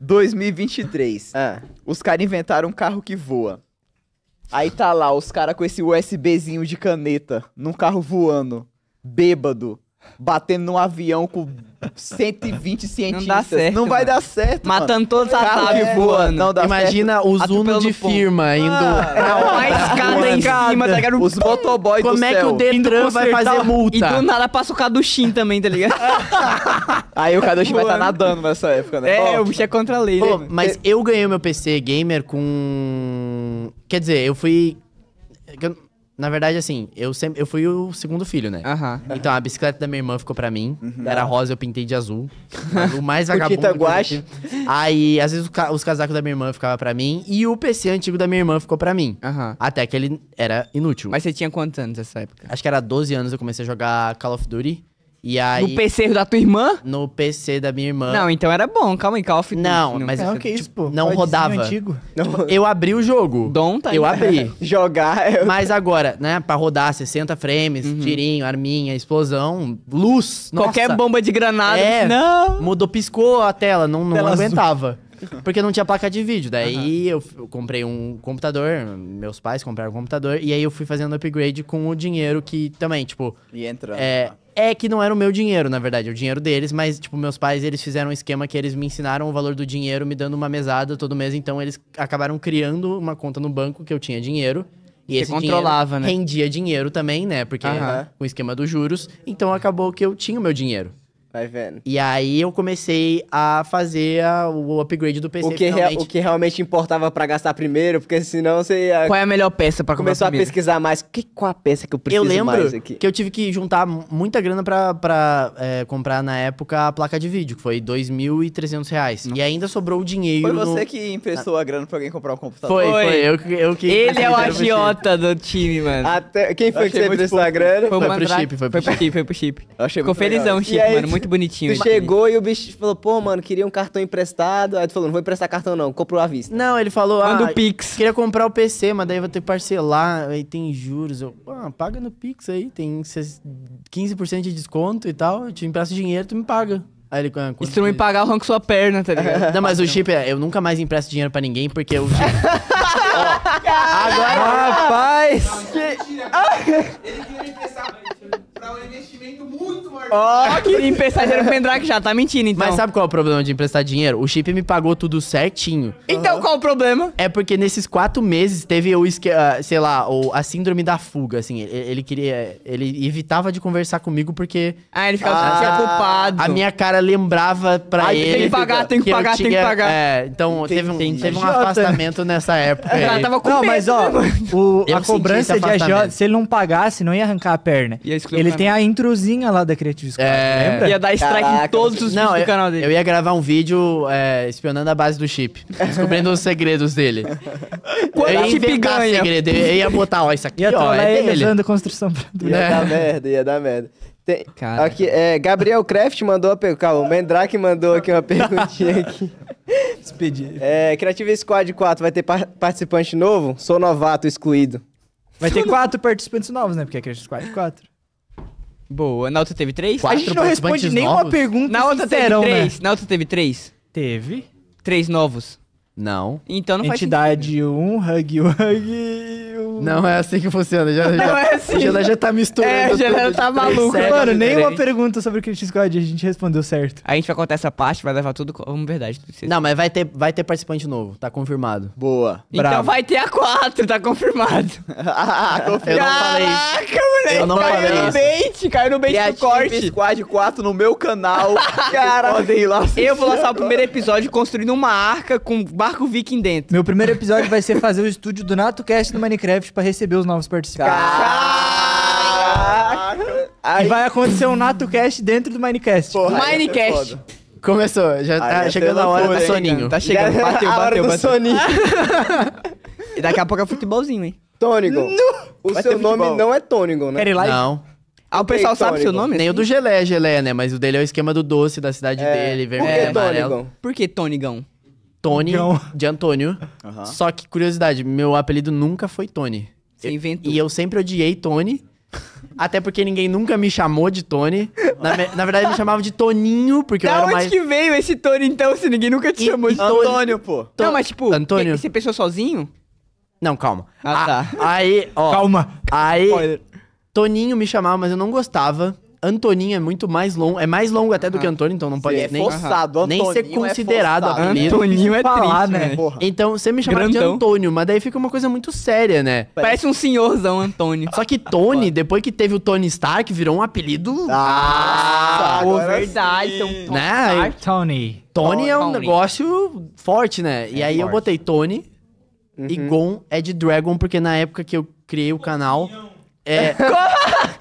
2023. ah. Os caras inventaram um carro que voa. Aí tá lá os caras com esse USBzinho de caneta num carro voando, bêbado batendo num avião com 120 cientistas. Não, dá certo, não vai mano. dar certo. Matando tá mano. todos as aves voando. Não dá Imagina certo. os Uno de ponto. firma ah, indo. Ah, não, escada em cima, tá ligado? Os motoboys Como do é céu. que o Detran vai fazer multa? E do nada passa o Caduchim também, tá ligado? Aí o Caduchim vai estar tá nadando nessa época, né? É, oh. o bicho é contra a lei. Oh, né? Mas eu ganhei meu PC gamer com. Quer dizer, eu fui. Na verdade, assim, eu sempre eu fui o segundo filho, né? Aham. Então a bicicleta da minha irmã ficou pra mim. Uhum. Era rosa, eu pintei de azul. o mais vagabundo. Tinta guache. Aí, às vezes, os, ca os casacos da minha irmã ficavam pra mim. E o PC antigo da minha irmã ficou pra mim. Aham. Até que ele era inútil. Mas você tinha quantos anos nessa época? Acho que era 12 anos eu comecei a jogar Call of Duty. E aí, no PC da tua irmã? No PC da minha irmã. Não, então era bom. Calma aí, Call of Duty. Não, mas não, que tipo, isso, pô. não rodava. Antigo. Tipo, eu abri o jogo. Dom tá Eu abri. Jogar. Eu... Mas agora, né, pra rodar 60 frames, uhum. tirinho, arminha, explosão, luz. Qualquer bomba de granada. É, não. Mudou, piscou a tela, não, não tela aguentava. Porque não tinha placa de vídeo. Daí uhum. eu, eu, comprei um computador, meus pais compraram um computador, e aí eu fui fazendo upgrade com o dinheiro que também, tipo. E entrando. É, lá né? É que não era o meu dinheiro, na verdade, é o dinheiro deles, mas, tipo, meus pais, eles fizeram um esquema que eles me ensinaram o valor do dinheiro, me dando uma mesada todo mês, então eles acabaram criando uma conta no banco que eu tinha dinheiro. E Você esse controlava, dinheiro né? rendia dinheiro também, né? Porque o esquema dos juros. Então acabou que eu tinha o meu dinheiro. Vai vendo. E aí eu comecei a fazer a, o upgrade do PC. O que, o que realmente importava para gastar primeiro, porque senão você ia. Qual é a melhor peça para Começou a pesquisar mais. Que, qual a peça que eu preciso eu mais aqui? Que eu tive que juntar muita grana pra, pra é, comprar na época a placa de vídeo, que foi R$ Reais. Nossa. E ainda sobrou o dinheiro. Foi você no... que emprestou a grana pra alguém comprar um computador? Foi, foi. eu, eu que. Ele é o agiota do time, mano. Até, quem foi que você emprestou a grana? Foi, foi pro Chip, foi pro Chip. Foi pro Chip. Ficou felizão, Chip, mano. Muito muito bonitinho. Tu chegou e o bicho falou, pô, mano, queria um cartão emprestado. Aí tu falou, não vou emprestar cartão não, compro à vista. Não, ele falou, Manda ah, o Pix. queria comprar o PC, mas daí vou ter que parcelar, aí tem juros. Eu, ah, paga no Pix aí, tem 15% de desconto e tal, eu te empresto dinheiro, tu me paga. Aí ele, ah, e se tu não me pagar, arranca sua perna, tá ligado? não, mas o chip é, eu nunca mais empresto dinheiro pra ninguém, porque o chip... oh, agora... Rapaz! ele queria emprestar pra um investimento muito Ó, que emprestar dinheiro pro Mandrake já, tá mentindo então. Mas sabe qual é o problema de emprestar dinheiro? O Chip me pagou tudo certinho. Então uhum. qual é o problema? É porque nesses quatro meses teve o, ah, sei lá, o, a síndrome da fuga, assim. Ele, ele, queria, ele evitava de conversar comigo porque... Ah, ele ficava ah, culpado. A minha cara lembrava pra ele... Tem que pagar, tem que, que pagar, tinha, tem que pagar. É, então teve um, teve um afastamento nessa época. Ela tava com Não, medo, mas ó, né, o, a cobrança de AJ, se ele não pagasse, não ia arrancar a perna. É ia ele tem né? a intrusinha lá da criatina. Squad, é... lembra? Ia dar strike Caraca. em todos os não, vídeos eu, do canal dele. Eu ia gravar um vídeo é, espionando a base do chip, descobrindo os segredos dele. o chip ganha? Segredo, eu ia botar, ó, isso aqui, ia ó, é dele. Ia construção pra tudo né? Ia dar merda, ia dar merda. Tem, Cara. Aqui, é, Gabriel Craft mandou a pergunta. Calma, o Mendrake mandou aqui uma perguntinha aqui. Despedir. É, Creative Squad 4 vai ter par participante novo? Sou novato excluído. Vai ter quatro participantes novos, né? Porque é Creative Squad 4. Boa. Na outra teve três? Quatro a gente não responde nenhuma novos? pergunta. Na outra teve né? três. Né? Na outra teve três? Teve. Três novos. Não. Então não Entidade 1, um, Hug Hug. Um... Não é assim que funciona. Já, não já, é assim. A já tá misturando. É, a Gelé tá, tá maluca. Mano, nenhuma pergunta sobre o Crit Squad a gente respondeu certo. A gente vai contar essa parte, vai levar tudo como verdade. não, mas vai ter, vai ter participante novo, tá confirmado. Boa. Então Bravo. vai ter a 4, tá confirmado. ah, confirmado. Caraca, moleque. Eu não falei caiu no bait, caiu no bait Criative do corte. Squad 4 no meu canal. Cara, podem ir lá assistir. Eu vou lançar o primeiro episódio construindo uma arca com barco viking dentro. Meu primeiro episódio vai ser fazer o estúdio do NatoCast no Minecraft pra receber os novos participantes. Caraca! E vai acontecer um NatoCast dentro do Minecraft. Porra, é Começou, já tá é chegando a hora do soninho. tá chegando, é bateu, bateu, bateu, bateu. soninho. e daqui a pouco é futebolzinho, hein? Tônigo. O seu nome não é Tônigo, né? Não. Ah, o pessoal sabe o seu nome? Nem o assim? do Gelé, Gelé, né? Mas o dele é o esquema do doce da cidade é. dele, vermelho, Por que amarelo. Tônigon? Por que Tônigão? Tony Gão. Então- de Antônio. Só que, curiosidade, meu apelido nunca foi Tony. Você inventou. E eu sempre odiei Tony. Até porque ninguém nunca me chamou de Tony. Na, na verdade, me chamavam de Toninho, porque da eu era onde mais... que veio esse Tony, então, se ninguém nunca te e, chamou e de Tony? Antônio, pô. To... Não, mas tipo, Antônio. você pensou sozinho? Não, calma. Ah, ah tá. A, aí, ó. Calma. Aí, Spoiler. Toninho me chamava, mas eu não gostava. Antoninho é muito mais longo. É mais longo até do que Antônio, então não pode e é nem, forçado. nem ser é considerado é apelido. Antoninho é falar, triste, né? né? Porra. Então, você me chamar de Antônio, mas daí fica uma coisa muito séria, né? Parece, um senhorzão, Antônio. Só que Tony, depois que teve o Tony Stark, virou um apelido. Ah, Nossa, verdade. Então, Tony né? Stark. Tony. Tony é um Tony. negócio forte, né? É e aí forte. eu botei Tony uhum. e Gon é de Dragon, porque na época que eu criei o canal. É.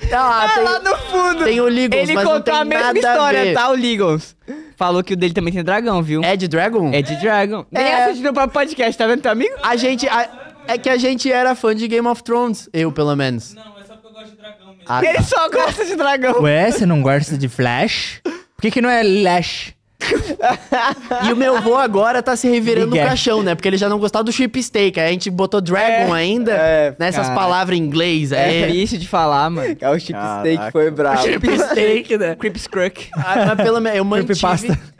Tá lá, é tem, lá no fundo. Tem o Ligons, Ele contou a mesma história, a tá? O Ligons. Falou que o dele também tem dragão, viu? É de Dragon? É de Dragon. É. Nem assistiu pra podcast, tá vendo, teu amigo? A gente... A, é que a gente era fã de Game of Thrones. Eu, pelo menos. Não, é só porque eu gosto de dragão mesmo. Ah, tá. Ele só gosta de dragão. Ué, você não gosta de Flash? Por que, que não é Lash? e o meu vô agora tá se revirando no caixão, né? Porque ele já não gostava do chip steak. Aí a gente botou dragon é, ainda é, nessas palavras em inglês. É, é difícil de falar, mano. É, o chip Caraca. steak foi bravo. O chip steak, né? Creep Scrunk. Ah, mas pelo menos eu mantive,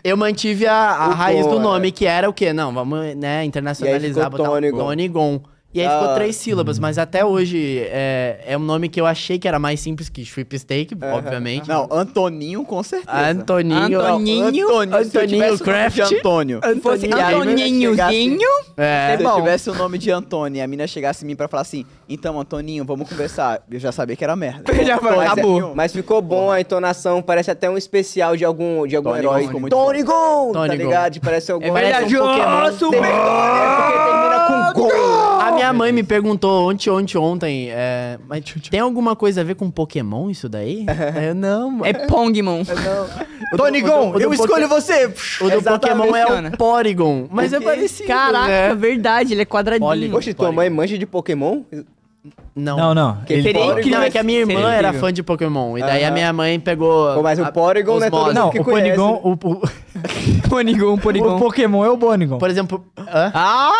eu mantive a, a raiz boa, do nome, é. que era o quê? Não, vamos né, internacionalizar, botar Tony Gon. Tony Gon. E aí ah. ficou três sílabas, uhum. mas até hoje é, é um nome que eu achei que era mais simples que Shripsteak, uhum. obviamente. Não, Antoninho com certeza. Antoninho. Antoninho. Antoninho, Antoninho Craft. Um Antônio. Fosse Antoninhozinho. É. Se eu tivesse o nome de Antônio e a mina chegasse em mim pra falar assim, então, Antoninho, vamos conversar. Eu já sabia que era merda. Eu já falei, é acabou. Tá é, mas ficou bom a entonação, parece até um especial de algum, de algum Tony herói. muito Tony Gold, tá ligado? Parece algum... É verdade, um Pokémon. Super... É porque termina com Gol. A minha mãe me perguntou ontem, ontem, ontem, é, mas tem alguma coisa a ver com Pokémon isso daí? eu, é, não, mano. É Pongmon. É, não. Tonigon, eu escolho você. O do é Pokémon é o Porygon, mas é parecido. Caraca, né? verdade, ele é quadradinho. Poxa, tua mãe manja de Pokémon? Não. Não, não. ele... não, é que a minha irmã era fã de Pokémon. E daí ah, a minha mãe pegou. Pô, mas o Porygon né, não é Não, o Ponigon. O, o... Ponigon, O Pokémon é o Bonigon. Por exemplo. Hã? Ah!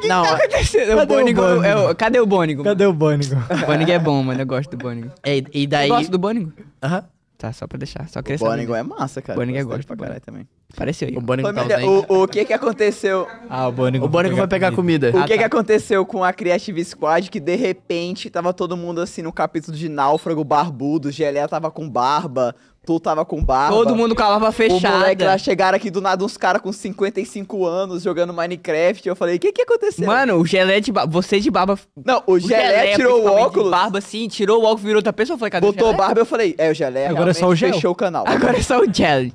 que não, tá acontecendo? O Bônigo, o Bônigo? É o, cadê é o Bônigo? Cadê o Bônigo? O Bônigo é bom, mano. Eu gosto do Bônigo. É, e e daí... Eu gosto do Bônigo. Aham. Tá, só pra deixar. Só queria é o Bônigo é massa, cara. Bônigo é gosto pra caralho também. Pareceu aí. O Bônigo Família, tá o, o que que aconteceu? Ah, o Bônigo, o Bônigo foi pegar comida. comida. O ah, que tá. que aconteceu com a Creative Squad que de repente tava todo mundo assim no capítulo de Náufrago barbudo, Geleia tava com barba, tu tava com barba. Todo mundo com a barba fechada. O moleque lá chegaram aqui do nada uns caras com 55 anos jogando Minecraft. Eu falei, o que que aconteceu? Mano, o Gelé de barba. Você de barba. Não, o, o Gelé, gelé tirou o óculos. barba assim, tirou o óculos, virou outra pessoa. Eu falei, cadê Botou o barba, eu falei, é o Gelé. Agora é só o gel Fechou o canal. Agora é só o Gelé.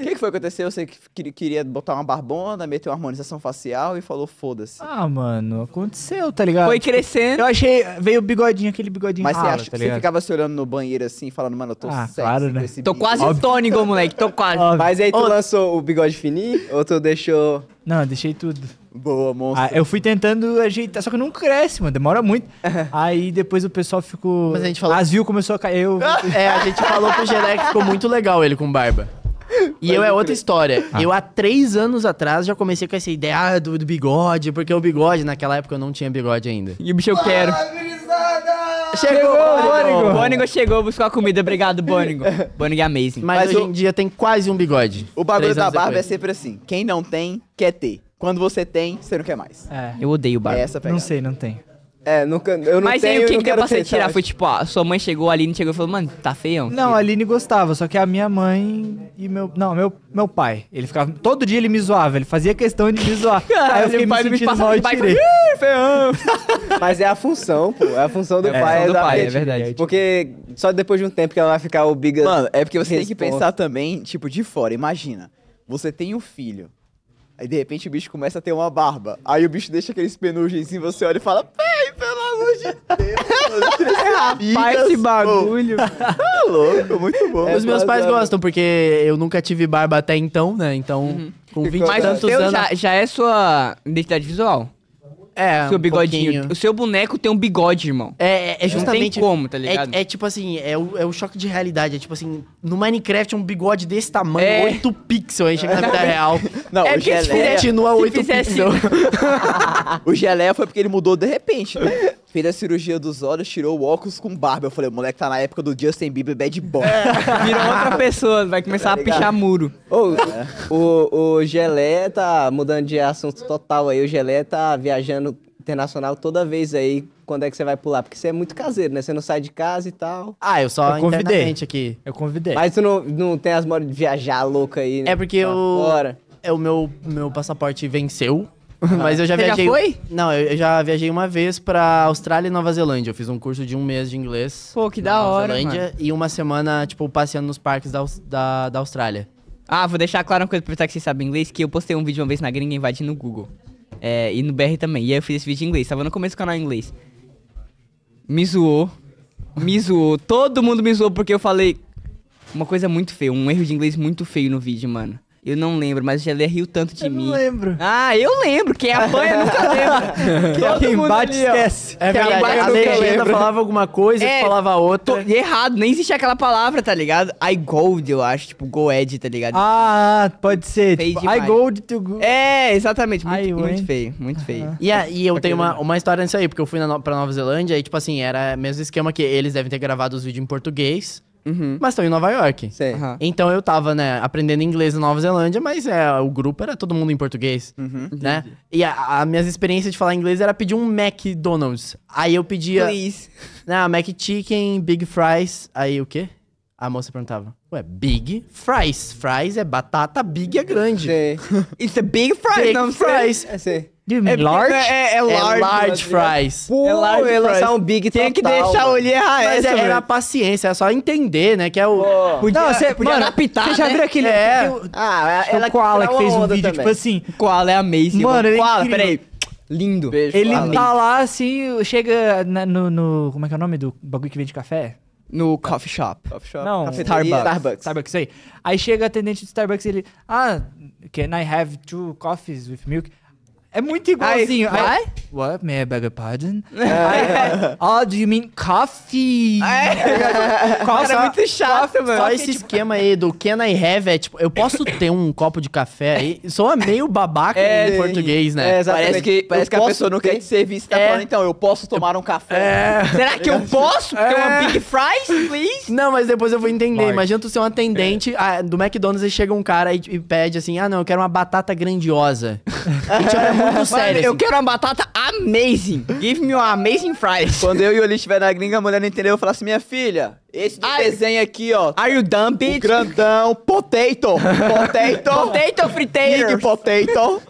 O que, que foi aconteceu? Você que queria botar uma barbona, meter uma harmonização facial e falou foda-se. Ah, mano, aconteceu, tá ligado? Foi tipo, crescendo. Eu achei. Veio o bigodinho, aquele bigodinho Mas você acha tá que você ficava se olhando no banheiro assim, falando, mano, eu tô ah, sexy claro, né? Tô quase tônico, moleque, tô quase. Óbvio. Mas aí tu Ô, lançou o bigode fininho ou tu deixou. Não, deixei tudo. Boa, monstro. Ah, eu fui tentando ajeitar, só que não cresce, mano. Demora muito. Aí depois o pessoal ficou. Mas a gente falou. As views começou a cair. Eu... é, a gente falou pro Geré que ficou muito legal ele com barba. E eu é outra história. Ah. Eu há três anos atrás já comecei com essa ideia ah, do, do bigode, porque o bigode, naquela época eu não tinha bigode ainda. E o bicho eu quero. Chegou, chegou, Bônigo! Bônigo chegou, buscou a comida. Obrigado, Bônigo. Bônigo é amazing. Mas, Mas hoje o... em dia tem quase um bigode. O bagulho da barba é depois. é sempre assim. Quem não tem, quer ter. Quando você tem, você não quer mais. É. Eu odeio barba. É essa Não sei, não tem. É, nunca, eu não Mas tenho, aí o que, que deu pra você tirar? Foi tipo, ó, ah, sua mãe chegou, a Aline chegou e falou, mano, tá feião. Não, a Aline gostava, só que a minha mãe e meu. Não, meu, meu pai. Ele ficava. Todo dia ele me zoava, ele fazia questão de me zoar. aí eu fiquei me sentindo me mal e tirei. feião. Mas é a função, pô. É a função do é, pai. É, do pai, é verdade. Porque só depois de um tempo que ela vai ficar o biga. Mano, é porque você tem que pensar também, tipo, de fora. Imagina, você tem um filho Aí de repente o bicho começa a ter uma barba. Aí o bicho deixa aqueles penugens e você olha e fala: pai pelo amor de Deus! Rapaz, esse bagulho. é louco, muito bom. É, Os meus pais gostam, porque eu nunca tive barba até então, né? Então, uhum. com 20 e tantos anos. Já, já é sua identidade visual. É, seu um bigodinho. Pouquinho. O seu boneco tem um bigode, irmão. É, é justamente. É Não tem como, tá ligado? É, é tipo assim, é o, é o choque de realidade. É tipo assim, no Minecraft é um bigode desse tamanho, é. 8 pixels, aí chega na vida real. Não, é o Geleia... Né? Continua 8 pixels. o Geleia foi porque ele mudou de repente, né? fez a cirurgia dos olhos, tirou o óculos com barba. Eu falei, o moleque tá na época do Justin Bieber Bad Boy. É, virou outra pessoa, vai começar tá a pichar muro. Ô, é. o, o Gelé tá mudando de assunto total aí. O Gelé tá viajando internacional toda vez aí. Quando é que você vai pular? Porque você é muito caseiro, né? Você não sai de casa e tal. Ah, eu só eu convidei. aqui. Eu convidei. Mas tu não, não tem as modas de viajar louca aí, né? É porque eu... Tá fora. É o meu, meu passaporte venceu mas eu já Você viajei. Já foi? Não, eu já viajei uma vez pra Austrália e Nova Zelândia. Eu fiz um curso de um mês de inglês. Pô, que da hora. Zelândia mano. e uma semana, tipo, passeando nos parques da, da, da Austrália. Ah, vou deixar claro uma coisa pra que vocês sabem inglês, que eu postei um vídeo uma vez na gringa invadindo o Google. É, e no BR também. E aí eu fiz esse vídeo em inglês. Tava no começo do canal em inglês. Me zoou. Me zoou. Todo mundo me zoou porque eu falei uma coisa muito feia. Um erro de inglês muito feio no vídeo, mano. Eu não lembro, mas já riu tanto de eu mim. Eu não lembro. Ah, eu lembro. Quem é apanha nunca lembra. Todo Quem bate ali, esquece. É verdade. A, a legenda falava alguma coisa é, e falava outra. E errado, nem existia aquela palavra, tá ligado? I gold, eu acho. Tipo, go ed, tá ligado? Ah, pode ser. Feio tipo, I gold to go. É, exatamente. Muito, muito feio. Muito feio. Uh -huh. E, a, e eu tenho uma, uma história nisso aí, porque eu fui na, pra Nova Zelândia e, tipo assim, era mesmo esquema que eles devem ter gravado os vídeos em português. Uhum. Mas estão em Nova York. Uhum. Então eu tava, né, aprendendo inglês na Nova Zelândia, mas é, o grupo era todo mundo em português, uhum. né? E a, minhas experiências de falar inglês era pedir um McDonald's. Aí eu pedia... Please. Né, Mac Chicken, Big Fries, aí o quê? A moça perguntava, ué, big fries. Fries é batata, big é grande. Sei. It's a big fries, big não fries. Sei. É, sei. You mean é, large? É é, é, é, large. É large fries. Pô, é large um big Tem que deixar o olho errar Mas essa, é, era a paciência, é só entender, né? Que é o... Podia, não, você, podia mano, adaptar, Você já né? viu aquele... É. ah, ela, o Koala que fez um vídeo, tipo também. tipo assim... O Koala é amazing. Mano, ele é Koala, peraí. Lindo. Beijo, ele Koala. tá lá, assim, chega na, no, no... Como é que é o nome do bagulho que vende café? No coffee shop. Coffee shop. Não, Starbucks. Starbucks. Starbucks, aí. Aí chega o atendente do Starbucks e ele... Ah, can I have two coffees with milk? É muito igualzinho. I, I, what? May I beg your pardon? É. I, é. oh, do you mean coffee? É. Nossa, é muito chato, coffee, mano. Só esse tipo, esquema aí do can I have é tipo, eu posso ter um copo de café aí? Sou meio babaca é, em português, né? É, exatamente. Parece que, parece que a pessoa não quer te servir e tá é. falando, então, eu posso tomar um café. É. Será que eu é. posso ter uma Big Fries, please? Não, mas depois eu vou entender. Mark. Imagina tu ser um atendente a, ah, do McDonald's e chega um cara e, e, pede assim, ah, não, eu quero uma batata grandiosa. e tipo, muito sério. Assim. Eu quero uma batata amazing. Give me uma amazing fries. Quando eu e o Oli estiver na gringa, a mulher não entendeu, eu falo assim, minha filha, esse are, desenho aqui, ó. Are you dumb, bitch? O grandão, potato. Potato. potato friteiro. Big potato.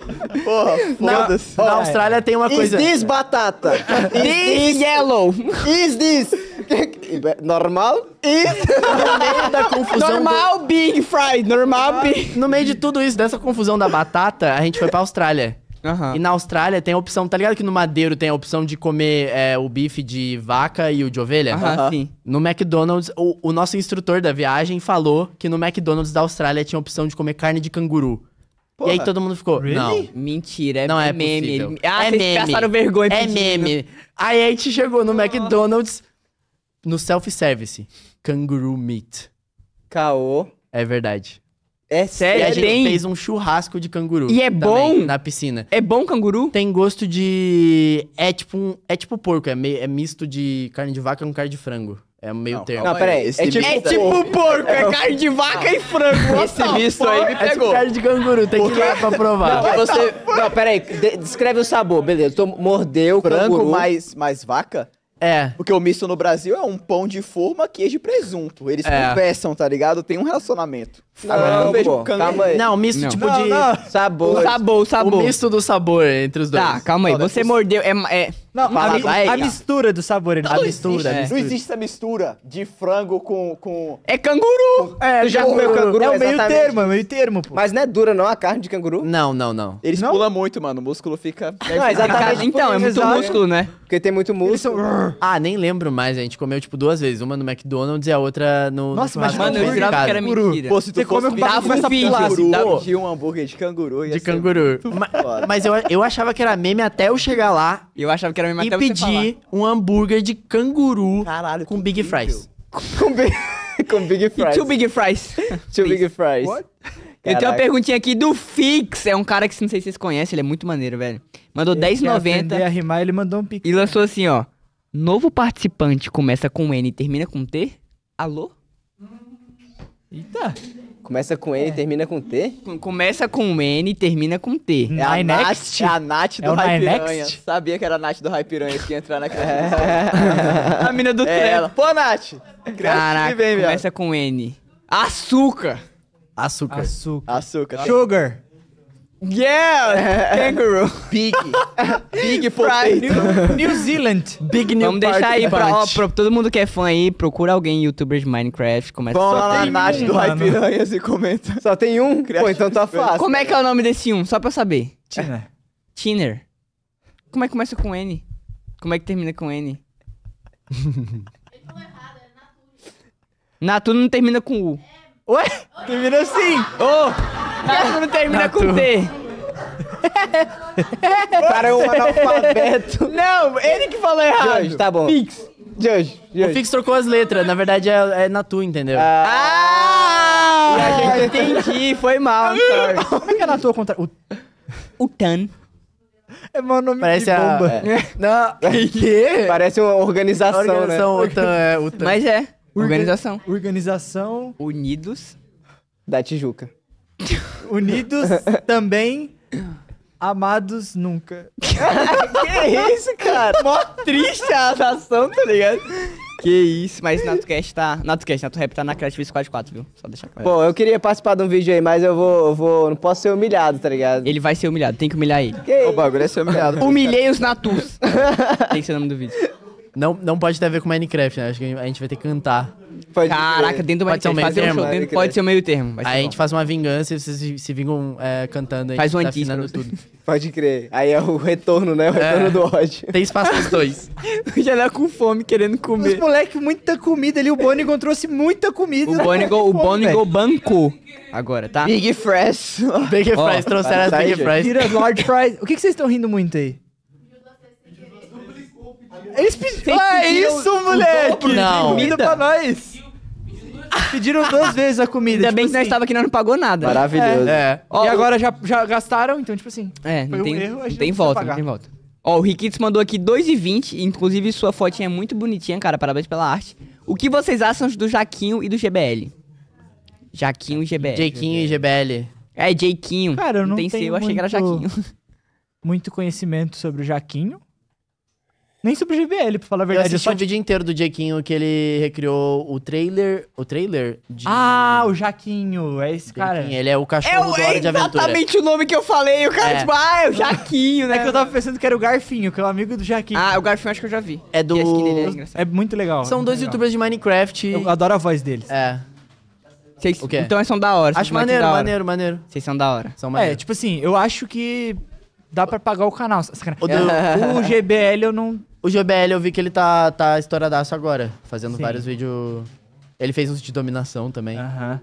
Porra, foda-se. Na, na Austrália tem uma is coisa... Is this batata? Is this, this yellow? Is this... Normal? Is... No meio da confusão... Normal do... big fried. Normal ah. big... No meio de tudo isso, dessa confusão da batata, a gente foi pra Austrália. Uhum. E na Austrália tem a opção, tá ligado que no Madeiro tem a opção de comer é, o bife de vaca e o de ovelha? Aham, uhum. sim. No McDonald's, o, o, nosso instrutor da viagem falou que no McDonald's da Austrália tinha a opção de comer carne de canguru. Porra. E aí todo mundo ficou, really? não. Mentira, é, não, é meme. Possível. Ah, é meme. vergonha É pedindo. meme. Aí a gente chegou no oh. McDonald's, no self-service, canguru meat. Caô. É verdade. É sério, e a gente tem... fez um churrasco de canguru. E é bom na piscina. É bom canguru? Tem gosto de é tipo um, é tipo porco, é meio é misto de carne de vaca com carne de frango. É meio não, termo. Não, peraí. É, tipo, é tipo porco, é, é carne de vaca não. e frango. Esse misto aí me pegou. É tipo carne de canguru, tem Porque... que ir lá pra provar. Não, você... não peraí, de descreve o sabor, beleza. Tô, mordeu frango canguru. mais, mais vaca? É. Porque o misto no Brasil é um pão de forma, queijo e presunto. Eles é. conversam, tá ligado? Tem um relacionamento. Tá não, não beijo Calma aí. Não, misto não. tipo não, de não. sabor. O sabor, o sabor. O misto do sabor entre os dois. Tá, calma aí. Você mordeu. É, é... Não, a, mi a, mistura do sabor. Não, a é. não mistura, existe. É. Não existe essa mistura de frango com... com... É canguru! É, tu já comeu canguru? É o meio exatamente. termo, é meio termo, pô. Mas não é dura não a carne de canguru? Não, não, não. Eles não? pulam muito, mano. O músculo fica... Não, é exatamente. Então, é muito músculo, né? Porque tem muito músculo. Ah, nem lembro mais. A gente comeu, tipo, duas vezes. Uma no McDonald's e a outra no... Nossa, mas... Mano, eu jurava que era mentira quando eu dava um vídeo. Canguru, dava... um hambúrguer de canguru. de canguru. Ma mas eu, eu achava que era meme até eu chegar lá. Eu achava que era meme até eu chegar lá. E pedir um hambúrguer de canguru Caralho, com Big Fries. Com Big... com Big Fries. E two Big Fries. two Big Fries. What? Eu tenho uma perguntinha aqui do Fix. É um cara que não sei se vocês conhecem, ele é muito maneiro, velho. Mandou 10,90. a rimar, ele mandou um pique. E lançou assim, ó. Novo participante começa com N e termina com T? Alô? Eita. Começa com N e é. termina com T? Começa com N e termina com T. É a, Nath, é a Nath é do é Hypiranha. Sabia que era a Nath do Hypiranha que ia entrar naquela. É. a mina do é trem. Pô, Nath! Caraca, começa com N. Açúcar! Açúcar. Açúcar. Açúcar. Sugar. Yeah! Kangaroo! Big! Big Fried New, New Zealand! Big New Vamos deixar aí pra, ó, pra todo mundo que é fã aí, procura alguém, YouTuber de Minecraft, começa Vão lá na do Hype Piranhas e comenta. Só tem um? Pô, então tá fácil. Como é que é o nome desse um? Só pra eu saber. Tiner. Tiner. Como é que começa com N? Como é que termina com N? errado, é Natu. Natu não termina com U. É. Ué? Termina assim! Ô! Oh não termina com T. Cara, é um analfabeto. Não, ele que falou errado. Jorge, tá bom. Fix. Jorge, O Fix trocou as letras. Na verdade, é, é Natu, entendeu? Ah! ah, ah entendi. Foi mal, Como é que é na tua contra. O, o Tan. É meu nome Parece de bomba. A, é. é. Não, Parece uma organização, né? organização né? é, OTAN. Mas é, organização. Organização. Unidos da Tijuca. Unidos também, amados nunca. que isso, cara? Mó triste a nação, tá ligado? Que isso, mas NatoCast tá. NatoCast, NatoRap tá na Creative Squad 4, viu? Só deixar claro. Bom, eu queria participar de um vídeo aí, mas eu vou. Eu vou não posso ser humilhado, tá ligado? Ele vai ser humilhado, tem que humilhar ele. Que o bagulho é ser humilhado. Humilhei os Natus. tem que ser o nome do vídeo. Não, não pode ter a ver com Minecraft, né? Acho que a gente vai ter que cantar. Pode Caraca, dentro do pode ser um meio fazer termo. um show dentro, pode ser o um meio termo. Aí a gente faz uma vingança e vocês se, se vingam é, cantando aí. Faz um tá afinando tudo. Pode crer. Aí é o retorno, né? O é. retorno é. do ódio. Tem espaço pros dois. Já Janel com fome, querendo comer. Os moleque, muita comida ali. O Bonigon trouxe muita comida. O Bonigon, o tá bancou agora, tá? Big Fresh. Big oh, Fresh, trouxeram tá as Big Fresh. Tira Large Fries. O que vocês estão rindo muito aí? Eles pediram. Ah, é isso, moleque! Não. Comida pra nós! Pediram duas vezes a comida. Ainda tipo bem que nós estava assim. aqui não pagou nada. Maravilhoso. É. é. Ó, e agora já, já gastaram, então, tipo assim. É, não tem, um erro, não tem volta, não tem volta. Ó, o Riquitz mandou aqui 2,20. Inclusive, sua fotinha é muito bonitinha, cara. Parabéns pela arte. O que vocês acham do Jaquinho e do GBL? Jaquinho e GBL. Jaquinho e GBL. É, Jaquinho. Cara, eu não, não tem tenho eu achei muito, que era Jaquinho. Muito conhecimento sobre o Jaquinho. Nem sobre GBL, pra falar a verdade. Eu é assisti eu só... o vídeo inteiro do Jequinho que ele recriou o trailer. O trailer de. Ah, o Jaquinho. É esse Jequinho, cara. Ele é o cachorro é, do Hora é de Aventura. Exatamente o nome que eu falei. O cara, é. tipo, ah, é o Jaquinho, né? É que eu tava pensando que era o Garfinho, que é o um amigo do Jaquinho. Ah, o Garfinho acho que eu já vi. É do. É, é muito legal. São é muito dois legal. youtubers de Minecraft. Eu adoro a voz deles. É. Vocês, o quê? Então são da hora. Acho maneiro, hora. maneiro, maneiro. Vocês são da hora. São maneiro. É, tipo assim, eu acho que dá pra pagar o canal. O, do... o GBL eu não o GBL eu vi que ele tá, tá estouradaço agora, fazendo Sim. vários vídeos. Ele fez uns de dominação também. Aham.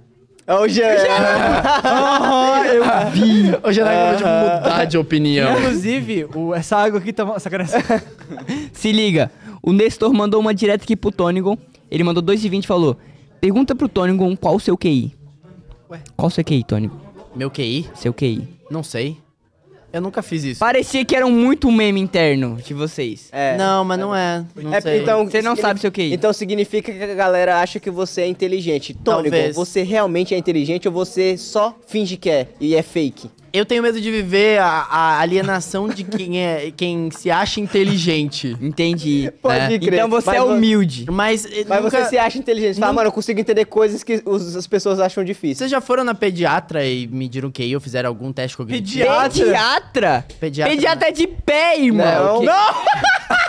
É o Jean! Aham, eu vi! O GBL acabou de mudar de opinião. Inclusive, o- essa água aqui tá. Sacanagem. Se liga, o Nestor mandou uma direta aqui pro Tônigon. Ele mandou 2,20 e falou: Pergunta pro Tônigon qual o seu QI. Ué? Qual o seu QI, Tônigon? Meu QI? Seu QI. Não sei. Eu nunca fiz isso. Parecia que era muito meme interno de vocês. É. Não, mas não é. Não é sei. Então, você não sabe seu QI. Então significa que a galera acha que você é inteligente. Tônico, Talvez. você realmente é inteligente ou você só finge que é e é fake? Eu tenho medo de viver a, a alienação de quem, é, quem se acha inteligente. Entendi. Pode é. crer. Então você mas é humilde. Mas, eh, mas nunca... você se acha inteligente. Você mano, eu consigo entender coisas que os, as pessoas acham difíceis. Vocês já foram na pediatra e mediram QI ou fizeram algum teste cognitivo? Pediatra? Pediatra? Pediatra, pediatra é de pé, irmão. Não! Não!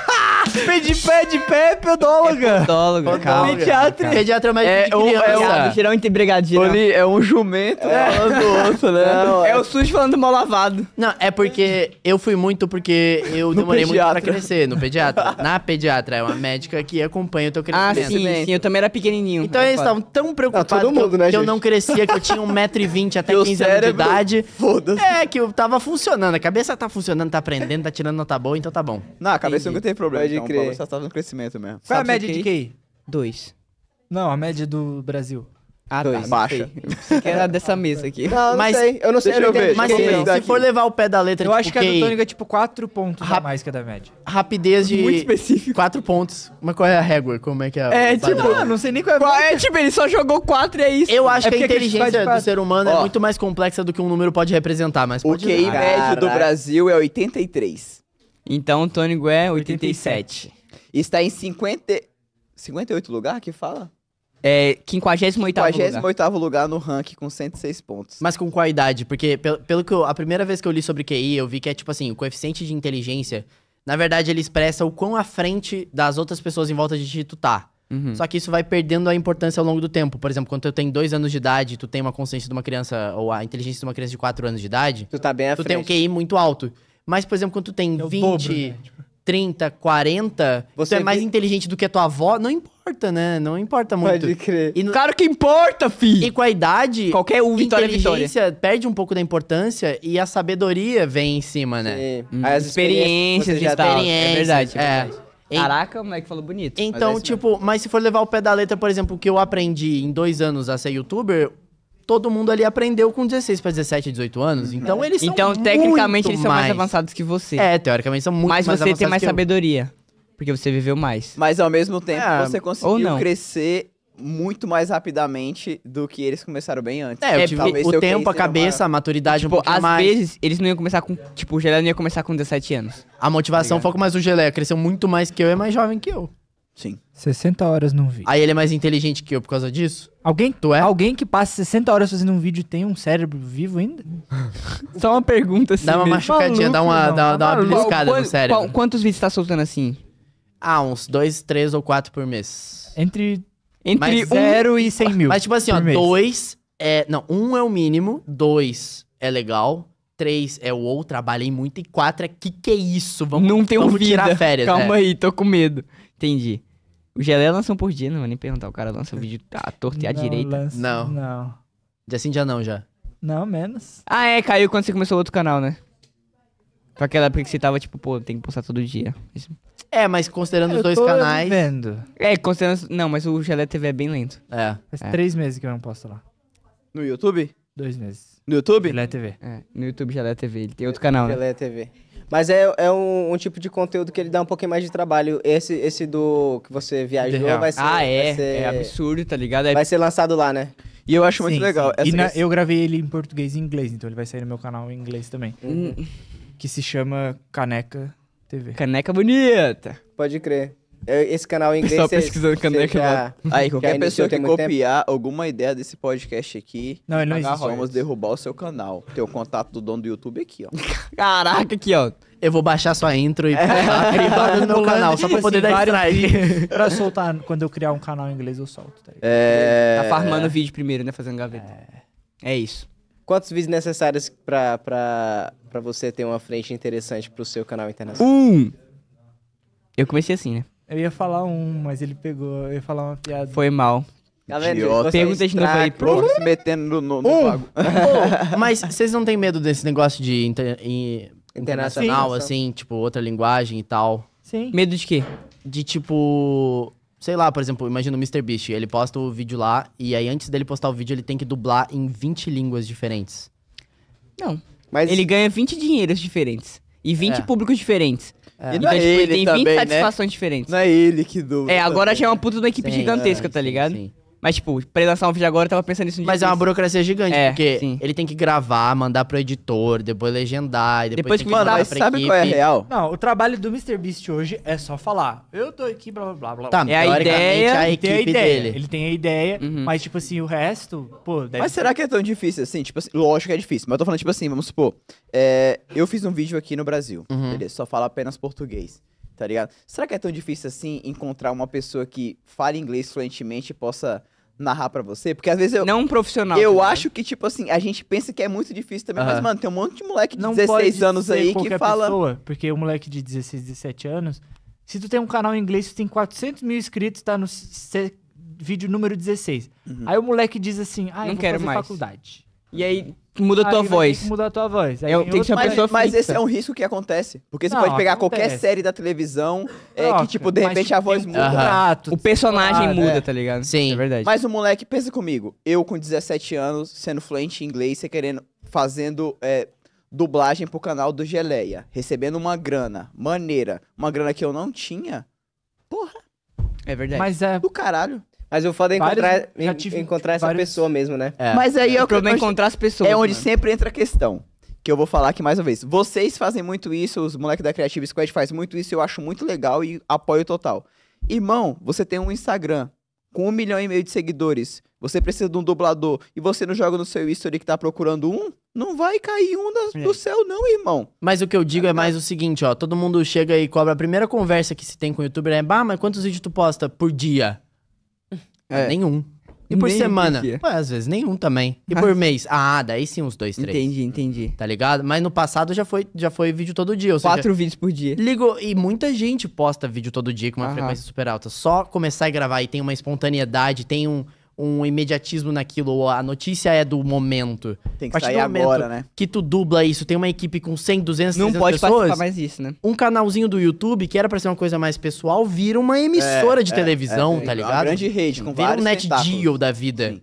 Pedi pé de pé pedóloga. podóloga. É, é calma. Pediatra. Pediatra é mais é, de criança. É um, é um, geralmente brigadinho. é um jumento né? é. falando do outro, né? Não, é, é o SUS falando mal lavado. Não, é porque eu fui muito porque eu demorei muito pra crescer no pediatra. Na pediatra, é uma médica que acompanha o teu Ah, crescimento. sim, sim. Eu também era pequenininho. Então eles estavam tão preocupados todo que, eu- mundo, né, que eu não crescia, que eu tinha 1,20m até 15 anos de idade. foda-se. É, que eu tava funcionando. A cabeça tá funcionando, tá aprendendo, tá tirando nota boa, então tá bom. Não, a cabeça nunca teve problema. Pode Então, crer. você tava no crescimento mesmo. Qual é a média de quem? Dois. Não, a média do Brasil. Ah, tá, dois. Tá, baixa. Que era dessa mesa aqui. Não, não mas, sei. Eu não sei. Deixa eu, ver. Mas se, se for levar o pé da letra, eu tipo, acho que okay. a do Tônico é tipo quatro pontos Rap a mais que a da média. Rapidez de... Muito específico. Quatro pontos. Mas qual é a régua? Como é que é? É, tipo... Não, não sei nem qual é a qual É, tipo, ele só jogou quatro e é isso. Eu acho é que a inteligência é do ser humano é Ó. é muito mais complexa do que um número pode representar, mas pode O QI médio do Brasil é 83. Então o Tônico é 87. 87. Está em 50... 58 lugar que fala? É, 58 lugar. 58 lugar no ranking com 106 pontos. Mas com qualidade, porque pelo, pelo que eu, a primeira vez que eu li sobre QI, eu vi que é tipo assim, o coeficiente de inteligência, na verdade ele expressa o quão à frente das outras pessoas em volta de ti tu tá. Uhum. Só que isso vai perdendo a importância ao longo do tempo. Por exemplo, quando tu tem dois anos de idade, tu tem uma consciência de uma criança, ou a inteligência de uma criança de quatro anos de idade. Tu tá bem à tu frente. Tu tem um QI muito alto. Mas, por exemplo, quando tu tem eu é 20. Dobro, né? tipo... 30, 40, você é mais inteligente do que a tua avó, não importa, né? Não importa muito. Pode crer. E no... Claro que importa, fi! E com a idade, qualquer um, vitória inteligência vitória. perde um pouco da importância e a sabedoria vem em cima, né? Sim. Hum. As experiências, experiências, tá. experiências. É verdade, é. é. Em... Caraca, o moleque falou bonito. Então, mas é tipo, mas se for levar o pé da letra, por exemplo, que eu aprendi em dois anos a ser youtuber, todo mundo ali aprendeu com 16 para 17, 18 anos. Uhum. Então eles são Então, tecnicamente, eles são mais, avançados que você. É, teoricamente são muito mais Mas mais você avançados. tem mais sabedoria. Porque você viveu mais. Mas ao mesmo tempo, É, você conseguiu não. crescer muito mais rapidamente do que eles começaram bem antes. É, eu é, tive Talvez o tempo, a cabeça, a maturidade tipo, um Pô, às vezes, eles não iam começar com. Tipo, o Geleia não ia começar com 17 anos. A motivação, foco mais o Geleia. Cresceu muito mais que eu e é mais jovem que eu. Sim. 60 horas num vídeo. Aí ele é mais inteligente que eu por causa disso? Alguém, tu é? alguém que passa 60 horas fazendo um vídeo tem um cérebro vivo ainda? Só uma pergunta assim. Dá uma mesmo. machucadinha, Maluco, dá uma, dá, dá uma beliscada no cérebro. Qual, quantos vídeos tá soltando assim? Ah, uns dois, três ou quatro por mês. Entre. Entre zero um... e cem mil. Mas tipo assim, ó, mês. dois é. Não, um é o mínimo, dois é legal. Três é o ou, trabalhei muito. E quatro é que que é isso? Vamos, não tem vamos vida. tirar férias. Calma é. aí, tô com medo. Entendi. O Gelé lança um por dia, não vou nem perguntar. O cara lança o vídeo à torta e à não, direita. Lança, não. Não. Já sim, já não, já. Não, menos. Ah, é, caiu quando você começou outro canal, né? Pra aquela época que você tava, tipo, pô, tem que postar todo dia. É, mas considerando eu os dois canais. Vendo. É, considerando. Não, mas o Gelé TV é bem lento. É. Faz é. três meses que eu não posto lá. No YouTube? Dois meses. No YouTube? Gelé TV. É, no YouTube Gelé TV. Ele tem outro canal, Gelé né? TV. Mas é, é um, um, tipo de conteúdo que ele dá um pouquinho mais de trabalho. Esse, esse do que você viajou vai ser. Ah, é. Ser, é absurdo, tá ligado? É... Vai ser lançado lá, né? E eu acho sim, muito legal. E na, eu gravei ele em português e inglês, então ele vai sair no meu canal em inglês também. Hum. Que se chama Caneca TV. Caneca Bonita. Pode crer. Esse canal em inglês. Só pesquisando cê, caneca. Já, aí, qualquer pessoa que copiar tempo. alguma ideia desse podcast aqui, não, não vamos derrubar o seu canal. Tem o contato do dono do YouTube aqui, ó. Caraca, aqui, ó. Eu vou baixar sua intro e pegar é. privada tá no meu canal, só tipo pra poder assim, dar strike. pra soltar, quando eu criar um canal em inglês, eu solto. Tá, é... tá farmando vídeo primeiro, né? Fazendo gaveta. É, é isso. Quantos vídeos necessários pra, pra, pra você ter uma frente interessante pro seu canal internacional? Um! Eu comecei assim, né? Eu ia falar um, mas ele pegou. Eu ia falar uma piada. Foi mal. Galera, tá pergunta de novo aí, pô. Se metendo no, no um. pago. Oh, mas vocês não têm medo desse negócio de inter... internacional, Sim. assim, tipo, outra linguagem e tal? Sim. Medo de quê? De tipo. Sei lá, por exemplo, imagina o Mr. Beast, ele posta o vídeo lá, e aí antes dele postar o vídeo, ele tem que dublar em 20 línguas diferentes. Não. Mas... Ele ganha 20 dinheiros diferentes. E 20 é. públicos diferentes. É. E não então, é tipo, ele tem também, 20 né? satisfações né? diferentes. Não é ele que doa. É, agora também. já é uma puta de uma equipe sim, gigantesca, é, tá ligado? Sim, sim. Mas, tipo, pra ele lançar um vídeo agora, eu tava pensando nisso. Um Mas é uma burocracia gigante, É, porque sim. ele tem que gravar, mandar pro editor, depois legendar, e Depois depois, tem que mandar mandar pra sabe equipe. qual é a real? Não, o trabalho do MrBeast hoje é só falar. Eu tô aqui, blá blá blá blá. Tá, É a é ideia, a ele tem a ideia. dele. Ele tem a ideia, Uhum. mas tipo assim, o resto, pô, deve Mas será que é tão difícil assim? Tipo assim, lógico que é difícil, mas eu tô falando, tipo assim, vamos supor, é, eu fiz um vídeo aqui no Brasil, Uhum. beleza, só fala apenas português tá ligado? Será que é tão difícil assim encontrar uma pessoa que fale inglês fluentemente e possa narrar para você? Porque às vezes eu. Não um profissional. Eu também. Tá acho que, tipo assim, a gente pensa que é muito difícil também, mas, mano, tem um monte de moleque de não 16 anos aí que fala. Pessoa, porque o moleque de 16, 17 anos, se tu tem um canal em inglês, tu tem 400 mil inscritos, tá no vídeo número 16. Uhum. Aí o moleque diz assim: ah, não eu quero mais. faculdade. E aí muda a tua aí voz. muda a tua voz. Aí É, tem que ser uma mas, pessoa mas esse é um risco que acontece. Porque você Não, pode pegar qualquer série da televisão é, que, tipo, de mas repente a voz muda. O personagem claro, muda, é. tá ligado? Sim. É verdade. Mas o moleque, pensa comigo, eu com 17 anos, sendo fluente em inglês, você querendo, fazendo é, dublagem pro canal do Geleia, recebendo uma grana maneira, uma grana que eu não tinha, porra, É verdade. Mas é, do caralho. Mas o foda é encontrar, encontrar essa vários... pessoa mesmo, né? É. Mas aí é, é o problema é encontrar as pessoas. É onde né? sempre entra a questão. Que eu vou falar aqui mais uma vez. Vocês fazem muito isso, os moleques da Creative Squad fazem muito isso, eu acho muito legal e apoio total. Irmão, você tem um Instagram com um milhão e meio de seguidores, você precisa de um dublador e você não joga no seu history que tá procurando um, não vai cair um do céu, não, irmão. Mas o que eu digo é, é mais é. o seguinte, ó. Todo mundo chega e cobra a primeira conversa que se tem com o youtuber, é, bah, mas quantos vídeos tu posta por dia? Ah, é. Nenhum. E por Nem semana? entendi. às vezes nenhum também. E por ah. mês? Ah, daí sim uns dois, três. Entendi, entendi. Tá ligado? Mas no passado já foi, já foi vídeo todo dia. Ou seja, Quatro vídeos por dia. Ligo, e muita gente posta vídeo todo dia com uma frequência super alta. Só começar a gravar e tem uma espontaneidade, tem um, um imediatismo naquilo, ou a notícia é do momento. Tem que sair agora, né? Que tu dubla isso, tem uma equipe com 100, 200, Não 300 pode pessoas, mais isso, né? Um canalzinho do YouTube, que era pra ser uma coisa mais pessoal, vira uma emissora é, de é, televisão, é, tá é, ligado? Uma grande rede, com vira vários um NetGeo da vida. Sim.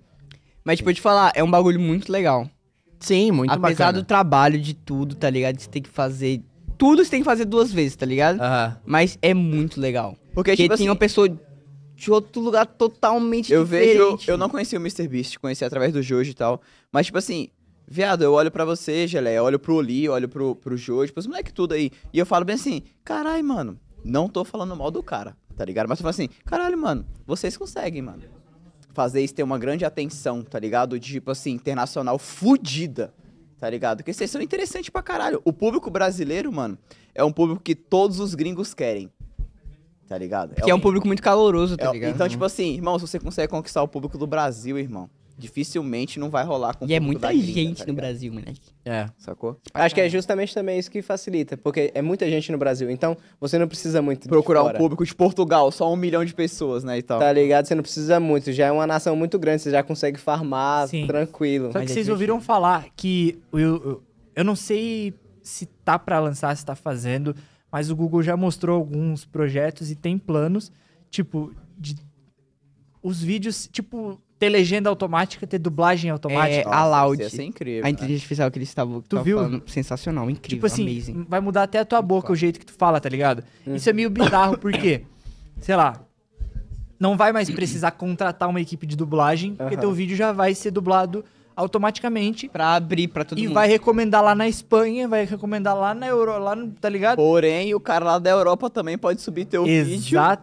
Mas, tipo, eu te falar, é um bagulho muito legal. Sim, muito Apesar bacana. Apesar do trabalho de tudo, tá ligado? Você tem que fazer... Tudo você tem que fazer duas vezes, tá ligado? Mas é muito legal. Porque, Porque tipo, tinha assim, uma pessoa de outro lugar totalmente eu diferente. Eu vejo, eu não conheci o Mr. Beast, conheci através do Jojo e tal, mas tipo assim, viado, eu olho para você, Gelé, olho pro Oli, olho pro, pro Jojo, pros moleque tudo aí, e eu falo bem assim, carai, mano, não tô falando mal do cara, tá ligado? Mas eu falo assim, caralho, mano, vocês conseguem, mano. Fazer isso ter uma grande atenção, tá ligado? De, tipo assim, internacional fudida tá ligado? Porque vocês são interessantes pra caralho. O público brasileiro, mano, é um público que todos os gringos querem. Tá ligado? Porque é, é um público muito caloroso, tá é, ligado? Então, tipo assim, irmão, se você consegue conquistar o público do Brasil, irmão, dificilmente não vai rolar com o E é muita gente gringa, tá no Brasil, moleque. É. Sacou? Acho que é justamente também isso que facilita, porque é muita gente no Brasil. Então, você não precisa muito. Procurar um público de Portugal, só um milhão de pessoas, né? E tal. Tá ligado? Você não precisa muito. Já é uma nação muito grande, você já consegue farmar Sim. tranquilo. Só que é vocês ouviram falar que. Eu, eu, eu não sei se tá para lançar, se tá fazendo mas o Google já mostrou alguns projetos e tem planos, tipo, de os vídeos, tipo, ter legenda automática, ter dublagem automática. É, Nossa, a Loud. Isso é incrível. A né? inteligência artificial que eles estavam tu viu? falando, sensacional, incrível, tipo assim, amazing. vai mudar até a tua boca o jeito que tu fala, tá ligado? Hum. Isso é meio bizarro, porque, sei lá, não vai mais precisar contratar uma equipe de dublagem, porque uhum. teu vídeo já vai ser dublado automaticamente para abrir para todo e mundo. E vai recomendar lá na Espanha, vai recomendar lá na Europa, lá, tá ligado? Porém, o cara lá da Europa também pode subir teu exato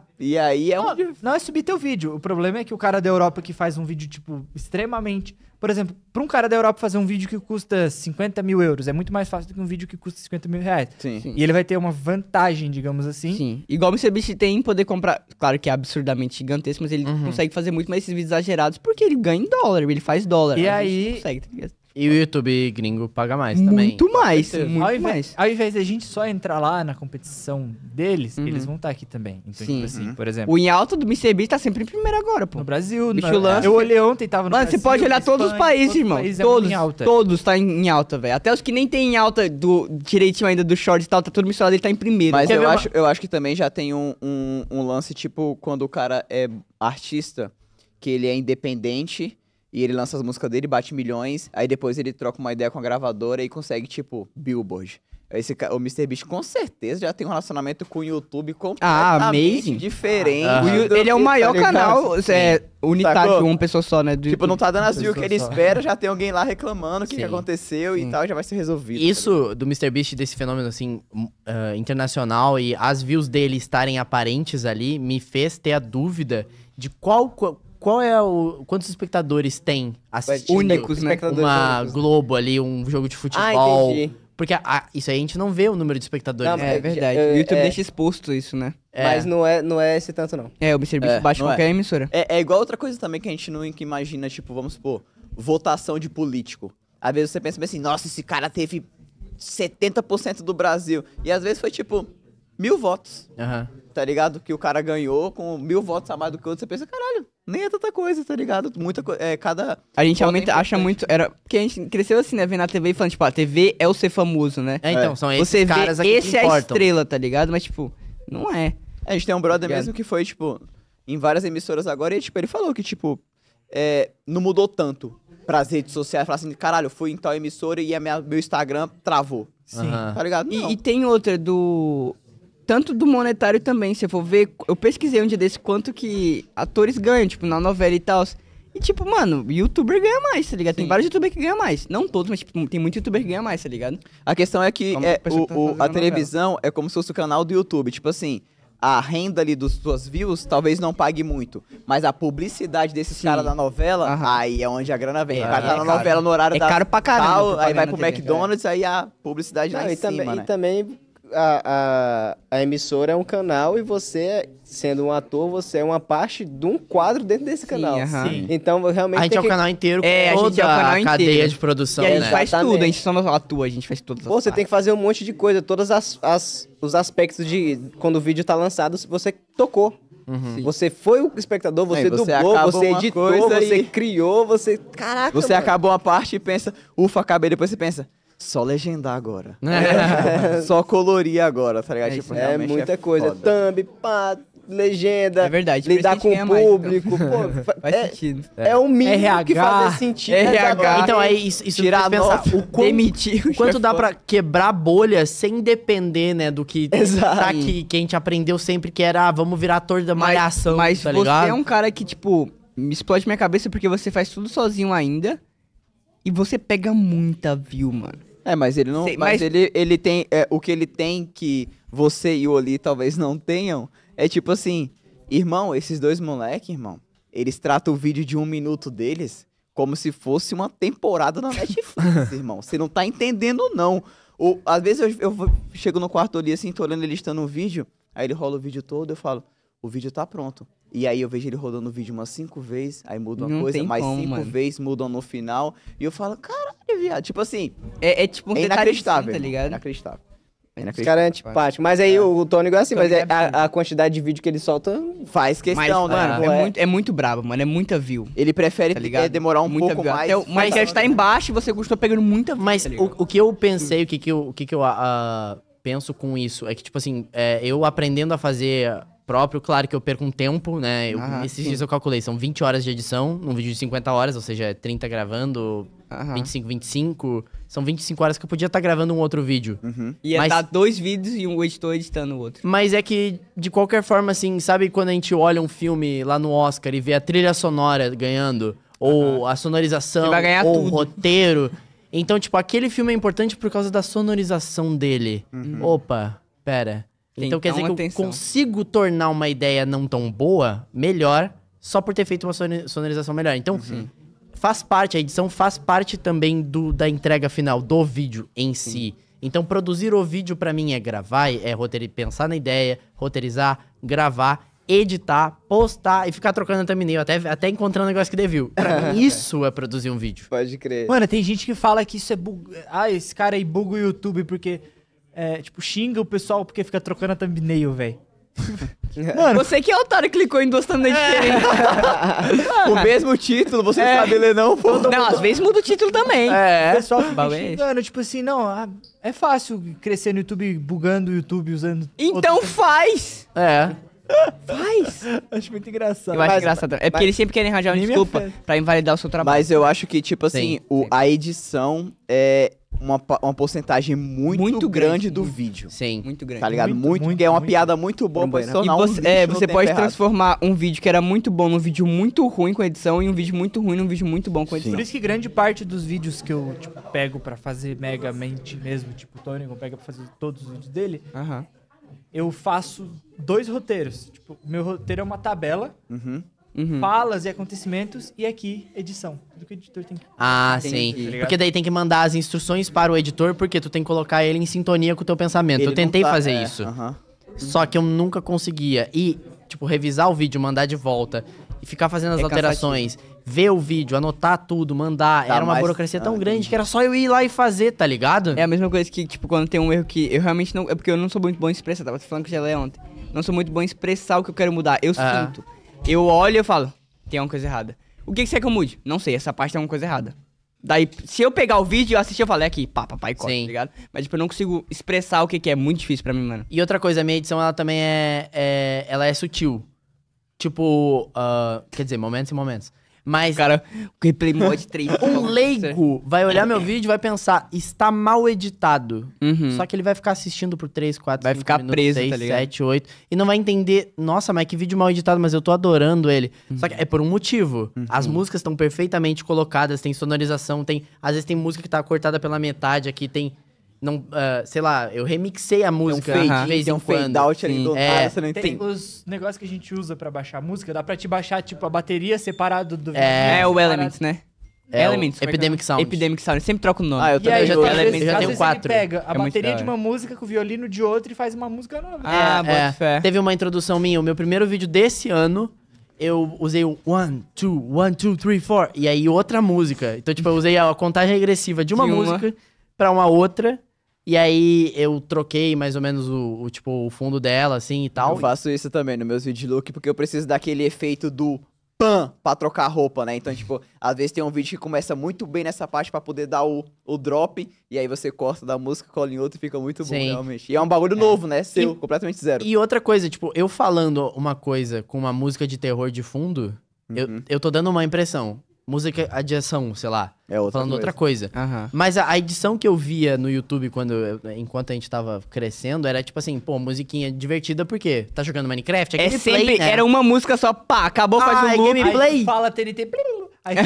vídeo. E aí é não, um... não é subir teu vídeo. O problema é que o cara da Europa que faz um vídeo, tipo, extremamente. Por exemplo, para um cara da Europa fazer um vídeo que custa 50 mil euros, é muito mais fácil do que um vídeo que custa 50 mil reais. Sim. Sim. E ele vai ter uma vantagem, digamos assim. Sim. Igual o MrBeast tem em poder comprar. Claro que é absurdamente gigantesco, mas ele uhum. consegue fazer muito mais esses vídeos exagerados porque ele ganha em dólar, ele faz dólar. E aí. Consegue, tá e o YouTube gringo paga mais também. Muito mais, muito ao invés, mais. Ao invés da gente só entrar lá na competição deles, uhum. eles vão estar aqui também. Então, tipo Sim. tipo assim, uhum. por exemplo. O em alta do MCB tá sempre em primeiro agora, pô. No Brasil, no Lance. Eu olhei ontem, tava no Mano, Brasil, você pode olhar Espanha, todos os países, todos irmão. País é todos, em alta. todos tá em, em alta, velho. Até os que nem tem em alta do direitinho ainda do short e tal, tá tudo misturado, ele tá em primeiro. Mas eu, uma... acho, eu acho que também já tem um, um, um lance, tipo, quando o cara é artista, que ele é independente e ele lança as músicas dele, bate milhões, aí depois ele troca uma ideia com a gravadora e consegue, tipo, Billboard. Esse, o Mr. Beast com certeza já tem um relacionamento com o YouTube ah, completamente ah, diferente. Ah, uh-huh. Ele é o tá maior canal é, unitário de uma pessoa só, né? Do tipo, não tá dando as views que ele só. espera, já tem alguém lá reclamando o que, que, aconteceu Sim. e tal, já vai ser resolvido. Tá Isso tá do Mr. Beast, desse fenômeno assim, uh, internacional e as views dele estarem aparentes ali, me fez ter a dúvida de qual, qual qual é o. Quantos espectadores tem assistindo? Únicos, né? né? Uma únicos. Globo ali, um jogo de ah, futebol. Ah, entendi. Porque isso aí a gente não vê o número de espectadores. Não, é verdade. É, o YouTube é... deixa exposto isso, né? É. Mas não é, não é esse tanto, não. É, o serviço é, baixa qualquer é. emissora. É, é igual outra coisa também que a gente não imagina, tipo, vamos supor, votação de político. Às vezes você pensa assim, nossa, esse cara teve 70% do Brasil. E às vezes foi, tipo, mil votos. Uhum. Tá ligado? Que o cara ganhou com mil votos a mais do que o outro. Você pensa, caralho, nem é tanta coisa, tá ligado? Muita coisa. É, cada. A gente realmente é acha muito. Era, porque a gente cresceu assim, né? Vendo na TV e falando, tipo, a TV é o ser famoso, né? É, então, são esses Você caras vê, aqui. Esse que é a estrela, tá ligado? Mas, tipo, não é. é a gente tem um brother tá mesmo que foi, tipo, em várias emissoras agora, e tipo, ele falou que, tipo, é, não mudou tanto pras redes sociais. Falar assim, caralho, eu fui em tal emissora e a minha, meu Instagram travou. Sim. Uhum. Tá ligado? E, e, tem outra do tanto do monetário também, se eu for ver, eu pesquisei um dia desse quanto que atores ganham, tipo, na novela e tal. E tipo, mano, youtuber ganha mais, tá ligado? Sim. Tem vários youtubers que ganham mais. Não todos, mas tipo, tem muito youtuber que ganha mais, tá ligado? A questão é que é, o, tá o a televisão é como se fosse o canal do YouTube. Tipo assim, a renda ali dos suas views talvez não pague muito. Mas a publicidade desses caras da novela, aí é onde a grana vem. É o cara tá é na caro. novela no horário É da caro pra caramba tal, né? aí vai pro TV, McDonald's, aí a publicidade lá Não, em e, cima, né? e também a, a, a, emissora é um canal e você, sendo um ator, você é uma parte de um quadro dentro desse canal. Sim, uh -huh. Sim. Então, realmente. A gente é o que... canal inteiro, é, a, gente é o canal a cadeia de produção. E a né? gente né? faz Exatamente. tudo, a gente só não atua, a gente faz tudo você partes. tem que fazer um monte de coisa, todos as, as, os aspectos de quando o vídeo tá lançado, você tocou. Uhum. Você foi o espectador, você, Aí, você dublou, você editou, você e... criou, você. Caraca! Você mano. acabou uma parte e pensa, ufa, acabei, depois você pensa. Só legendar agora. É. Só colorir agora, tá ligado? É, tipo, é muita é coisa. Foda. Thumb, pá, legenda. É verdade. Lidar com o público. Mais, então. Pô, faz é, sentido. É o mínimo RH, que faz sentido. RH. Então, é isso. isso Tirar pensar. O quanto, demitir o quanto dá pra quebrar bolha sem depender, né, do que tá Exato. tá aqui, que a gente aprendeu sempre, que era, ah, vamos virar ator da malhação, Mas, mas tá você é um cara que, tipo, me explode minha cabeça porque você faz tudo sozinho ainda e você pega muita view, mano. É, mas ele não. Sei, mas, mas, ele, ele tem. É, o que ele tem que você e o Oli talvez não tenham é tipo assim: irmão, esses dois moleques, irmão, eles tratam o vídeo de um minuto deles como se fosse uma temporada na Netflix, irmão. Você não tá entendendo, não. O, às vezes eu, eu chego no quarto ali assim, tô olhando ele estando no vídeo, aí ele rola o vídeo todo, eu falo o vídeo tá pronto. E aí eu vejo ele rodando o vídeo umas cinco vezes, aí muda uma não coisa, mais como, cinco vezes, mudam no final. E eu falo, caralho, viado. Tipo assim. É, é tipo um é inacreditável, tá ligado? inacreditável. Os é caras é antipático. Mas aí é. o Tônico assim, é assim, é mas a, a, quantidade de vídeo que ele solta faz questão, mas, né? Mano, é, muito, é muito brabo, mano. É muita view. Ele prefere tá demorar um muita pouco view. mais. Até mas já está embaixo e você gostou pegando muita view. Mas tá o, o, que eu pensei, o que, que eu, o que que eu uh, penso com isso é que, tipo assim, é, eu aprendendo a fazer próprio. Claro que eu perco um tempo, né? Eu, ah, esses sim. dias eu calculei, são 20 horas de edição, num vídeo de 50 horas, ou seja, 30 é gravando, Aham. 25, 25. São 25 horas que eu podia estar tá gravando um outro vídeo. Uhum. Ia é dar tá dois vídeos e um editor editando o outro. Mas é que, de qualquer forma, assim, sabe quando a gente olha um filme lá no Oscar e vê a trilha sonora ganhando? Ou uhum. a sonorização, ou tudo. o roteiro. Então, tipo, aquele filme é importante por causa da sonorização dele. Uhum. Opa, pera. Então, então quer dizer que eu consigo tornar uma ideia não tão boa melhor só por ter feito uma sonorização melhor. Então, uhum. faz parte, a edição faz parte também do, da entrega final do vídeo em Sim. si. Então, produzir o vídeo para mim é gravar, é roteirizar, pensar na ideia, roteirizar, gravar, editar, postar e ficar trocando thumbnail até, até encontrar um negócio que dê isso é produzir um vídeo. Pode crer. Mano, tem gente que fala que isso é bug... Ah, esse cara aí buga o YouTube porque é, tipo, xinga o pessoal porque fica trocando a thumbnail, velho. Mano, você que é otário clicou em duas thumbnails é. diferentes. o mesmo título, você é. sabe ler não, pô. Não, às vezes muda o título também. É. O pessoal tipo assim, não, é fácil crescer no YouTube bugando o YouTube usando... Então outro... faz! É. Faz! acho muito engraçado. Eu acho engraçado. É porque mas, eles sempre querem arranjar uma desculpa pra invalidar o seu trabalho. Mas eu acho que, tipo assim, sim, o, a edição é, uma, uma porcentagem muito, muito grande, grande do muito, vídeo. Sim. Muito grande. Tá ligado? Muito, muito, muito é uma piada muito boa pra você, um é, você pode transformar errado. um vídeo que era muito bom num vídeo muito ruim com edição e um vídeo muito ruim num vídeo muito bom com edição. Sim. Por isso que grande parte dos vídeos que eu tipo, pego para fazer mega mente mesmo, tipo, o Tony pego pra fazer todos os vídeos dele, uh -huh. eu faço dois roteiros. Tipo, meu roteiro é uma tabela. Uhum. -huh Uhum. falas e acontecimentos, e aqui, edição. Do que o editor tem que... Ah, tem, sim. Tá porque daí tem que mandar as instruções para o editor, porque tu tem que colocar ele em sintonia com o teu pensamento. Ele eu tentei tá, fazer é, isso. Só que eu nunca conseguia. E, tipo, revisar o vídeo, mandar de volta, e ficar fazendo as é alterações, ver o vídeo, anotar tudo, mandar. Tá, era uma burocracia tão ah, grande que era só eu ir lá e fazer, tá ligado? É a mesma coisa que, tipo, quando tem um erro que eu realmente não... É porque eu não sou muito bom em expressar, tava falando com o Gelé ontem. Não sou muito bom em expressar o que eu quero mudar. Eu ah. sinto. Eu olho e falo, tem alguma coisa errada. O que, que você quer que eu mude? Não sei, essa parte tem alguma coisa errada. Daí, se eu pegar o vídeo e assistir, eu falo, é aqui, pá, papai, corta, tá ligado? Mas, tipo, eu não consigo expressar o que, que é, é. Muito difícil pra mim, mano. E outra coisa, a minha edição, ela também é... é ela é sutil. Tipo, uh, quer dizer, momentos e momentos. Mas. Cara, o replay mod 3. Um leigo vai olhar meu vídeo e vai pensar, está mal editado. Uhum. Só que ele vai ficar assistindo por 3, 4, vai 5 ficar preso, 6, tá 7, 8. E não vai entender, nossa, mas que vídeo mal editado, mas eu tô adorando ele. Uhum. Só que é por um motivo. Uhum. As músicas estão perfeitamente colocadas, tem sonorização, tem. Às vezes tem música que tá cortada pela metade aqui, tem não, uh, sei lá, eu remixei a música tem um fade, de vez em um fade out ali do é, nada, você não entende. Tem os negócios que a gente usa para baixar a música, dá para te baixar, tipo, a bateria separado do... É, é o Elements, né? É Elements. É é Epidemic é? Sound. Epidemic Sound. Eu sempre troco o nome. Ah, eu também. eu já, tenho, vezes, eu já tenho quatro. pega a é bateria de uma música com o violino de outra e faz uma música nova. Ah, é, é. fé. Teve uma introdução minha. O meu primeiro vídeo desse ano, eu usei o one, two, one, two, three, four. E aí outra música. Então, tipo, eu usei a contagem regressiva de uma, de uma. música pra uma outra. E aí eu troquei mais ou menos o, o, tipo o fundo dela, assim e tal. Eu faço isso também nos meus vídeos look, porque eu preciso daquele efeito do pan pra trocar roupa, né? Então, tipo, às vezes tem um vídeo que começa muito bem nessa parte para poder dar o, o drop, e aí você corta da música, cola em outro e fica muito Sim. bom, realmente. E é um bagulho é. novo, né? Seu, e, completamente zero. E outra coisa, tipo, eu falando uma coisa com uma música de terror de fundo, uhum. eu, eu tô dando uma impressão música é adiação, sei lá. É outra falando coisa. outra coisa. Uhum. Mas a, a, edição que eu via no YouTube quando enquanto a gente tava crescendo era tipo assim, pô, musiquinha divertida porque tá jogando Minecraft, é, é sempre né? era uma música só, pá, acabou ah, faz um é loop. Gameplay. Aí fala TNT. Aí...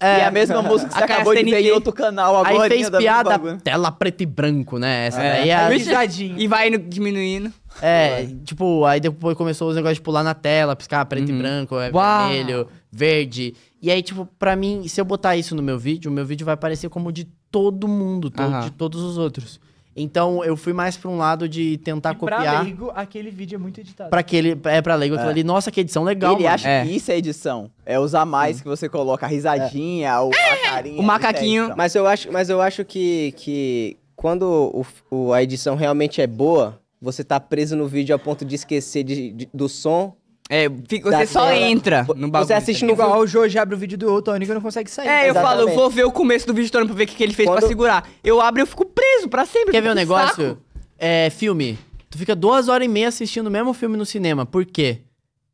É, e é a mesma música que você acabou de ter em outro canal agora. Aí fez piada, tela preto e branco, né? Essa é. daí é... E vai no, diminuindo. É, tipo, aí depois começou os negócios de pular na tela, piscar preto uhum. e branco, é vermelho, verde. E aí, tipo, pra mim, se eu botar isso no meu vídeo, o meu vídeo vai parecer como de todo mundo, to uhum. de todos os outros. Então, eu fui mais pra um lado de tentar e copiar. Pra leigo, aquele vídeo é muito editado. Pra aquele, é, pra leigo, eu falei é. nossa, que edição legal, Ele mano. acha é. que isso é edição. É usar mais Sim. que você coloca a risadinha, é. o, a é. carinha. O macaquinho. mas eu acho, mas eu acho que, que quando o, o, a edição realmente é boa, você tá preso no vídeo a ponto de esquecer de, de do som é, fica, você só entra no bagulho. Você assiste tá no Igual o o já abre o vídeo do Tony que não consegue sair. É, eu Exatamente. falo, eu vou ver o começo do vídeo do Tony pra ver o que, que ele fez Quando... pra segurar. Eu abro e eu fico preso pra sempre. Quer ver um negócio? Saco. É, filme. Tu fica duas horas e meia assistindo o mesmo filme no cinema. Por quê?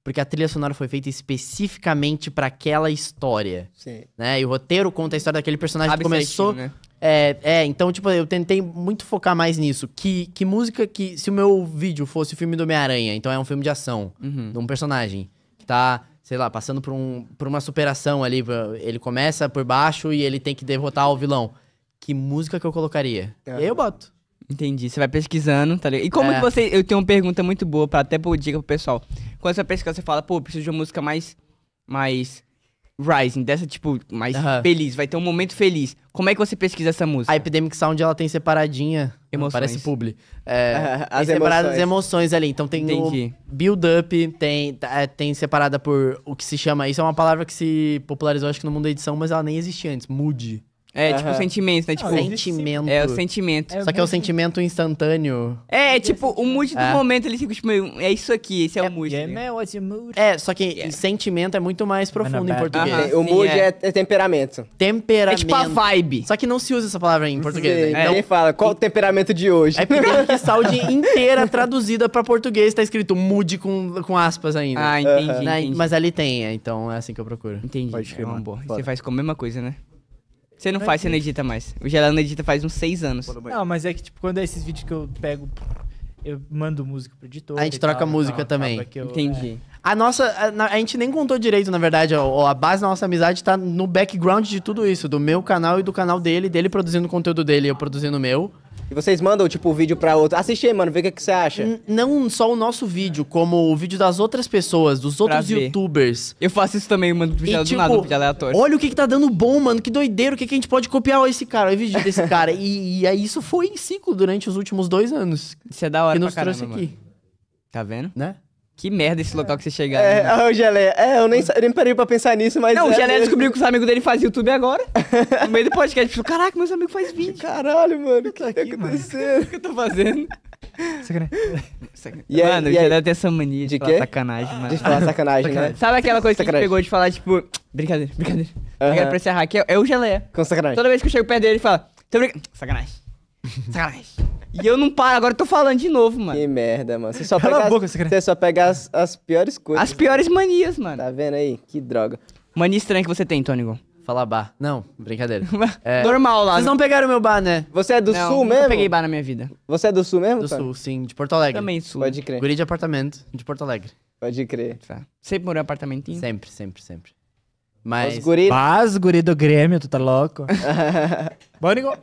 Porque a trilha sonora foi feita especificamente para aquela história. Sim. Né? E o roteiro conta a história daquele personagem que começou. Certinho, né? É, é, então, tipo, eu tentei muito focar mais nisso. Que, que música que. Se o meu vídeo fosse o filme do Homem-Aranha, então é um filme de ação, uhum. de um personagem que tá, sei lá, passando por, um, por uma superação ali. Ele começa por baixo e ele tem que derrotar o vilão. Que música que eu colocaria? É. Eu boto. Entendi. Você vai pesquisando, tá ligado? E como é. que você. Eu tenho uma pergunta muito boa, pra, até por dica pro pessoal. Quando você é vai pesquisar, você fala, pô, preciso de uma música mais. mais Rising, dessa tipo, mais feliz, vai ter um momento feliz. Como é que você pesquisa essa música? A Epidemic Sound ela tem separadinha. Emoções. Parece publi. É, as tem separadas emoções. emoções ali. Então tem Entendi. o build-up, tem, é, tem separada por o que se chama. Isso é uma palavra que se popularizou, acho que no mundo da edição, mas ela nem existia antes. Mood. É, tipo, sentimento, né? Tipo, Sentimento. é o sentimento. É, só que é o sentimento instantâneo. É, tipo, o mood do É. momento, ele fica tipo, é isso aqui, esse é, o é, mood. Yeah, é tá mood? É, só que sentimento é muito mais profundo em português. Aham. o mood é. é. é temperamento. Temperamento. É tipo a vibe. Só que não se usa essa palavra em português, Sim, né? Então, fala qual o temperamento de hoje. é porque que saúde inteira traduzida pra português, tá escrito mood com, com aspas ainda. Ah, entendi, Né? entendi. Mas ali tem, então é assim que eu procuro. Entendi, Pode é crer, uma boa. Você faz com a mesma coisa, né? Você não, faz, é você não edita mais. O Gelado não edita faz uns seis anos. Não, mas é que, tipo, quando é esses vídeos que eu pego, eu mando música pro editor. A gente troca tal, música tal, também. Eu, Entendi. É. A nossa. A, a, gente nem contou direito, na verdade. A, a, base da nossa amizade tá no background de tudo isso. Do meu canal e do canal dele, dele produzindo o conteúdo dele e eu produzindo o meu. E vocês mandam, tipo, o vídeo pra outro. Assiste aí, mano, vê o que, que você acha. N não só o nosso vídeo, como o vídeo das outras pessoas, dos outros youtubers. Eu faço isso também, mano, do tipo, nada, do aleatório. Olha o que, que tá dando bom, mano, que doideira, o que, que a gente pode copiar esse cara, o vídeo desse cara. E, e, aí é isso foi em ciclo durante os últimos dois anos. Isso é da hora que nos caramba, trouxe aqui. Mano. Tá vendo? Né? Que merda esse local que você chegar. É, né? o Geleia. É, eu nem, eu nem parei pra pensar nisso, mas. Não, é o Geleia descobriu que os amigos dele fazem YouTube agora. No meio do podcast. Tipo, caraca, meus amigos fazem vídeo. Caralho, mano. O que, tá aqui, acontecendo? O que eu tô fazendo? e mano, aí, o Geleia tem essa mania de, de falar sacanagem, mano. De falar sacanagem, né? Sabe aquela coisa sacanagem. que ele pegou de falar, tipo, brincadeira, brincadeira. Uhum. pra encerrar aqui é, é o Geleia. Com sacanagem. Toda vez que eu chego perto dele, ele fala, tô brincando. Sacanagem. Sacanagem. E eu não paro, agora eu tô falando de novo, mano. Que merda, mano. Você só pega, a boca, as, você, só pega as, as piores coisas. As piores manias, mano. Tá vendo aí? Que droga. Mania estranha que você tem, Tônigo. Fala bar. Não, brincadeira. É, Normal lá. Vocês né? não pegaram meu bar, né? Você é do não, sul mesmo? Eu peguei bar na minha vida. Você é do sul mesmo? Do cara? sul, sim. De Porto Alegre. Também sul. Pode crer. Guri de apartamento, de Porto Alegre. Pode crer. Tá. Sempre morou em apartamentinho? Sempre, sempre, sempre. Mas... Os guri... Mas, guri do Grêmio, tu tá louco? Bom, Nico.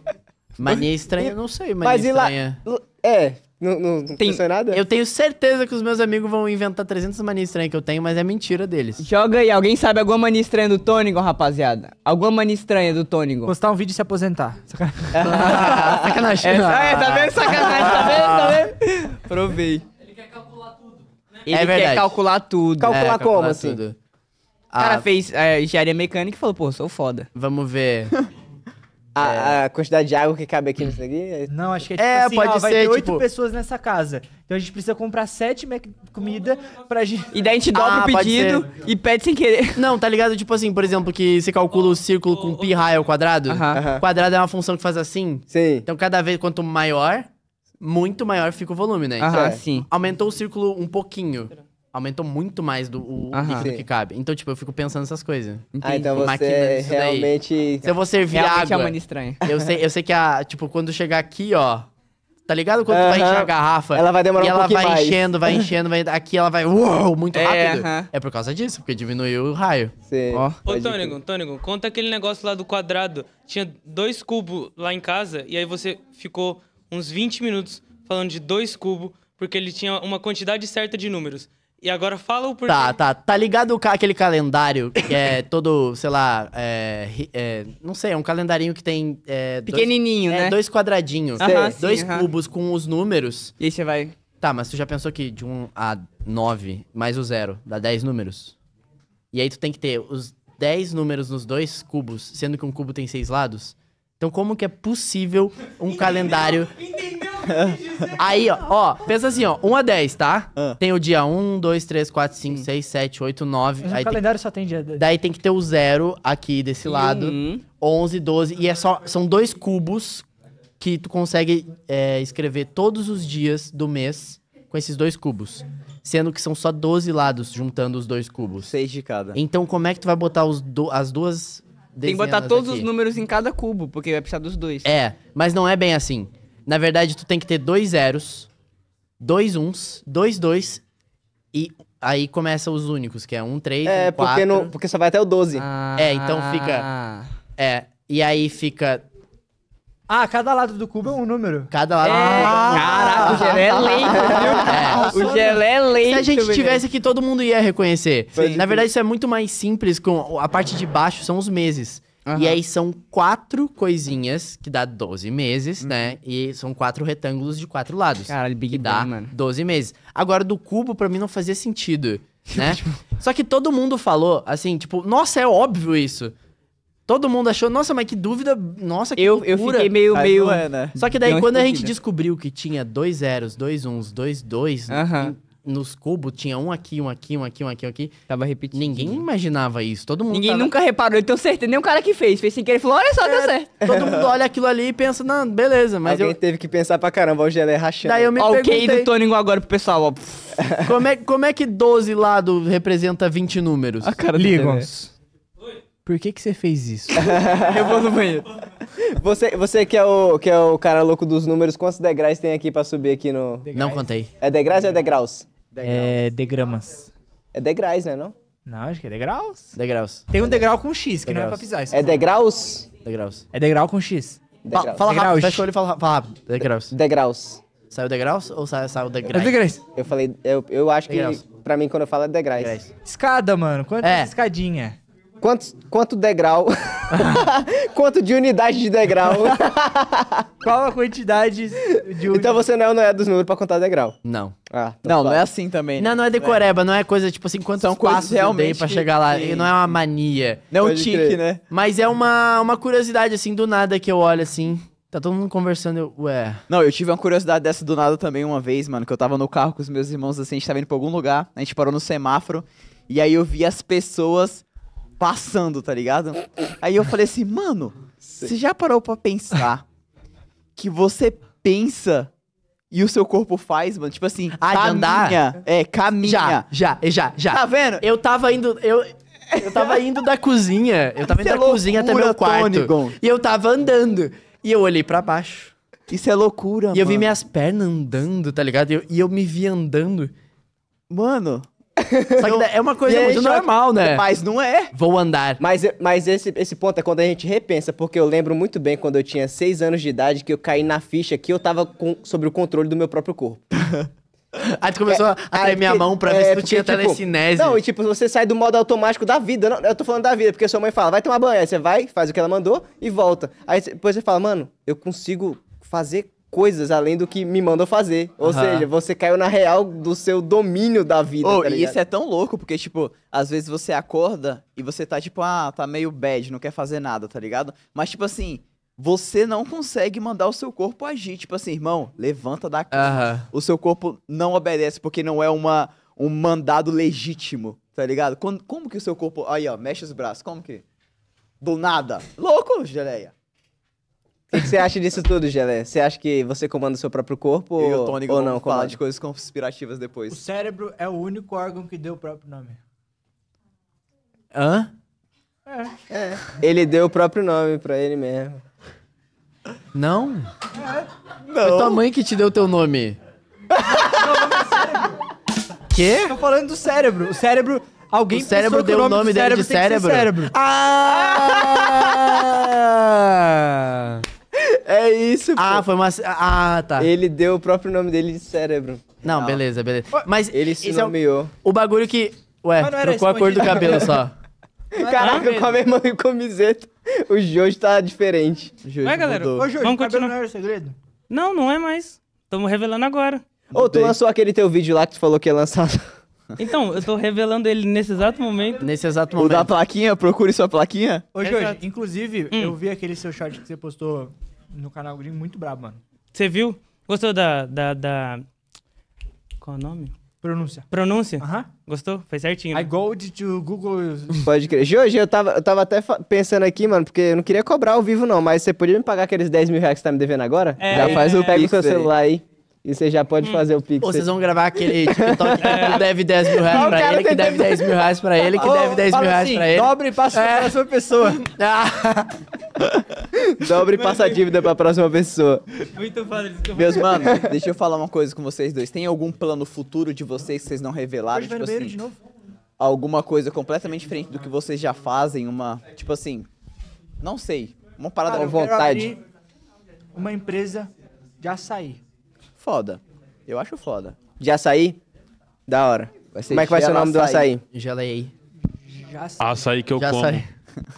Mania estranha, não sei, mania mas estranha. Lá, é, não, não, não Tem, nada? Eu tenho certeza que os meus amigos vão inventar 300 manias estranhas que eu tenho, mas é mentira deles. Joga aí, alguém sabe alguma mania estranha do Tônigo, rapaziada? Alguma mania estranha do Tônigo? Postar um vídeo e se aposentar. Sacanagem. ah, sacanagem. É, é, tá vendo? Sacanagem, tá vendo? Tá vendo? Provei. Ele quer calcular tudo. Né? É Ele é verdade. quer calcular tudo. Calcular, é, calcular como, assim? O cara ah, fez é, engenharia mecânica e falou, pô, sou foda. Vamos ver a, é. a, quantidade de água que cabe aqui nisso aqui? Não, acho que é tipo é, assim, pode ó, ser, vai ter oito tipo... pessoas nessa casa. Então a gente precisa comprar sete Mac comida pra gente... E daí a gente dobra ah, o pedido e pede sem querer. Não, tá ligado? Tipo assim, por exemplo, que você calcula o círculo com pi raio ao quadrado. Uh -huh. quadrado é uma função que faz assim. Sim. Então cada vez, quanto maior, muito maior fica o volume, né? Ah, então, sim. Aumentou o círculo um pouquinho aumentou muito mais do, o líquido que cabe. Então, tipo, eu fico pensando essas coisas. Ah, então você daí. realmente... Se eu vou servir Realmente é água, uma estranha. eu, sei, eu sei que a, tipo, quando chegar aqui, ó, tá ligado quando tu vai encher a garrafa? Ela vai demorar e um ela pouquinho vai mais. enchendo, vai enchendo, vai aqui ela vai uou, muito É, rápido. É por causa disso, porque diminuiu o raio. Sim, Ó. Ô, Tônigo, Tônigo, conta aquele negócio lá do quadrado. Tinha dois cubos lá em casa e aí você ficou uns 20 minutos falando de dois cubos porque ele tinha uma quantidade certa de números. E agora fala o porquê. Tá, tá. Tá ligado aquele calendário que é todo, sei lá, é, é, não sei, é um calendarinho que tem... É, Pequenininho, dois, é, né? dois quadradinhos. Aham, é, dois sim, cubos com os números. E aí você vai... Tá, mas tu já pensou que de 1 a 9, mais o zero, dá 10 números? E aí tu tem que ter os 10 números nos dois cubos, sendo que um cubo tem seis lados. Então como que é possível um calendário... Entendeu? Aí, ó, ó, pensa assim, ó, 1 a 10, tá? Ah. Tem o dia 1, 2, 3, 4, 5, 6, 7, 8, 9. Mas aí o calendário tem... só tem dia 10. Daí tem que ter o 0 aqui desse lado. Uhum. 11, 12. E é só. São dois cubos que tu consegue é, escrever todos os dias do mês com esses dois cubos. Sendo que são só 12 lados juntando os dois cubos. Seis de cada. Então, como é que tu vai botar os do... as duas tem que botar todos aqui. os números em cada cubo, porque vai precisar dos dois. É, mas não é bem assim. Na verdade, tu tem que ter dois zeros, dois uns, dois dois e aí começa os únicos, que é um, três, é, um, quatro. É, porque só vai até o 12. Ah. É, então fica... É, e aí fica ah, cada lado do cubo é um número. Cada lado. É, é caraca, o gelé é lento, viu? É. O gelé é lento. Se a gente tivesse aqui, todo mundo ia reconhecer. Sim. Na verdade, isso é muito mais simples. Com a parte de baixo são os meses. Uhum. E aí são quatro coisinhas, que dá 12 meses, né? uhum. né? E são quatro retângulos de quatro lados. Caralho, Big Bang, dá mano. 12 meses. Agora, do cubo, para mim, não fazia sentido, tipo, né? Tipo Só que todo mundo falou, assim, tipo, nossa, é óbvio isso. Todo mundo achou, nossa, mas que dúvida, nossa, que eu, Eu fiquei meio, meio... É, né? Só que daí, quando a gente né? descobriu que tinha dois zeros, dois uns, dois dois, uh nos cubos tinha um aqui, um aqui, um aqui, um aqui, um aqui. Tava repetindo. Ninguém imaginava isso. Todo mundo. Ninguém tava... nunca reparou, eu tenho certeza. Nem o cara que fez. Fez sem querer e falou: olha só, é, deu certo. Todo mundo olha aquilo ali e pensa, não, beleza, mas. Alguém eu... teve que pensar pra caramba, o gelé rachando. Daí eu me okay perguntei. do Tônigo agora pro pessoal, ó. como, é, como é que 12 lado representa 20 números? A cara Ligons. Por que que você fez isso? eu vou no banheiro. Você, você que, é o, que é o cara louco dos números, quantos degraus tem aqui pra subir aqui no... Não contei. É degraus ou é degraus? Degraus. É degramas. É degraus, né, não? Não, acho que é degraus. Degraus. Tem um degrau com X, que não é pra pisar. isso É fala. degraus? Degraus. É degrau com X. Degraus. fala rápido, Degraus. fecha o olho e fala, fala rápido. Degraus. Degraus. Saiu degraus ou saiu, saiu É degraus? Eu falei, eu, eu acho que pra mim quando eu falo é degraus. Degraus. Escada, mano. Quantas É. escadinha? Quanto, quanto degrau? quanto de unidade de degrau? Qual a quantidade de Então você não é, não é dos números pra contar degrau. Não. Ah, não, claro. não é assim também. Né? Não, não é, assim né? é decoreba, é. não é coisa tipo assim, quantos São passos eu dei pra chegar lá. Que... Não é uma mania. Não é um tique, né? Mas é uma, uma curiosidade, assim, do nada que eu olho assim. Tá todo mundo conversando, eu, ué. Não, eu tive uma curiosidade dessa do nada também uma vez, mano, que eu tava no carro com os meus irmãos, assim, a gente tava indo pra algum lugar, a gente parou no semáforo, e aí eu vi as pessoas passando, tá ligado? Aí eu falei assim, mano, você já parou pra pensar que você pensa e o seu corpo faz, mano? Tipo assim, a ah, caminha. É, caminha. Já, já, já, já. Tá vendo? Eu tava indo. Eu, eu tava indo da cozinha. Eu tava Isso indo é da loucura, cozinha até meu quarto. E eu tava andando. E eu olhei para baixo. Isso é loucura, e mano. E eu vi minhas pernas andando, tá ligado? E eu, e eu me vi andando. Mano. Só que é uma coisa muito choque. normal, né? Mas não é. Vou andar. Mas, mas esse, esse ponto é quando a gente repensa, porque eu lembro muito bem quando eu tinha seis anos de idade que eu caí na ficha que eu tava com, sobre o controle do meu próprio corpo. Aí tu começou é, a tremer minha mão pra é, ver se tu é, tinha tipo, telecinese. Não, e tipo, você sai do modo automático da vida. Não, eu tô falando da vida, porque sua mãe fala, vai tomar banho. Aí você vai, faz o que ela mandou e volta. Aí depois você fala, mano, eu consigo fazer coisas além do que me mandam fazer. Ou uhum. seja, você caiu na real do seu domínio da vida. Oh, tá e isso é tão louco, porque, tipo, às vezes você acorda e você tá, tipo, ah, tá meio bad, não quer fazer nada, tá ligado? Mas, tipo assim, você não consegue mandar o seu corpo agir. Tipo assim, irmão, levanta da cama. Uhum. O seu corpo não obedece, porque não é uma, um mandado legítimo, tá ligado? Como, como que o seu corpo. Aí, ó, mexe os braços, como que? Do nada. Louco, geleia. O que, você acha disso tudo, Gelé? Você acha que você comanda o seu próprio corpo ou, eu, Tony, ou não? falar de coisas conspirativas depois. O cérebro é o único órgão que deu o próprio nome. Hã? É. é. Ele deu o próprio nome pra ele mesmo. Não? É. Não. Foi tua mãe que te deu o teu nome. Quê? É Tô falando do cérebro. O cérebro Alguém o cérebro deu o nome, dele de cérebro? cérebro. Ah! É isso, ah, pô. Ah, foi uma. Ah, tá. Ele deu o próprio nome dele de cérebro. Não, Não. beleza, beleza. Mas Ele se é o- nomeou. O bagulho que. Ué, trocou a cor do cabelo só. Caraca, com a mesma camiseta. O Jojo tá diferente. Jojo Vai, galera. mudou. Ô, Júlio, Vamos o cabelo continuar. não era o segredo? Não, não é mais. Tamo revelando agora. Ô, tu lançou aquele teu vídeo lá que tu falou que ia lançar. Então, eu tô revelando ele nesse exato momento. Nesse exato momento. O da plaquinha? Procure sua plaquinha. Ô, Júlio, Exato. inclusive, hum. eu vi aquele seu short que você postou no canal gringo muito brabo, mano. Você viu? Gostou da, da, da... Qual é o nome? Pronúncia. Pronúncia? Aham. Gostou? Foi certinho. I né? go to Google. Pode crer. hoje eu tava, eu tava até pensando aqui, mano, porque eu não queria cobrar ao vivo, não, mas você podia me pagar aqueles 10 mil reais que você tá me devendo agora? É, Já faz o pega o seu celular aí. E você já pode hum. fazer o Pix. ou vocês vão gravar aquele TikTok que deve 10 mil reais pra ele, que deve 10 mil reais pra ele, que deve 10 mil reais pra ele. Dobre e passa é. pra próxima pessoa. dobre e passa a dívida pra próxima pessoa. Muito padre. Meus mano, deixa eu falar uma coisa com vocês dois. Tem algum plano futuro de vocês que vocês não revelaram? tipo assim, de novo? Alguma coisa completamente diferente do que vocês já fazem? Uma, tipo assim, não sei. Uma parada Cara, vontade. uma empresa de açaí foda. Eu acho foda. De açaí? Da hora. Como é que vai ser o nome do açaí? Gelei. Açaí que eu como. Açaí.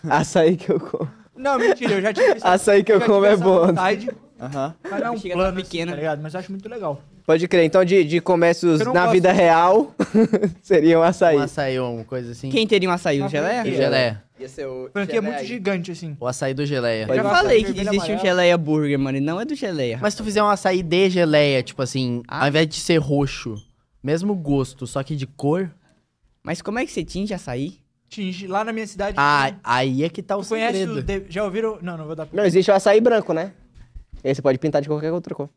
açaí que eu como. Não, mentira, eu já tive essa, Açaí que eu, eu como é bom. Vontade, uhum. Mas é um plano assim, pequeno. Tá ligado? Mas eu acho muito legal. Pode crer, então de, de comércios na vida real seria um açaí. Um açaí ou uma coisa assim. Quem teria um açaí? O geleia? O geleia. Ia ser o. Franquia é muito gigante, assim. O açaí do geleia. Eu já falei que existe um geleia burger, mano, e não é do geleia. Mas se tu fizer um açaí de geleia, tipo assim, ah. ao invés de ser roxo, mesmo gosto, só que de cor. Mas como é que você tinge açaí? Tinge. Lá na minha cidade. Ah, aí é que tá o conhece segredo. O de... Já ouviram? Não, não vou dar. Não, existe o açaí branco, né? E aí você pode pintar de qualquer outra cor.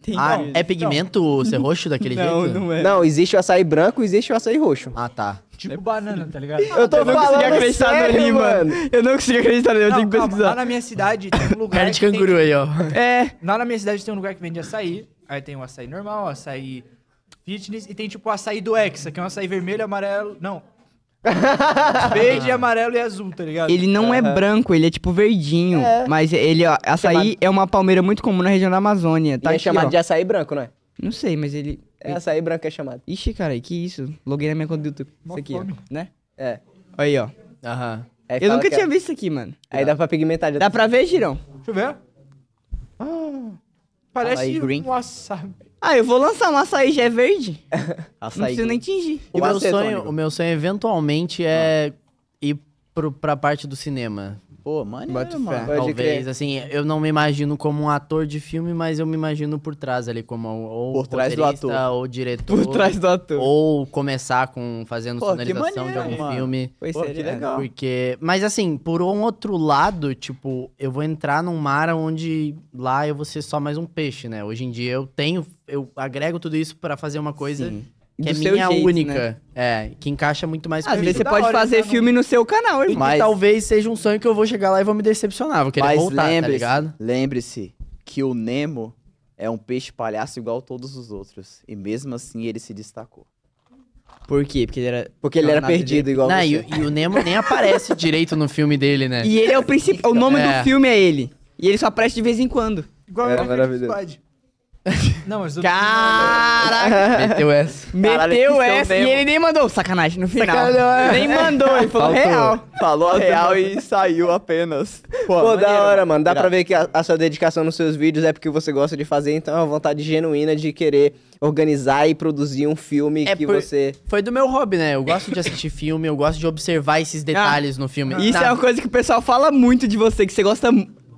Tem ah, não, é pigmento não. ser roxo daquele não, jeito? Não, não é. Não, existe o açaí branco e existe o açaí roxo. Ah, tá. Tipo é banana, tá ligado? Eu tô eu não falando acreditar sério, mano. Eu não consegui acreditar nele, eu tenho que pesquisar. Lá na minha cidade tem um lugar. Cara de canguru tem... aí, ó. É. Lá na minha cidade tem um lugar que vende açaí. Aí tem o açaí normal, o açaí fitness. E tem tipo o açaí do Hexa, que é um açaí vermelho, amarelo. Não. Verde, amarelo e azul, tá ligado? Ele não uhum. é branco, ele é tipo verdinho. É. Mas ele, ó, açaí chamado... é uma palmeira muito comum na região da Amazônia. Tá e é chamado ó. de açaí branco, não é? Não sei, mas ele. É açaí branco é chamado. Ixi, cara, que isso? Loguei na minha conta do YouTube. isso aqui, ó. Né? É. Aí, ó. Aham. Aí Eu nunca é- tinha é- visto isso aqui, mano. Aí dá pra pigmentar. Dá tá- pra ver, Girão? Deixa eu ver. Ah, parece aí, green. um wasabi. Ah, eu vou lançar um açaí já é verde. Não Açaí. preciso nem tingir. O O meu, sonho, o meu sonho eventualmente é ah. ir pro, pra parte do cinema. Pô, maneiro, mano. Talvez, assim, eu não me imagino como um ator de filme, mas eu me imagino por trás ali, como ou por trás do ator. ou diretor. Por trás do ator. Ou começar com fazendo Pô, sonorização maneiro, de algum mano. filme. Pô, é que legal. Porque, mas assim, por um outro lado, tipo, eu vou entrar num mar onde lá eu vou ser só mais um peixe, né? Hoje em dia eu tenho, eu agrego tudo isso para fazer uma coisa... Sim que é minha jeito, única. Né? É, que encaixa muito mais Às vezes você pode hora, fazer né, filme no seu canal, irmão. Mas... talvez seja um sonho que eu vou chegar lá e vou me decepcionar, vou querer Mas voltar, lembre tá ligado? Lembre-se que o Nemo é um peixe palhaço igual todos os outros. E mesmo assim ele se destacou. Por quê? Porque ele era, Porque ele era perdido dele. igual não, e, e, o Nemo nem aparece direito no filme dele, né? E ele é o principal. o nome é. do filme é ele. E ele só aparece de vez em quando. Igual é, a maravilhoso. Não, mas... Caraca! Meteu essa. Meteu S essa e ele nem mandou sacanagem no final. Sacanagem. Nem mandou, ele falou Faltou. real. Falou a real e saiu apenas. Pô, Pô, da hora, mano. Dá pra ver que a, a sua dedicação nos seus vídeos é porque você gosta de fazer, então é uma vontade genuína de querer organizar e produzir um filme É que por- você. Foi do meu hobby, né? Eu gosto de assistir filme, eu gosto de observar esses detalhes ah. no filme. Isso é uma coisa que o pessoal fala muito de você, que você gosta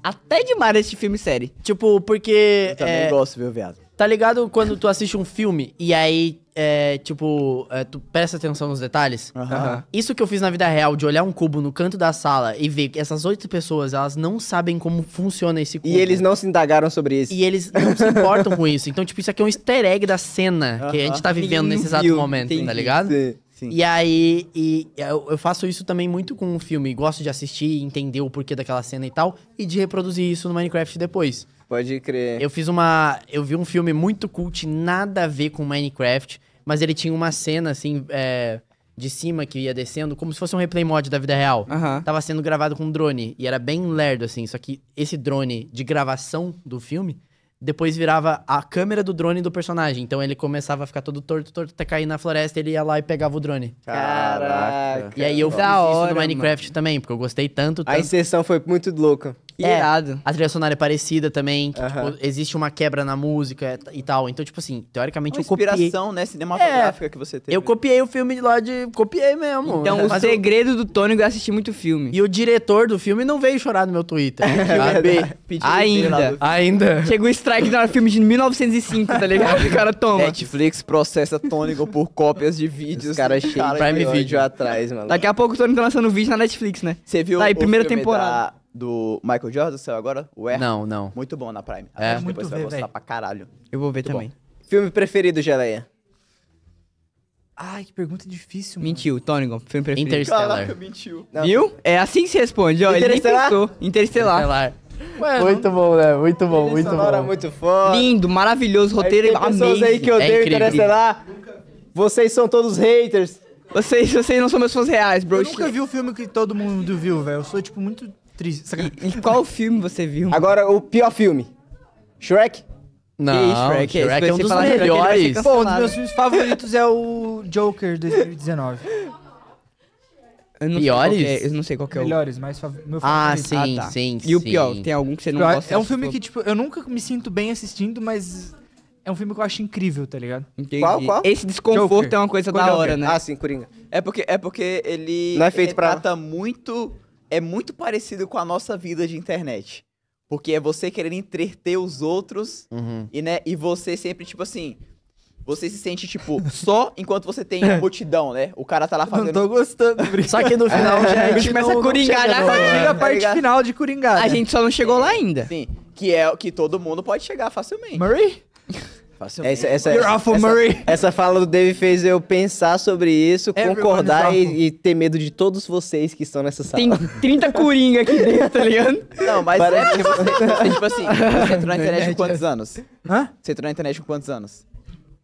até demais esse filme e série. Tipo, porque. Eu também é, gosto, viu, viado? Tá ligado quando tu assiste um filme e aí, é, tipo, é, tu presta atenção nos detalhes? Uhum. Uhum. Isso que eu fiz na vida real, de olhar um cubo no canto da sala e ver que essas oito pessoas, elas não sabem como funciona esse cubo. E eles não se indagaram sobre isso. E eles não se importam com isso. Então, tipo, isso aqui é um easter egg da cena uhum. que a gente tá vivendo nesse exato momento, tá ligado? Sim. Sim. E aí, e eu faço isso também muito com um filme. Gosto de assistir, entender o porquê daquela cena e tal, e de reproduzir isso no Minecraft depois. Pode crer. Eu fiz uma. Eu vi um filme muito cult, nada a ver com Minecraft, mas ele tinha uma cena assim. É, de cima que ia descendo, como se fosse um replay mod da vida real. Uhum. Tava sendo gravado com um drone. E era bem lerdo, assim. Só que esse drone de gravação do filme depois virava a câmera do drone do personagem. Então ele começava a ficar todo torto, torto, até cair na floresta, ele ia lá e pegava o drone. Caraca. E aí eu fiz é isso no Minecraft mano. também, porque eu gostei tanto, tanto. A inserção foi muito louca. É, Irado. É, a trilha sonora é parecida também. Que, uh -huh. tipo, existe uma quebra na música e tal. Então, tipo assim, teoricamente uma eu copiei... inspiração, né, cinematográfica é, que você teve. Eu copiei o filme de lá de... Copiei mesmo. Então, o segredo eu... do Tônico é assistir muito filme. E o diretor do filme não veio chorar no meu Twitter. É ainda. Ainda. Chegou um strike no filme de 1905, tá ligado? o cara toma. Netflix processa Tônico por cópias de vídeos. Cara cheio. Prime Video atrás, mano. Daqui a pouco o Tônico tá lançando vídeo na Netflix, né? Você viu tá aí, o primeira temporada. Da do Michael Jordan, seu agora? O Air? Não, não. Muito bom na Prime. É, muito depois pra caralho. Eu vou ver Muito também. bom. Filme preferido, Geleia? Ai, que pergunta difícil, mano. Mentiu, Tônigo, filme preferido. Interstellar. Caraca, mentiu. Não. Viu? É assim que se responde, ó. Interestelar? Ele nem pensou. Interestelar. Interestelar. Muito bom, né? Muito bom, muito bom. muito foda. Lindo, maravilhoso, Aí roteiro tem pessoas aí que eu odeiam é incrível. Interestelar. Vocês são todos haters. Vocês, vocês não são meus fãs reais, bro. Eu nunca vi o filme que todo mundo viu, velho. Eu sou, tipo, muito Triste. E, e qual filme você viu? Agora, o pior filme. Shrek? Não, e Shrek, Shrek, é um dos melhores. Pô, um dos meus filmes favoritos é o Joker 2019. Eu Piores? é, eu não sei qual que é o... Melhores, mas fav... meu ah, favorito. Sim, ah, tá. sim, sim. E o pior, tem algum que você não pior, gosta? É um filme que, tipo, eu nunca me sinto bem assistindo, mas é um filme que eu acho incrível, tá ligado? Entendi. Qual, qual? Esse desconforto Joker. é uma coisa Coringa. da hora, né? Ah, sim, Coringa. É porque, é porque ele não é feito pra... trata muito é muito parecido com a nossa vida de internet. Porque é você querendo entreter os outros uhum. e, né, e você sempre, tipo assim, você se sente, tipo, só enquanto você tem a multidão, né? O cara tá lá fazendo. Não tô gostando, Só que no final é. já a é gente tipo começa a coringar já. Só a parte tá final de coringar. A né? gente só não chegou lá ainda. Sim. Que é que todo mundo pode chegar facilmente. Murray? Facilmente. Essa, essa, essa, essa, essa, fala do Dave fez eu pensar sobre isso, Everyone concordar e, e, ter medo de todos vocês que estão nessa sala. Tem 30 coringa aqui dentro, tá ligado? Não, mas é, tipo assim, tipo assim, você entrou na internet com quantos é. anos? Hã? Você entrou na internet com quantos anos?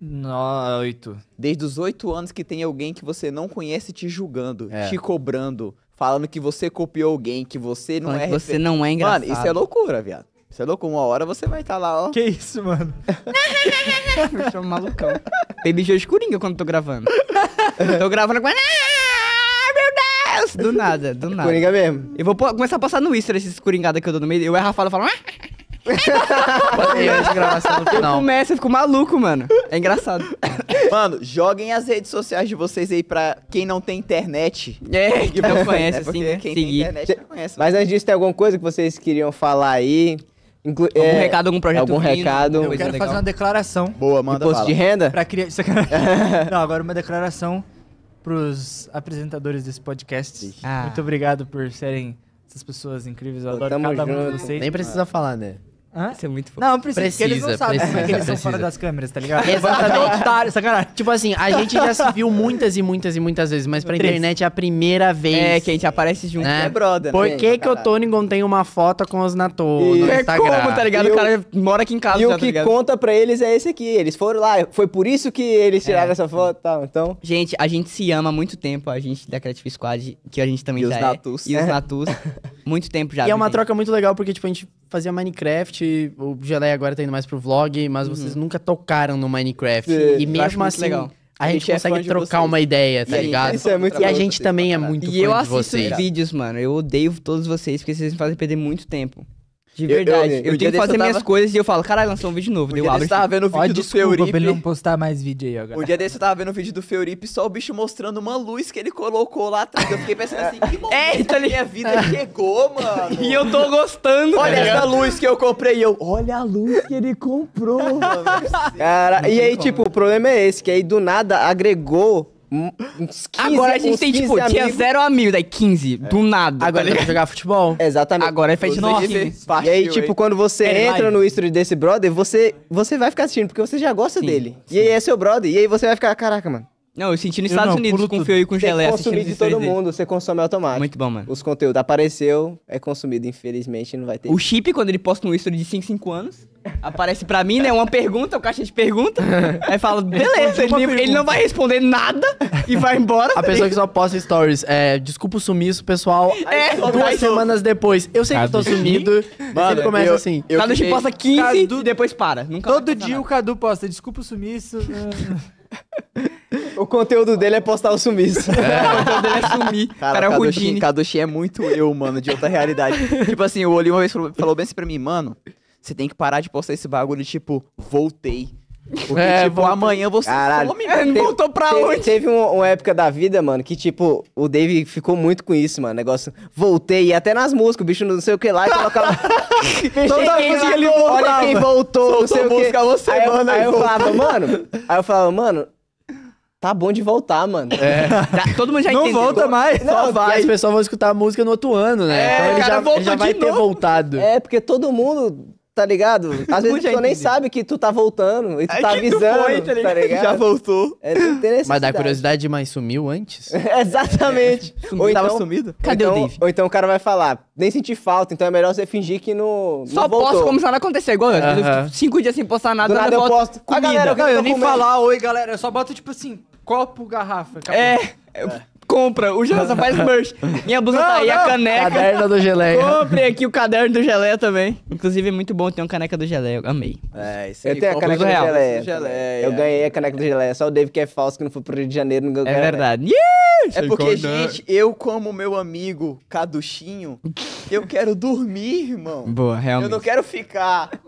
No, oito. Desde os oito anos que tem alguém que você não conhece te julgando, é. te cobrando, falando que você copiou alguém, que você não Falando é. Que refer... você não é engraçado. Mano, isso é loucura, viado. Você é louco? Uma hora você vai estar tá lá, ó. Que isso, mano? Eu chama malucão. Tem bicho de quando eu tô gravando. eu tô gravando com... Ah, meu Deus! Do nada, do nada. Coringa mesmo. Eu vou começar a passar no Easter esses coringadas que eu dou no meio. Eu erro a fala e falo... Ah! eu começo, eu fico maluco, mano. É engraçado. Mano, joguem as redes sociais de vocês aí pra quem não tem internet. É, que não conhece, é assim, quem seguir. tem internet não conhece. Mas antes disso, tem alguma coisa que vocês queriam falar aí? Inclu algum é, recado, algum projeto. Algum vindo, recado. Eu quero legal. fazer uma declaração. Boa, manda Imposto de renda? Pra criar... Não, agora uma declaração pros apresentadores desse podcast. Ah. Muito obrigado por serem essas pessoas incríveis. Eu adoro Pô, cada junto. um de vocês. Nem precisa ah. falar, né? Hã? Isso é muito foda. Não, precisa, precisa eles não sabem precisa, porque é eles precisa. são fora das câmeras, tá ligado? Exatamente. Otário, sacanagem. Tipo assim, a gente já se viu muitas e muitas e muitas vezes, mas pra Três. internet é a primeira vez. É, que a gente aparece junto, né? é brother. Por né? que que o Tônigon tem uma foto com os Nato e... no Instagram? É como, tá ligado? E o cara mora aqui em casa, E já, o tá que tá conta pra eles é esse aqui. Eles foram lá, foi por isso que eles é. tiraram é. essa foto e tal, então... Gente, a gente se ama há muito tempo, a gente da Creative Squad, que a gente também e já os é. Natus. E os Natus. Muito tempo já. E é uma troca muito legal, porque, tipo, a gente fazia Minecraft, o Geleia agora tá indo mais pro vlog, mas uhum. vocês nunca tocaram no Minecraft. Sim. É, e mesmo assim, legal. A gente, a gente é consegue é trocar uma ideia, tá e ligado? Isso é muito e a gente também é muito e fã de vocês. E eu assisto vídeos, mano. Eu odeio todos vocês, porque vocês me fazem perder muito tempo. De verdade. Eu, eu, eu, eu tenho que fazer minhas coisas e eu falo, caralho, lançou um vídeo novo. eu abro. tava vendo o vídeo do desculpa ele não postar mais vídeo aí agora. O dia desse eu tava vendo o vídeo do Feuripe, só o bicho mostrando uma luz que ele colocou lá atrás. Eu fiquei pensando assim, que momento é, então minha vida chegou, mano. E eu tô gostando. Olha né? essa luz que eu comprei. eu, olha a luz que ele comprou, mano. Cara, e aí, como. tipo, o problema é esse, que aí do nada agregou Uns 15, Agora a gente tem, tipo, tinha zero amigo, daí 15, é. do nada. Agora tá ele quer jogar futebol. Exatamente. Agora é feito nossa. E aí, tipo, quando você entra no history desse brother, você, você vai ficar assistindo, porque você já gosta dele. E aí é seu brother. E aí você vai ficar, caraca, mano. Não, eu senti nos Estados não, Unidos com fio e com geleia. Você consumir de todo mundo, você consome automático. Muito bom, mano. Os conteúdos apareceu, é consumido, infelizmente, não vai ter. O chip, quando ele posta um history de 5, 5 anos, aparece pra mim, né? Uma pergunta, o caixa de pergunta. aí fala, beleza, ele, ele, não vai responder nada e vai embora. A pessoa que só posta stories, é, desculpa o sumiço, pessoal. É, duas semanas depois. Eu sei Cadu. que tô sumido. Mano, sempre começa eu, assim. Eu Cadu chip posta 15 Cadu... e depois para. Nunca Todo dia nada. o Cadu posta, desculpa o sumiço. O conteúdo dele é postar o sumiço. É. O conteúdo dele é sumir. Cara, cara é Rudine. Kadoshi é muito eu, mano, de outra realidade. tipo assim, o Oli uma vez falou, falou bem assim pra mim, mano, você tem que parar de postar esse bagulho, tipo, voltei. Porque, é, tipo, amanhã você Caralho. some, Teve, voltou pra teve, onde? Teve uma, uma época da vida, mano, que, tipo, o Dave ficou muito com isso, mano. Negócio, voltei, e até nas músicas, o bicho não sei o que lá, e colocava... Toda vez que ele voltava. Olha quem voltou, Soltou não sei o que. Música uma semana, aí, eu, aí eu falava, mano... Aí eu falava, mano, Tá bom de voltar, mano. É. Tá, todo mundo já não entendeu. Não volta mais, não, só vai. E as pessoas vão escutar a música no outro ano, né? É, então ele cara, já, ele já vai novo. ter voltado. É, porque todo mundo, tá ligado? Às vezes tu nem sabe que tu tá voltando e tu é tá avisando, foi, tá, tá ligado? tá, ligado? Já voltou. É, mas dá curiosidade, mas sumiu antes? Exatamente. É. Sumiu, ou então, tava sumido? Cadê então, o Dave? Ou então o cara vai falar, nem senti falta, então é melhor você fingir que não, Só não posso como se nada acontecer. igual eu. Uh -huh. Cinco dias sem postar nada, Do nada eu, posto. Comida. A galera, eu, não, eu nem falar, oi galera, eu só boto tipo assim copo, garrafa. Acabou. É. é compra. O Gelé faz merch. Minha blusa tá não, tá aí, não. a caneca. Caderno do geleia Compre aqui o caderno do geleia também. Inclusive, é muito bom ter uma caneca do geleia Eu amei. É, isso aí. Eu tenho a caneca do, do Eu ganhei a caneca do Gelé. Só o Dave que é falso que não foi pro Rio de Janeiro. Não ganhou é verdade. Yeah! É porque, gente, eu como meu amigo Caduchinho, eu quero dormir, irmão. Boa, realmente. Eu não quero ficar...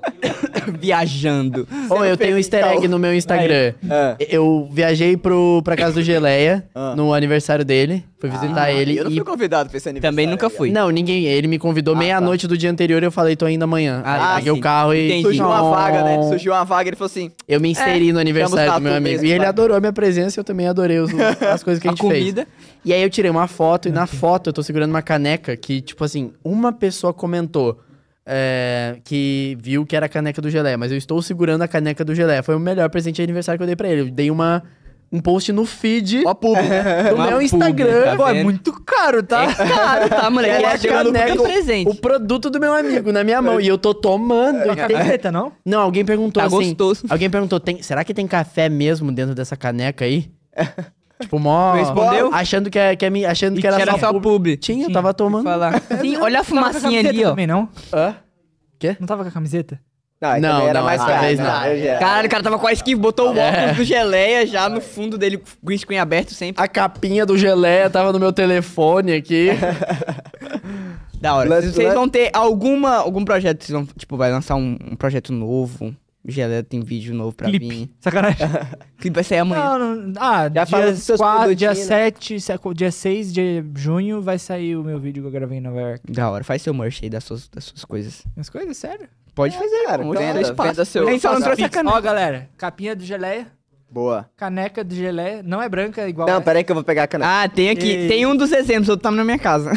Viajando. Ou eu tenho um easter egg no meu Instagram. Ah. Eu viajei pro, pra casa do Geleia ah. no aniversário dele, fui ah, visitar ah, ele. Eu não fui convidado pra esse aniversário. Também nunca fui. Não, ninguém. Ele me convidou ah, meia-noite tá. do dia anterior e eu falei, tô indo amanhã. Ah, peguei sim. o carro e. Entendi. Surgiu uma vaga, né? Surgiu uma vaga, ele falou assim. Eu me inseri é, no aniversário do meu amigo. Mesmo, e ele adorou a minha presença e eu também adorei os, as coisas que a gente comida. fez. E aí eu tirei uma foto e na foto eu tô segurando uma caneca que, tipo assim, uma pessoa comentou. É, que viu que era a caneca do Gelé, mas eu estou segurando a caneca do Gelé. Foi o melhor presente de aniversário que eu dei para ele. Eu dei uma um post no feed Ó, pub, do é. uma meu Instagram. tá Pô, é muito caro, tá? É caro, tá, moleque? Ela é tá o presente. O produto do meu amigo na minha mão. E eu tô tomando. É, tem caneta, não? Não, alguém perguntou tá assim. Gostoso. Alguém perguntou: tem, será que tem café mesmo dentro dessa caneca aí? Tipo, mó. Respondeu? Achando que, é, que, é, achando que era, que era só, só pub. Tinha, Tinha, eu tava tomando. Sim, olha a fumacinha ali, ó. Também, não? Hã? Quê? Não tava com a camiseta? Não, não, era não, mais caro. Vez, né? não. Caralho, o cara tava com a skin, botou o é. óculos do geleia já no fundo dele, com o screen aberto sempre. A capinha do geleia tava no meu telefone aqui. da hora. Let's, vocês let's... vão ter alguma, algum projeto, vocês vão, tipo, vai lançar um, um projeto novo? Gelé tem vídeo novo pra mim. Sacanagem. Clipe vai sair amanhã. Não, não, ah, Já dia, 4, dia 7, né? dia 6 de junho vai sair o meu vídeo que eu gravei em Nova York. Da hora, faz seu merch aí das suas, das suas coisas. As coisas, sério? Pode é, fazer, cara. Então, venda, espaço. venda seu... Nem só não trouxe a Ó, galera, capinha do Geleia. Boa. Caneca do Geleia. Não é branca é igual Não, é. peraí pera aí que eu vou pegar a caneca. Ah, tem aqui. E... Tem um dos exemplos, outro tá na minha casa.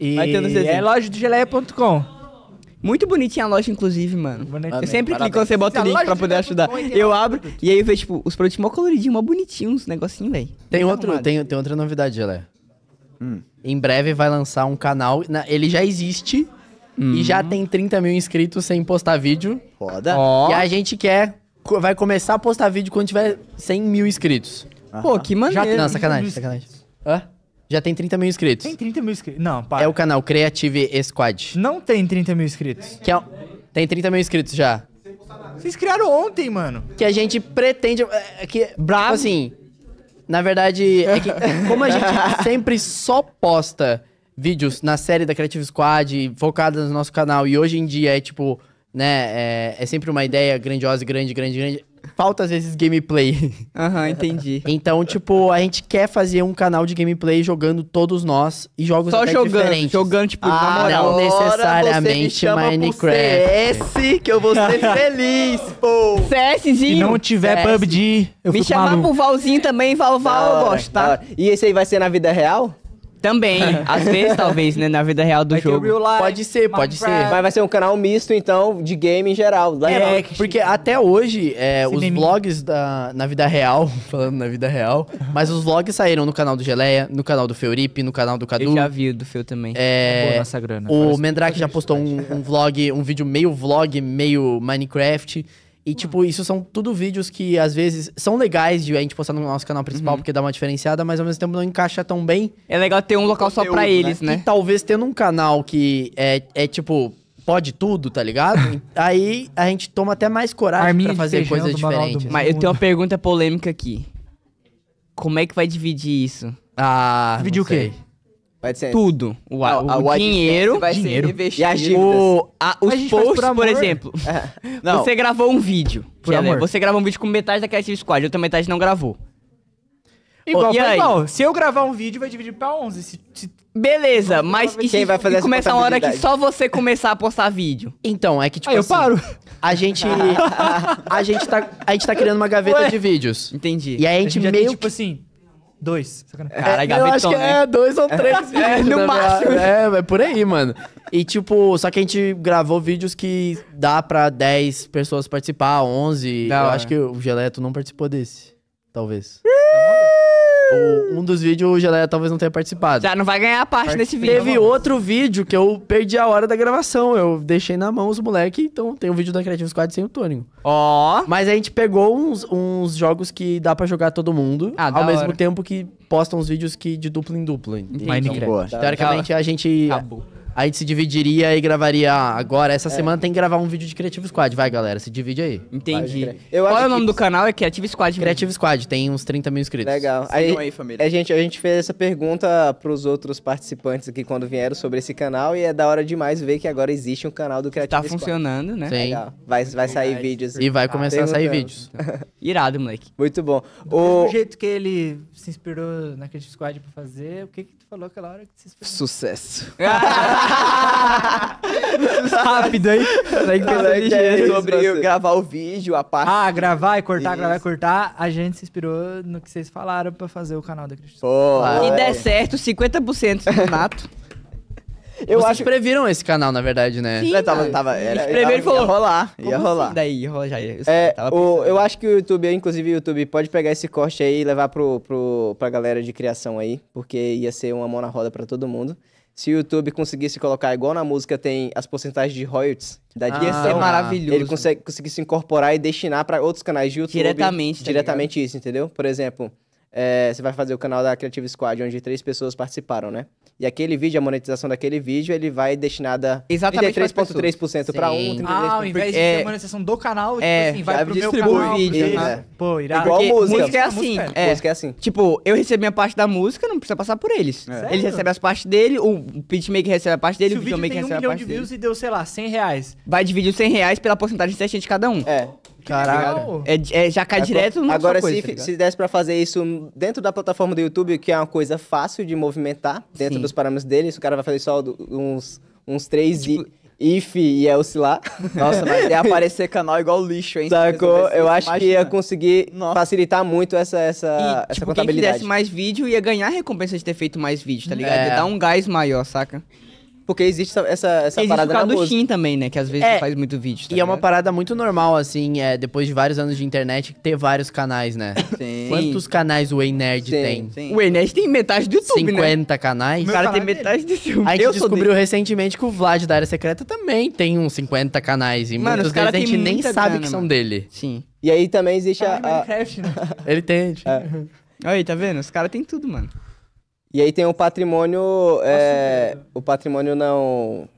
E... Vai ter um dos é exemplos. É loja geleia.com. Muito bonitinha a loja, inclusive, mano. Bonitinho. Eu né? sempre clico você bota o link pra poder ajudar. É eu abro e aí eu vejo, tipo, os produtos mó coloridinhos, mó bonitinhos, os negocinhos, velho. Tem, outro, tem, tem outra novidade, Gelé. Hum. Em breve vai lançar um canal. Na, ele já existe hum. e já hum. tem 30 mil inscritos sem postar vídeo. Foda. Oh. E a gente quer. Vai começar a postar vídeo quando tiver 100 mil inscritos. Uh -huh. Pô, que maneiro. Já, não, sacanagem, sacanagem. Hã? Já tem 30 mil inscritos. Tem 30 mil inscritos. Não, para. É o canal Creative Squad. Não tem 30 mil inscritos. Que é... Tem 30 mil inscritos já. Vocês criaram ontem, mano. Que a gente pretende. É, é que, tipo Bravo. Assim, na verdade, é que, como a gente sempre só posta vídeos na série da Creative Squad, focada no nosso canal, e hoje em dia é tipo, né, é, é sempre uma ideia grandiosa, grande, grande, grande falta às vezes gameplay. Aham, uhum, entendi. então, tipo, a gente quer fazer um canal de gameplay jogando todos nós e jogos Só até jogando, diferentes. jogando, tipo, ah, não necessariamente Minecraft. CS, que eu vou ser feliz, pô. CSzinho. Se não tiver CS. É, PUBG, eu Me chamar maluco. pro Valzinho também, Val, Val, eu gosto, tá? E esse aí vai ser na vida real? Também, às vezes, talvez, né? Na vida real do jogo. Pode ser, pode ser. Mas vai ser um canal misto, então, de game em geral. É, porque até hoje, é, os vlogs da, na vida real, falando na vida real, mas os vlogs saíram no canal do Geleia, no canal do Feuripe, no canal do Cadu. Eu já vi do Feu também. É, é Boa nossa grana. O Mendrake já postou um, um vlog, um vídeo meio vlog, meio Minecraft. E, uhum. tipo, isso são tudo vídeos que às vezes são legais de a gente postar no nosso canal principal, uhum. porque dá uma diferenciada, mas ao mesmo tempo não encaixa tão bem. É legal ter um local conteúdo, só pra eles, né? né? E talvez tendo um canal que é, é tipo, pode tudo, tá ligado? Aí a gente toma até mais coragem Arminha pra fazer feijão, coisas diferentes. Mas eu tenho uma pergunta polêmica aqui. Como é que vai dividir isso? Ah, dividir o quê? ser. Tudo. O, a, o a dinheiro. Vai dinheiro. Ser E as dívidas. O, a, os a posts, por, por, exemplo. não. Você gravou um vídeo. Por amor. Você gravou um vídeo com metade da Creative Squad, outra metade não gravou. Igual, oh, e aí? igual. Se eu gravar um vídeo, vai dividir pra 11. Se, se... Beleza, mas e, Quem vai fazer e começa a hora que só você começar a postar vídeo? Então, é que tipo aí, eu assim, paro. A gente a, a gente tá a gente tá criando uma gaveta Ué. de vídeos. Entendi. E aí a gente, a gente meio tem, tipo que... tipo assim, Dois. É, Caralho, gavetão, Eu acho que né? é dois ou é, três. é, no máximo. É, é por aí, mano. E tipo, só que a gente gravou vídeos que dá pra 10 pessoas participar, 11. Não, eu é. acho que o Geleto não participou desse. Talvez um dos vídeos o Geleia talvez não tenha participado. Já não vai ganhar a parte Part... desse vídeo. Teve outro vídeo que eu perdi a hora da gravação. Eu deixei na mão os moleques, então tem o um vídeo da Creative Squad sem o Tônico. Ó. Oh. Mas a gente pegou uns, uns jogos que dá para jogar todo mundo, ah, ao mesmo tempo que postam os vídeos que de dupla em dupla. Minecraft. Então, Teoricamente a gente. Acabou a gente se dividiria e gravaria. agora, essa é. semana tem que gravar um vídeo de Creative Squad. Vai, galera, se divide aí. Entendi. Eu Qual é o nome do canal? É Creative Squad. Creative mesmo. Squad, tem uns 30 mil inscritos. Legal. Aí, aí, família. É gente, a gente fez essa pergunta pros outros participantes aqui quando vieram sobre esse canal e é da hora demais ver que agora existe um canal do Creative tá Squad. Tá funcionando, né? Sim. Legal. Vai, vai sair Verdade. vídeos. E vai começar ah, a sair vídeos. Irado, moleque. Muito bom. O... jeito que ele se inspirou na Creative Squad pra fazer, o que que tu falou aquela hora que se inspirou? Sucesso. Rápido, hein? é sobre você. gravar o vídeo, a parte. Ah, gravar e cortar, isso. gravar e cortar. A gente se inspirou no que vocês falaram pra fazer o canal da Cristina. Porra. E é. der certo, 50% do Nato. Eu Vocês acho... previram esse canal, na verdade, né? Sim, eu tava, tava, era, eu tava, falou, ia rolar, ia assim? rolar. Assim? Daí, ia rolar, já é, Eu, é, o, eu acho que o YouTube, inclusive o YouTube, pode pegar esse corte aí e levar pro, pro, pra galera de criação aí, porque ia ser uma mão na roda pra todo mundo se o YouTube conseguisse colocar, igual na música tem as porcentagens de royalties da ah, direção, é maravilhoso. ele consegue, conseguisse incorporar e destinar para outros canais de YouTube. Diretamente. Tá diretamente isso, entendeu? Por exemplo, é, você vai fazer o canal da Creative Squad, onde três pessoas participaram, né? E aquele vídeo, a monetização daquele vídeo, ele vai destinada Exatamente 33,3% para um, Ah, ao invés de ter a monetização do canal, tipo é, assim, vai pro meu canal. Vídeo, né? Pô, é irado. Igual música. Música é assim. É. Assim. Música é assim. Tipo, eu recebi a parte da música, não precisa passar por eles. É. Eles recebem as partes dele, o pitmaker recebe a parte dele, Se o videomaker recebe um a parte dele. Se o vídeo tem um milhão de views dele. e deu, sei lá, 100 reais. Vai dividir os 100 reais pela porcentagem certinha de cada um. É. Caralho. É, é, já cai é, direto no Agora, coisa, se, tá se desse pra fazer isso dentro da plataforma do YouTube, que é uma coisa fácil de movimentar, dentro Sim. dos parâmetros dele, se o cara vai fazer só uns, uns três tipo... e if e é oscilar. Nossa, mas ia é aparecer canal igual lixo, hein? Sacou? Eu acho imagina. que ia conseguir Nossa. facilitar muito essa, essa, e, essa tipo, contabilidade. Quem fizesse mais vídeo ia ganhar recompensa de ter feito mais vídeo, tá ligado? É. Ia dar um gás maior, saca? Porque existe essa, essa existe parada. Existe por do Shin também, né? Que às vezes é, faz muito vídeo. Tá e ligado? é uma parada muito normal, assim, é, depois de vários anos de internet, ter vários canais, né? Sim. Quantos canais o Ei Nerd sim, tem? Sim. O Ei Nerd tem metade do YouTube, 50 né? canais? O cara tem metade do YouTube. A gente Eu descobriu recentemente que o Vlad da Área Secreta também tem uns 50 canais. E mano, muitos deles a gente nem sabe grana, que são dele. Sim. E aí também existe tá Ai, a... Minecraft, né? Ele tem. Tipo... É. Aí, tá vendo? Os caras têm tudo, mano. E aí tem o patrimônio. É, o patrimônio não.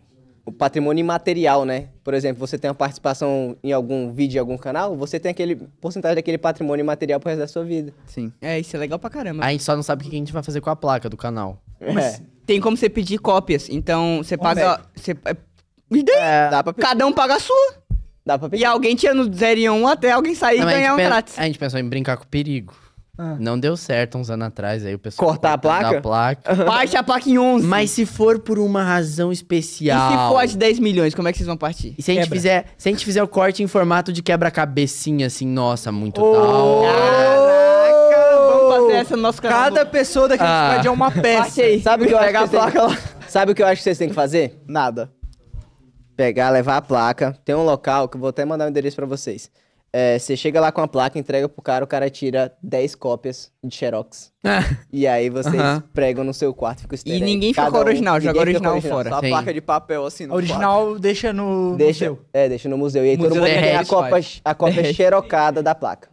O patrimônio imaterial, né? Por exemplo, você tem uma participação em algum vídeo, em algum canal, você tem aquele porcentagem daquele patrimônio imaterial pro resto da sua vida. Sim. É, isso é legal pra caramba. A gente só não sabe o que a gente vai fazer com a placa do canal. Mas é. é. tem como você pedir cópias. Então, você paga. Você, é, e daí? É, dá pra Cada um paga a sua. Dá pra pedir. E alguém tinha no 0 e 1 até alguém sair não, e ganhar um grátis. A gente pensou em brincar com o perigo. Ah. Não deu certo uns anos atrás, aí o pessoal... Cortar a placa? A placa. Parte a placa em 11. Mas se for por uma razão especial... E se for de 10 milhões, como é que vocês vão partir? E se a gente fizer, se a gente fizer o corte em formato de quebra-cabecinha, assim, nossa, muito oh. tal... Caraca, vamos fazer essa no nosso canal. Cada pessoa daqui ah. pede é uma peça. Aí. Sabe o que eu acho que a placa lá? Sabe o que eu acho que vocês têm que fazer? Nada. Pegar, levar a placa. Tem um local que eu vou até mandar o um endereço para vocês é, você chega lá com a placa, entrega pro cara, o cara tira 10 cópias de Xerox. Ah. E aí vocês pregam no seu quarto, fica E ninguém fica com um, original, joga original, original fora. Só a Sim. placa de papel assim no Original quarto. deixa no deixa, museu. É, deixa no museu. E aí museu todo mundo é tem a cópia, a cópia xerocada da placa.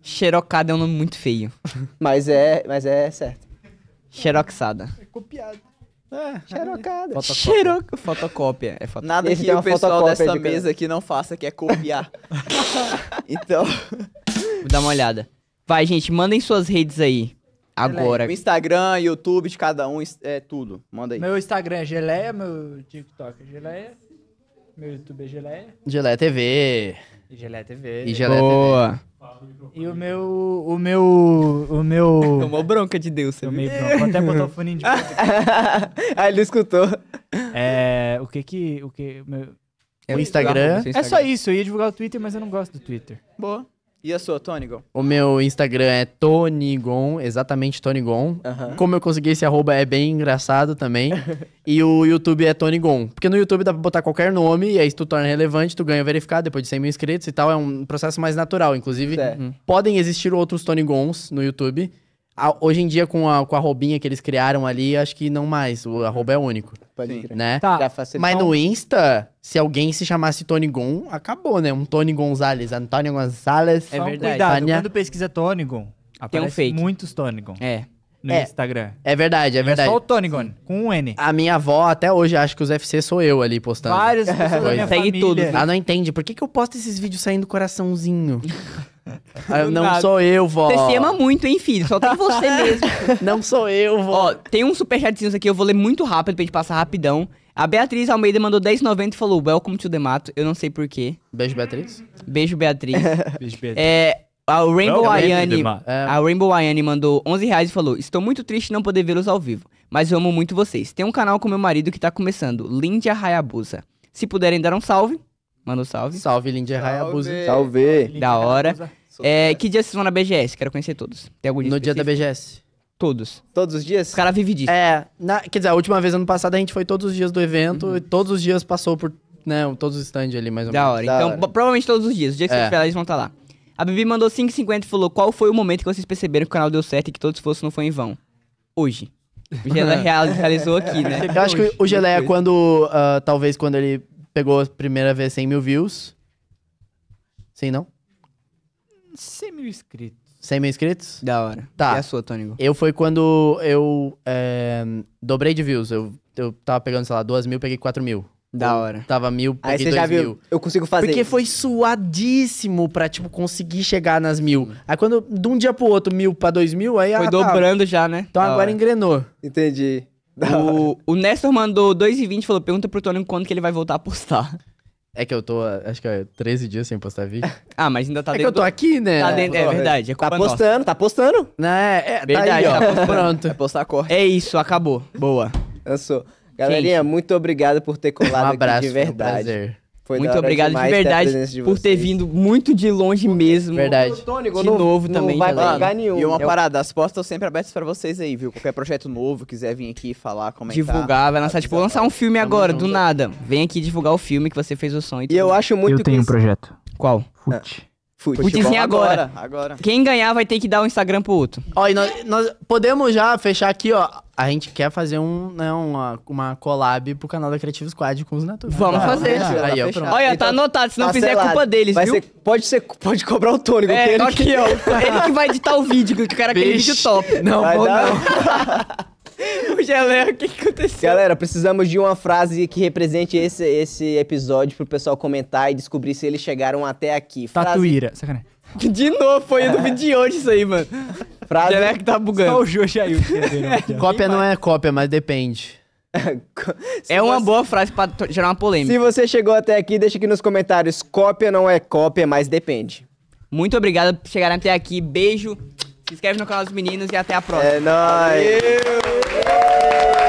Xerocada é um nome muito feio. Mas é, mas é certo. Xeroxada. É copiado. É, Xerocada. Fotocópia. Xeroc... Fotocópia. É foto... Nada Esse que o pessoal dessa de mesa aqui não faça, que é copiar. então. Vou dar uma olhada. Vai, gente, mandem suas redes aí. Agora. Instagram, YouTube de cada um, é tudo. Manda aí. Meu Instagram é Geleia, meu TikTok é Geleia. Meu YouTube é Geleia. Geleia TV. E Geleia TV. E Geleia Boa. TV. E o meu. O meu. O meu. Tomou é bronca de Deus, seu meio bronca. Vou até botar o fone de Ah, ele escutou. É. O que que. O que. Meu... É o Instagram. o Instagram. É só isso. Eu ia divulgar o Twitter, mas eu não gosto do Twitter. Boa. E a sua, Tonigon? O meu Instagram é Tonigon, exatamente Tonigon. Uhum. Como eu consegui esse arroba é bem engraçado também. e o YouTube é Tonigon. Porque no YouTube dá pra botar qualquer nome, e aí se tu torna relevante, tu ganha verificado depois de 100 mil inscritos e tal. É um processo mais natural. Inclusive, certo. podem existir outros Tonigons no YouTube a, hoje em dia, com a, com a roubinha que eles criaram ali, acho que não mais. O arroba é único. Pode crer. Né? Tá. Mas no Insta, se alguém se chamasse Tony Gon, acabou, né? Um Tony Gonzalez, Antônio Gonzalez. É verdade. Cuidado, Tânia. quando pesquisa Tony Gon, aparece um fake. muitos Tony Gon. É no é, Instagram. É verdade, é, é verdade. É só o Tonigon, com um N. A minha avó até hoje acha que os FC sou eu ali postando. vários minha Segue família. tudo. Ela não entende. Por que, que eu posto esses vídeos saindo coraçãozinho? Ah, não sou eu, vó. Você se ama muito, hein, filho? Só tem você mesmo. não sou eu, vó. Ó, tem um chatzinho aqui, eu vou ler muito rápido pra gente passar rapidão. A Beatriz Almeida mandou 10,90 e falou Welcome to the Mato. Eu não sei porquê. Beijo, Beatriz. Beijo, Beatriz. Beijo, Beatriz. É, a Rainbow Ayane, a é. Rainbow Ayane mandou 11 reais e falou: Estou muito triste não poder vê-los ao vivo, mas eu amo muito vocês. Tem um canal com meu marido que tá começando, Lindia Hayabusa. Se puderem dar um salve, Manda um salve. Salve, Lindy Hayabusa. Salve. salve. Da hora. É, que dia vocês vão na BGS? Quero conhecer todos. Tem algum dia No específico? dia da BGS. Todos. Todos os dias? O cara vive disso. É, na, quer dizer, a última vez, ano passado, a gente foi todos os dias do evento uhum. e todos os dias passou por, né, todos os stands ali, mais ou menos. Então, da hora. Da então, hora. provavelmente todos os dias. O dia que é. você lá, eles vão estar tá lá. A Bibi mandou 5,50 e falou, qual foi o momento que vocês perceberam que o canal deu certo e que todos fossem não foi em vão? Hoje. O Geleia realizou aqui, né? Eu acho que o Geleia, quando, uh, talvez quando ele Pegou a primeira vez 100 mil views. Sim, não? 100 mil inscritos. 100 mil inscritos? Da hora. Tá. E a sua, Tônigo? Eu foi quando eu é, dobrei de views. Eu, eu tava pegando, sei lá, 2 mil, peguei 4 mil. Da eu hora. Tava mil, peguei Aí você já viu, mil. eu consigo fazer Porque foi suadíssimo pra, tipo, conseguir chegar nas mil. Aí quando, de um dia pro outro, mil pra dois mil, aí... Foi ah, tá. dobrando tá. já, né? Então da agora hora. engrenou. Entendi. O, o Nestor mandou 2,20 e falou: pergunta pro Tony quando que ele vai voltar a postar. É que eu tô, acho que é 13 dias sem postar vídeo. ah, mas ainda tá dentro. É que eu tô aqui, né? Tá dentro, é verdade. É tá postando, nossa. tá postando. Né? É, tá verdade, tá, aí, ó. tá postando. Pronto. Vai postar corte. É isso, acabou. Boa. Eu Galerinha, Gente. muito obrigado por ter colado um abraço, aqui de verdade. Um prazer. Foi muito obrigado de verdade de por ter vindo muito de longe mesmo. Verdade. Tônico, de novo não também. Não vai mano, nenhum. E uma eu... É parada, as portas estão sempre abertas para vocês aí, viu? Qualquer projeto novo, quiser vir aqui falar, comentar. Divulgar, vai lançar, tipo, lançar um filme agora, do nada. Vem aqui divulgar o filme que você fez o som e tudo. E eu acho muito... Eu tenho um projeto. Qual? Ah. Fute. Fute. Futezinho agora. agora. Quem ganhar vai ter que dar o um Instagram pro outro. Ó, e nós, nós podemos já fechar aqui, ó. A gente quer fazer um, né, uma, uma collab pro canal da Creative Squad com os Natura. Vamos ah, fazer. Né? Aí, ó, Olha, tá então, anotado, se não tá fizer é culpa deles, viu? Ser, pode, ser, pode cobrar o Tônico. É, ele aqui, que... ó. Ele que vai editar o vídeo, que o cara aquele vídeo top. Não, vai não. o Geleia, o que, aconteceu? Galera, precisamos de uma frase que represente esse, esse episódio pro pessoal comentar e descobrir se eles chegaram até aqui. Frase... Tatuíra, sacanagem. De novo, foi do é. vídeo de hoje isso aí, mano. Frase... Geleia que tá bugando. Só o Jojo né? aí. É, cópia não é cópia, mas depende. é uma você... boa frase pra gerar uma polêmica. Se você chegou até aqui, deixa aqui nos comentários. Cópia não é cópia, mas depende. Muito obrigado por chegar até aqui. Beijo. Se inscreve no canal dos meninos e até a próxima. É nóis. Valeu. Woo!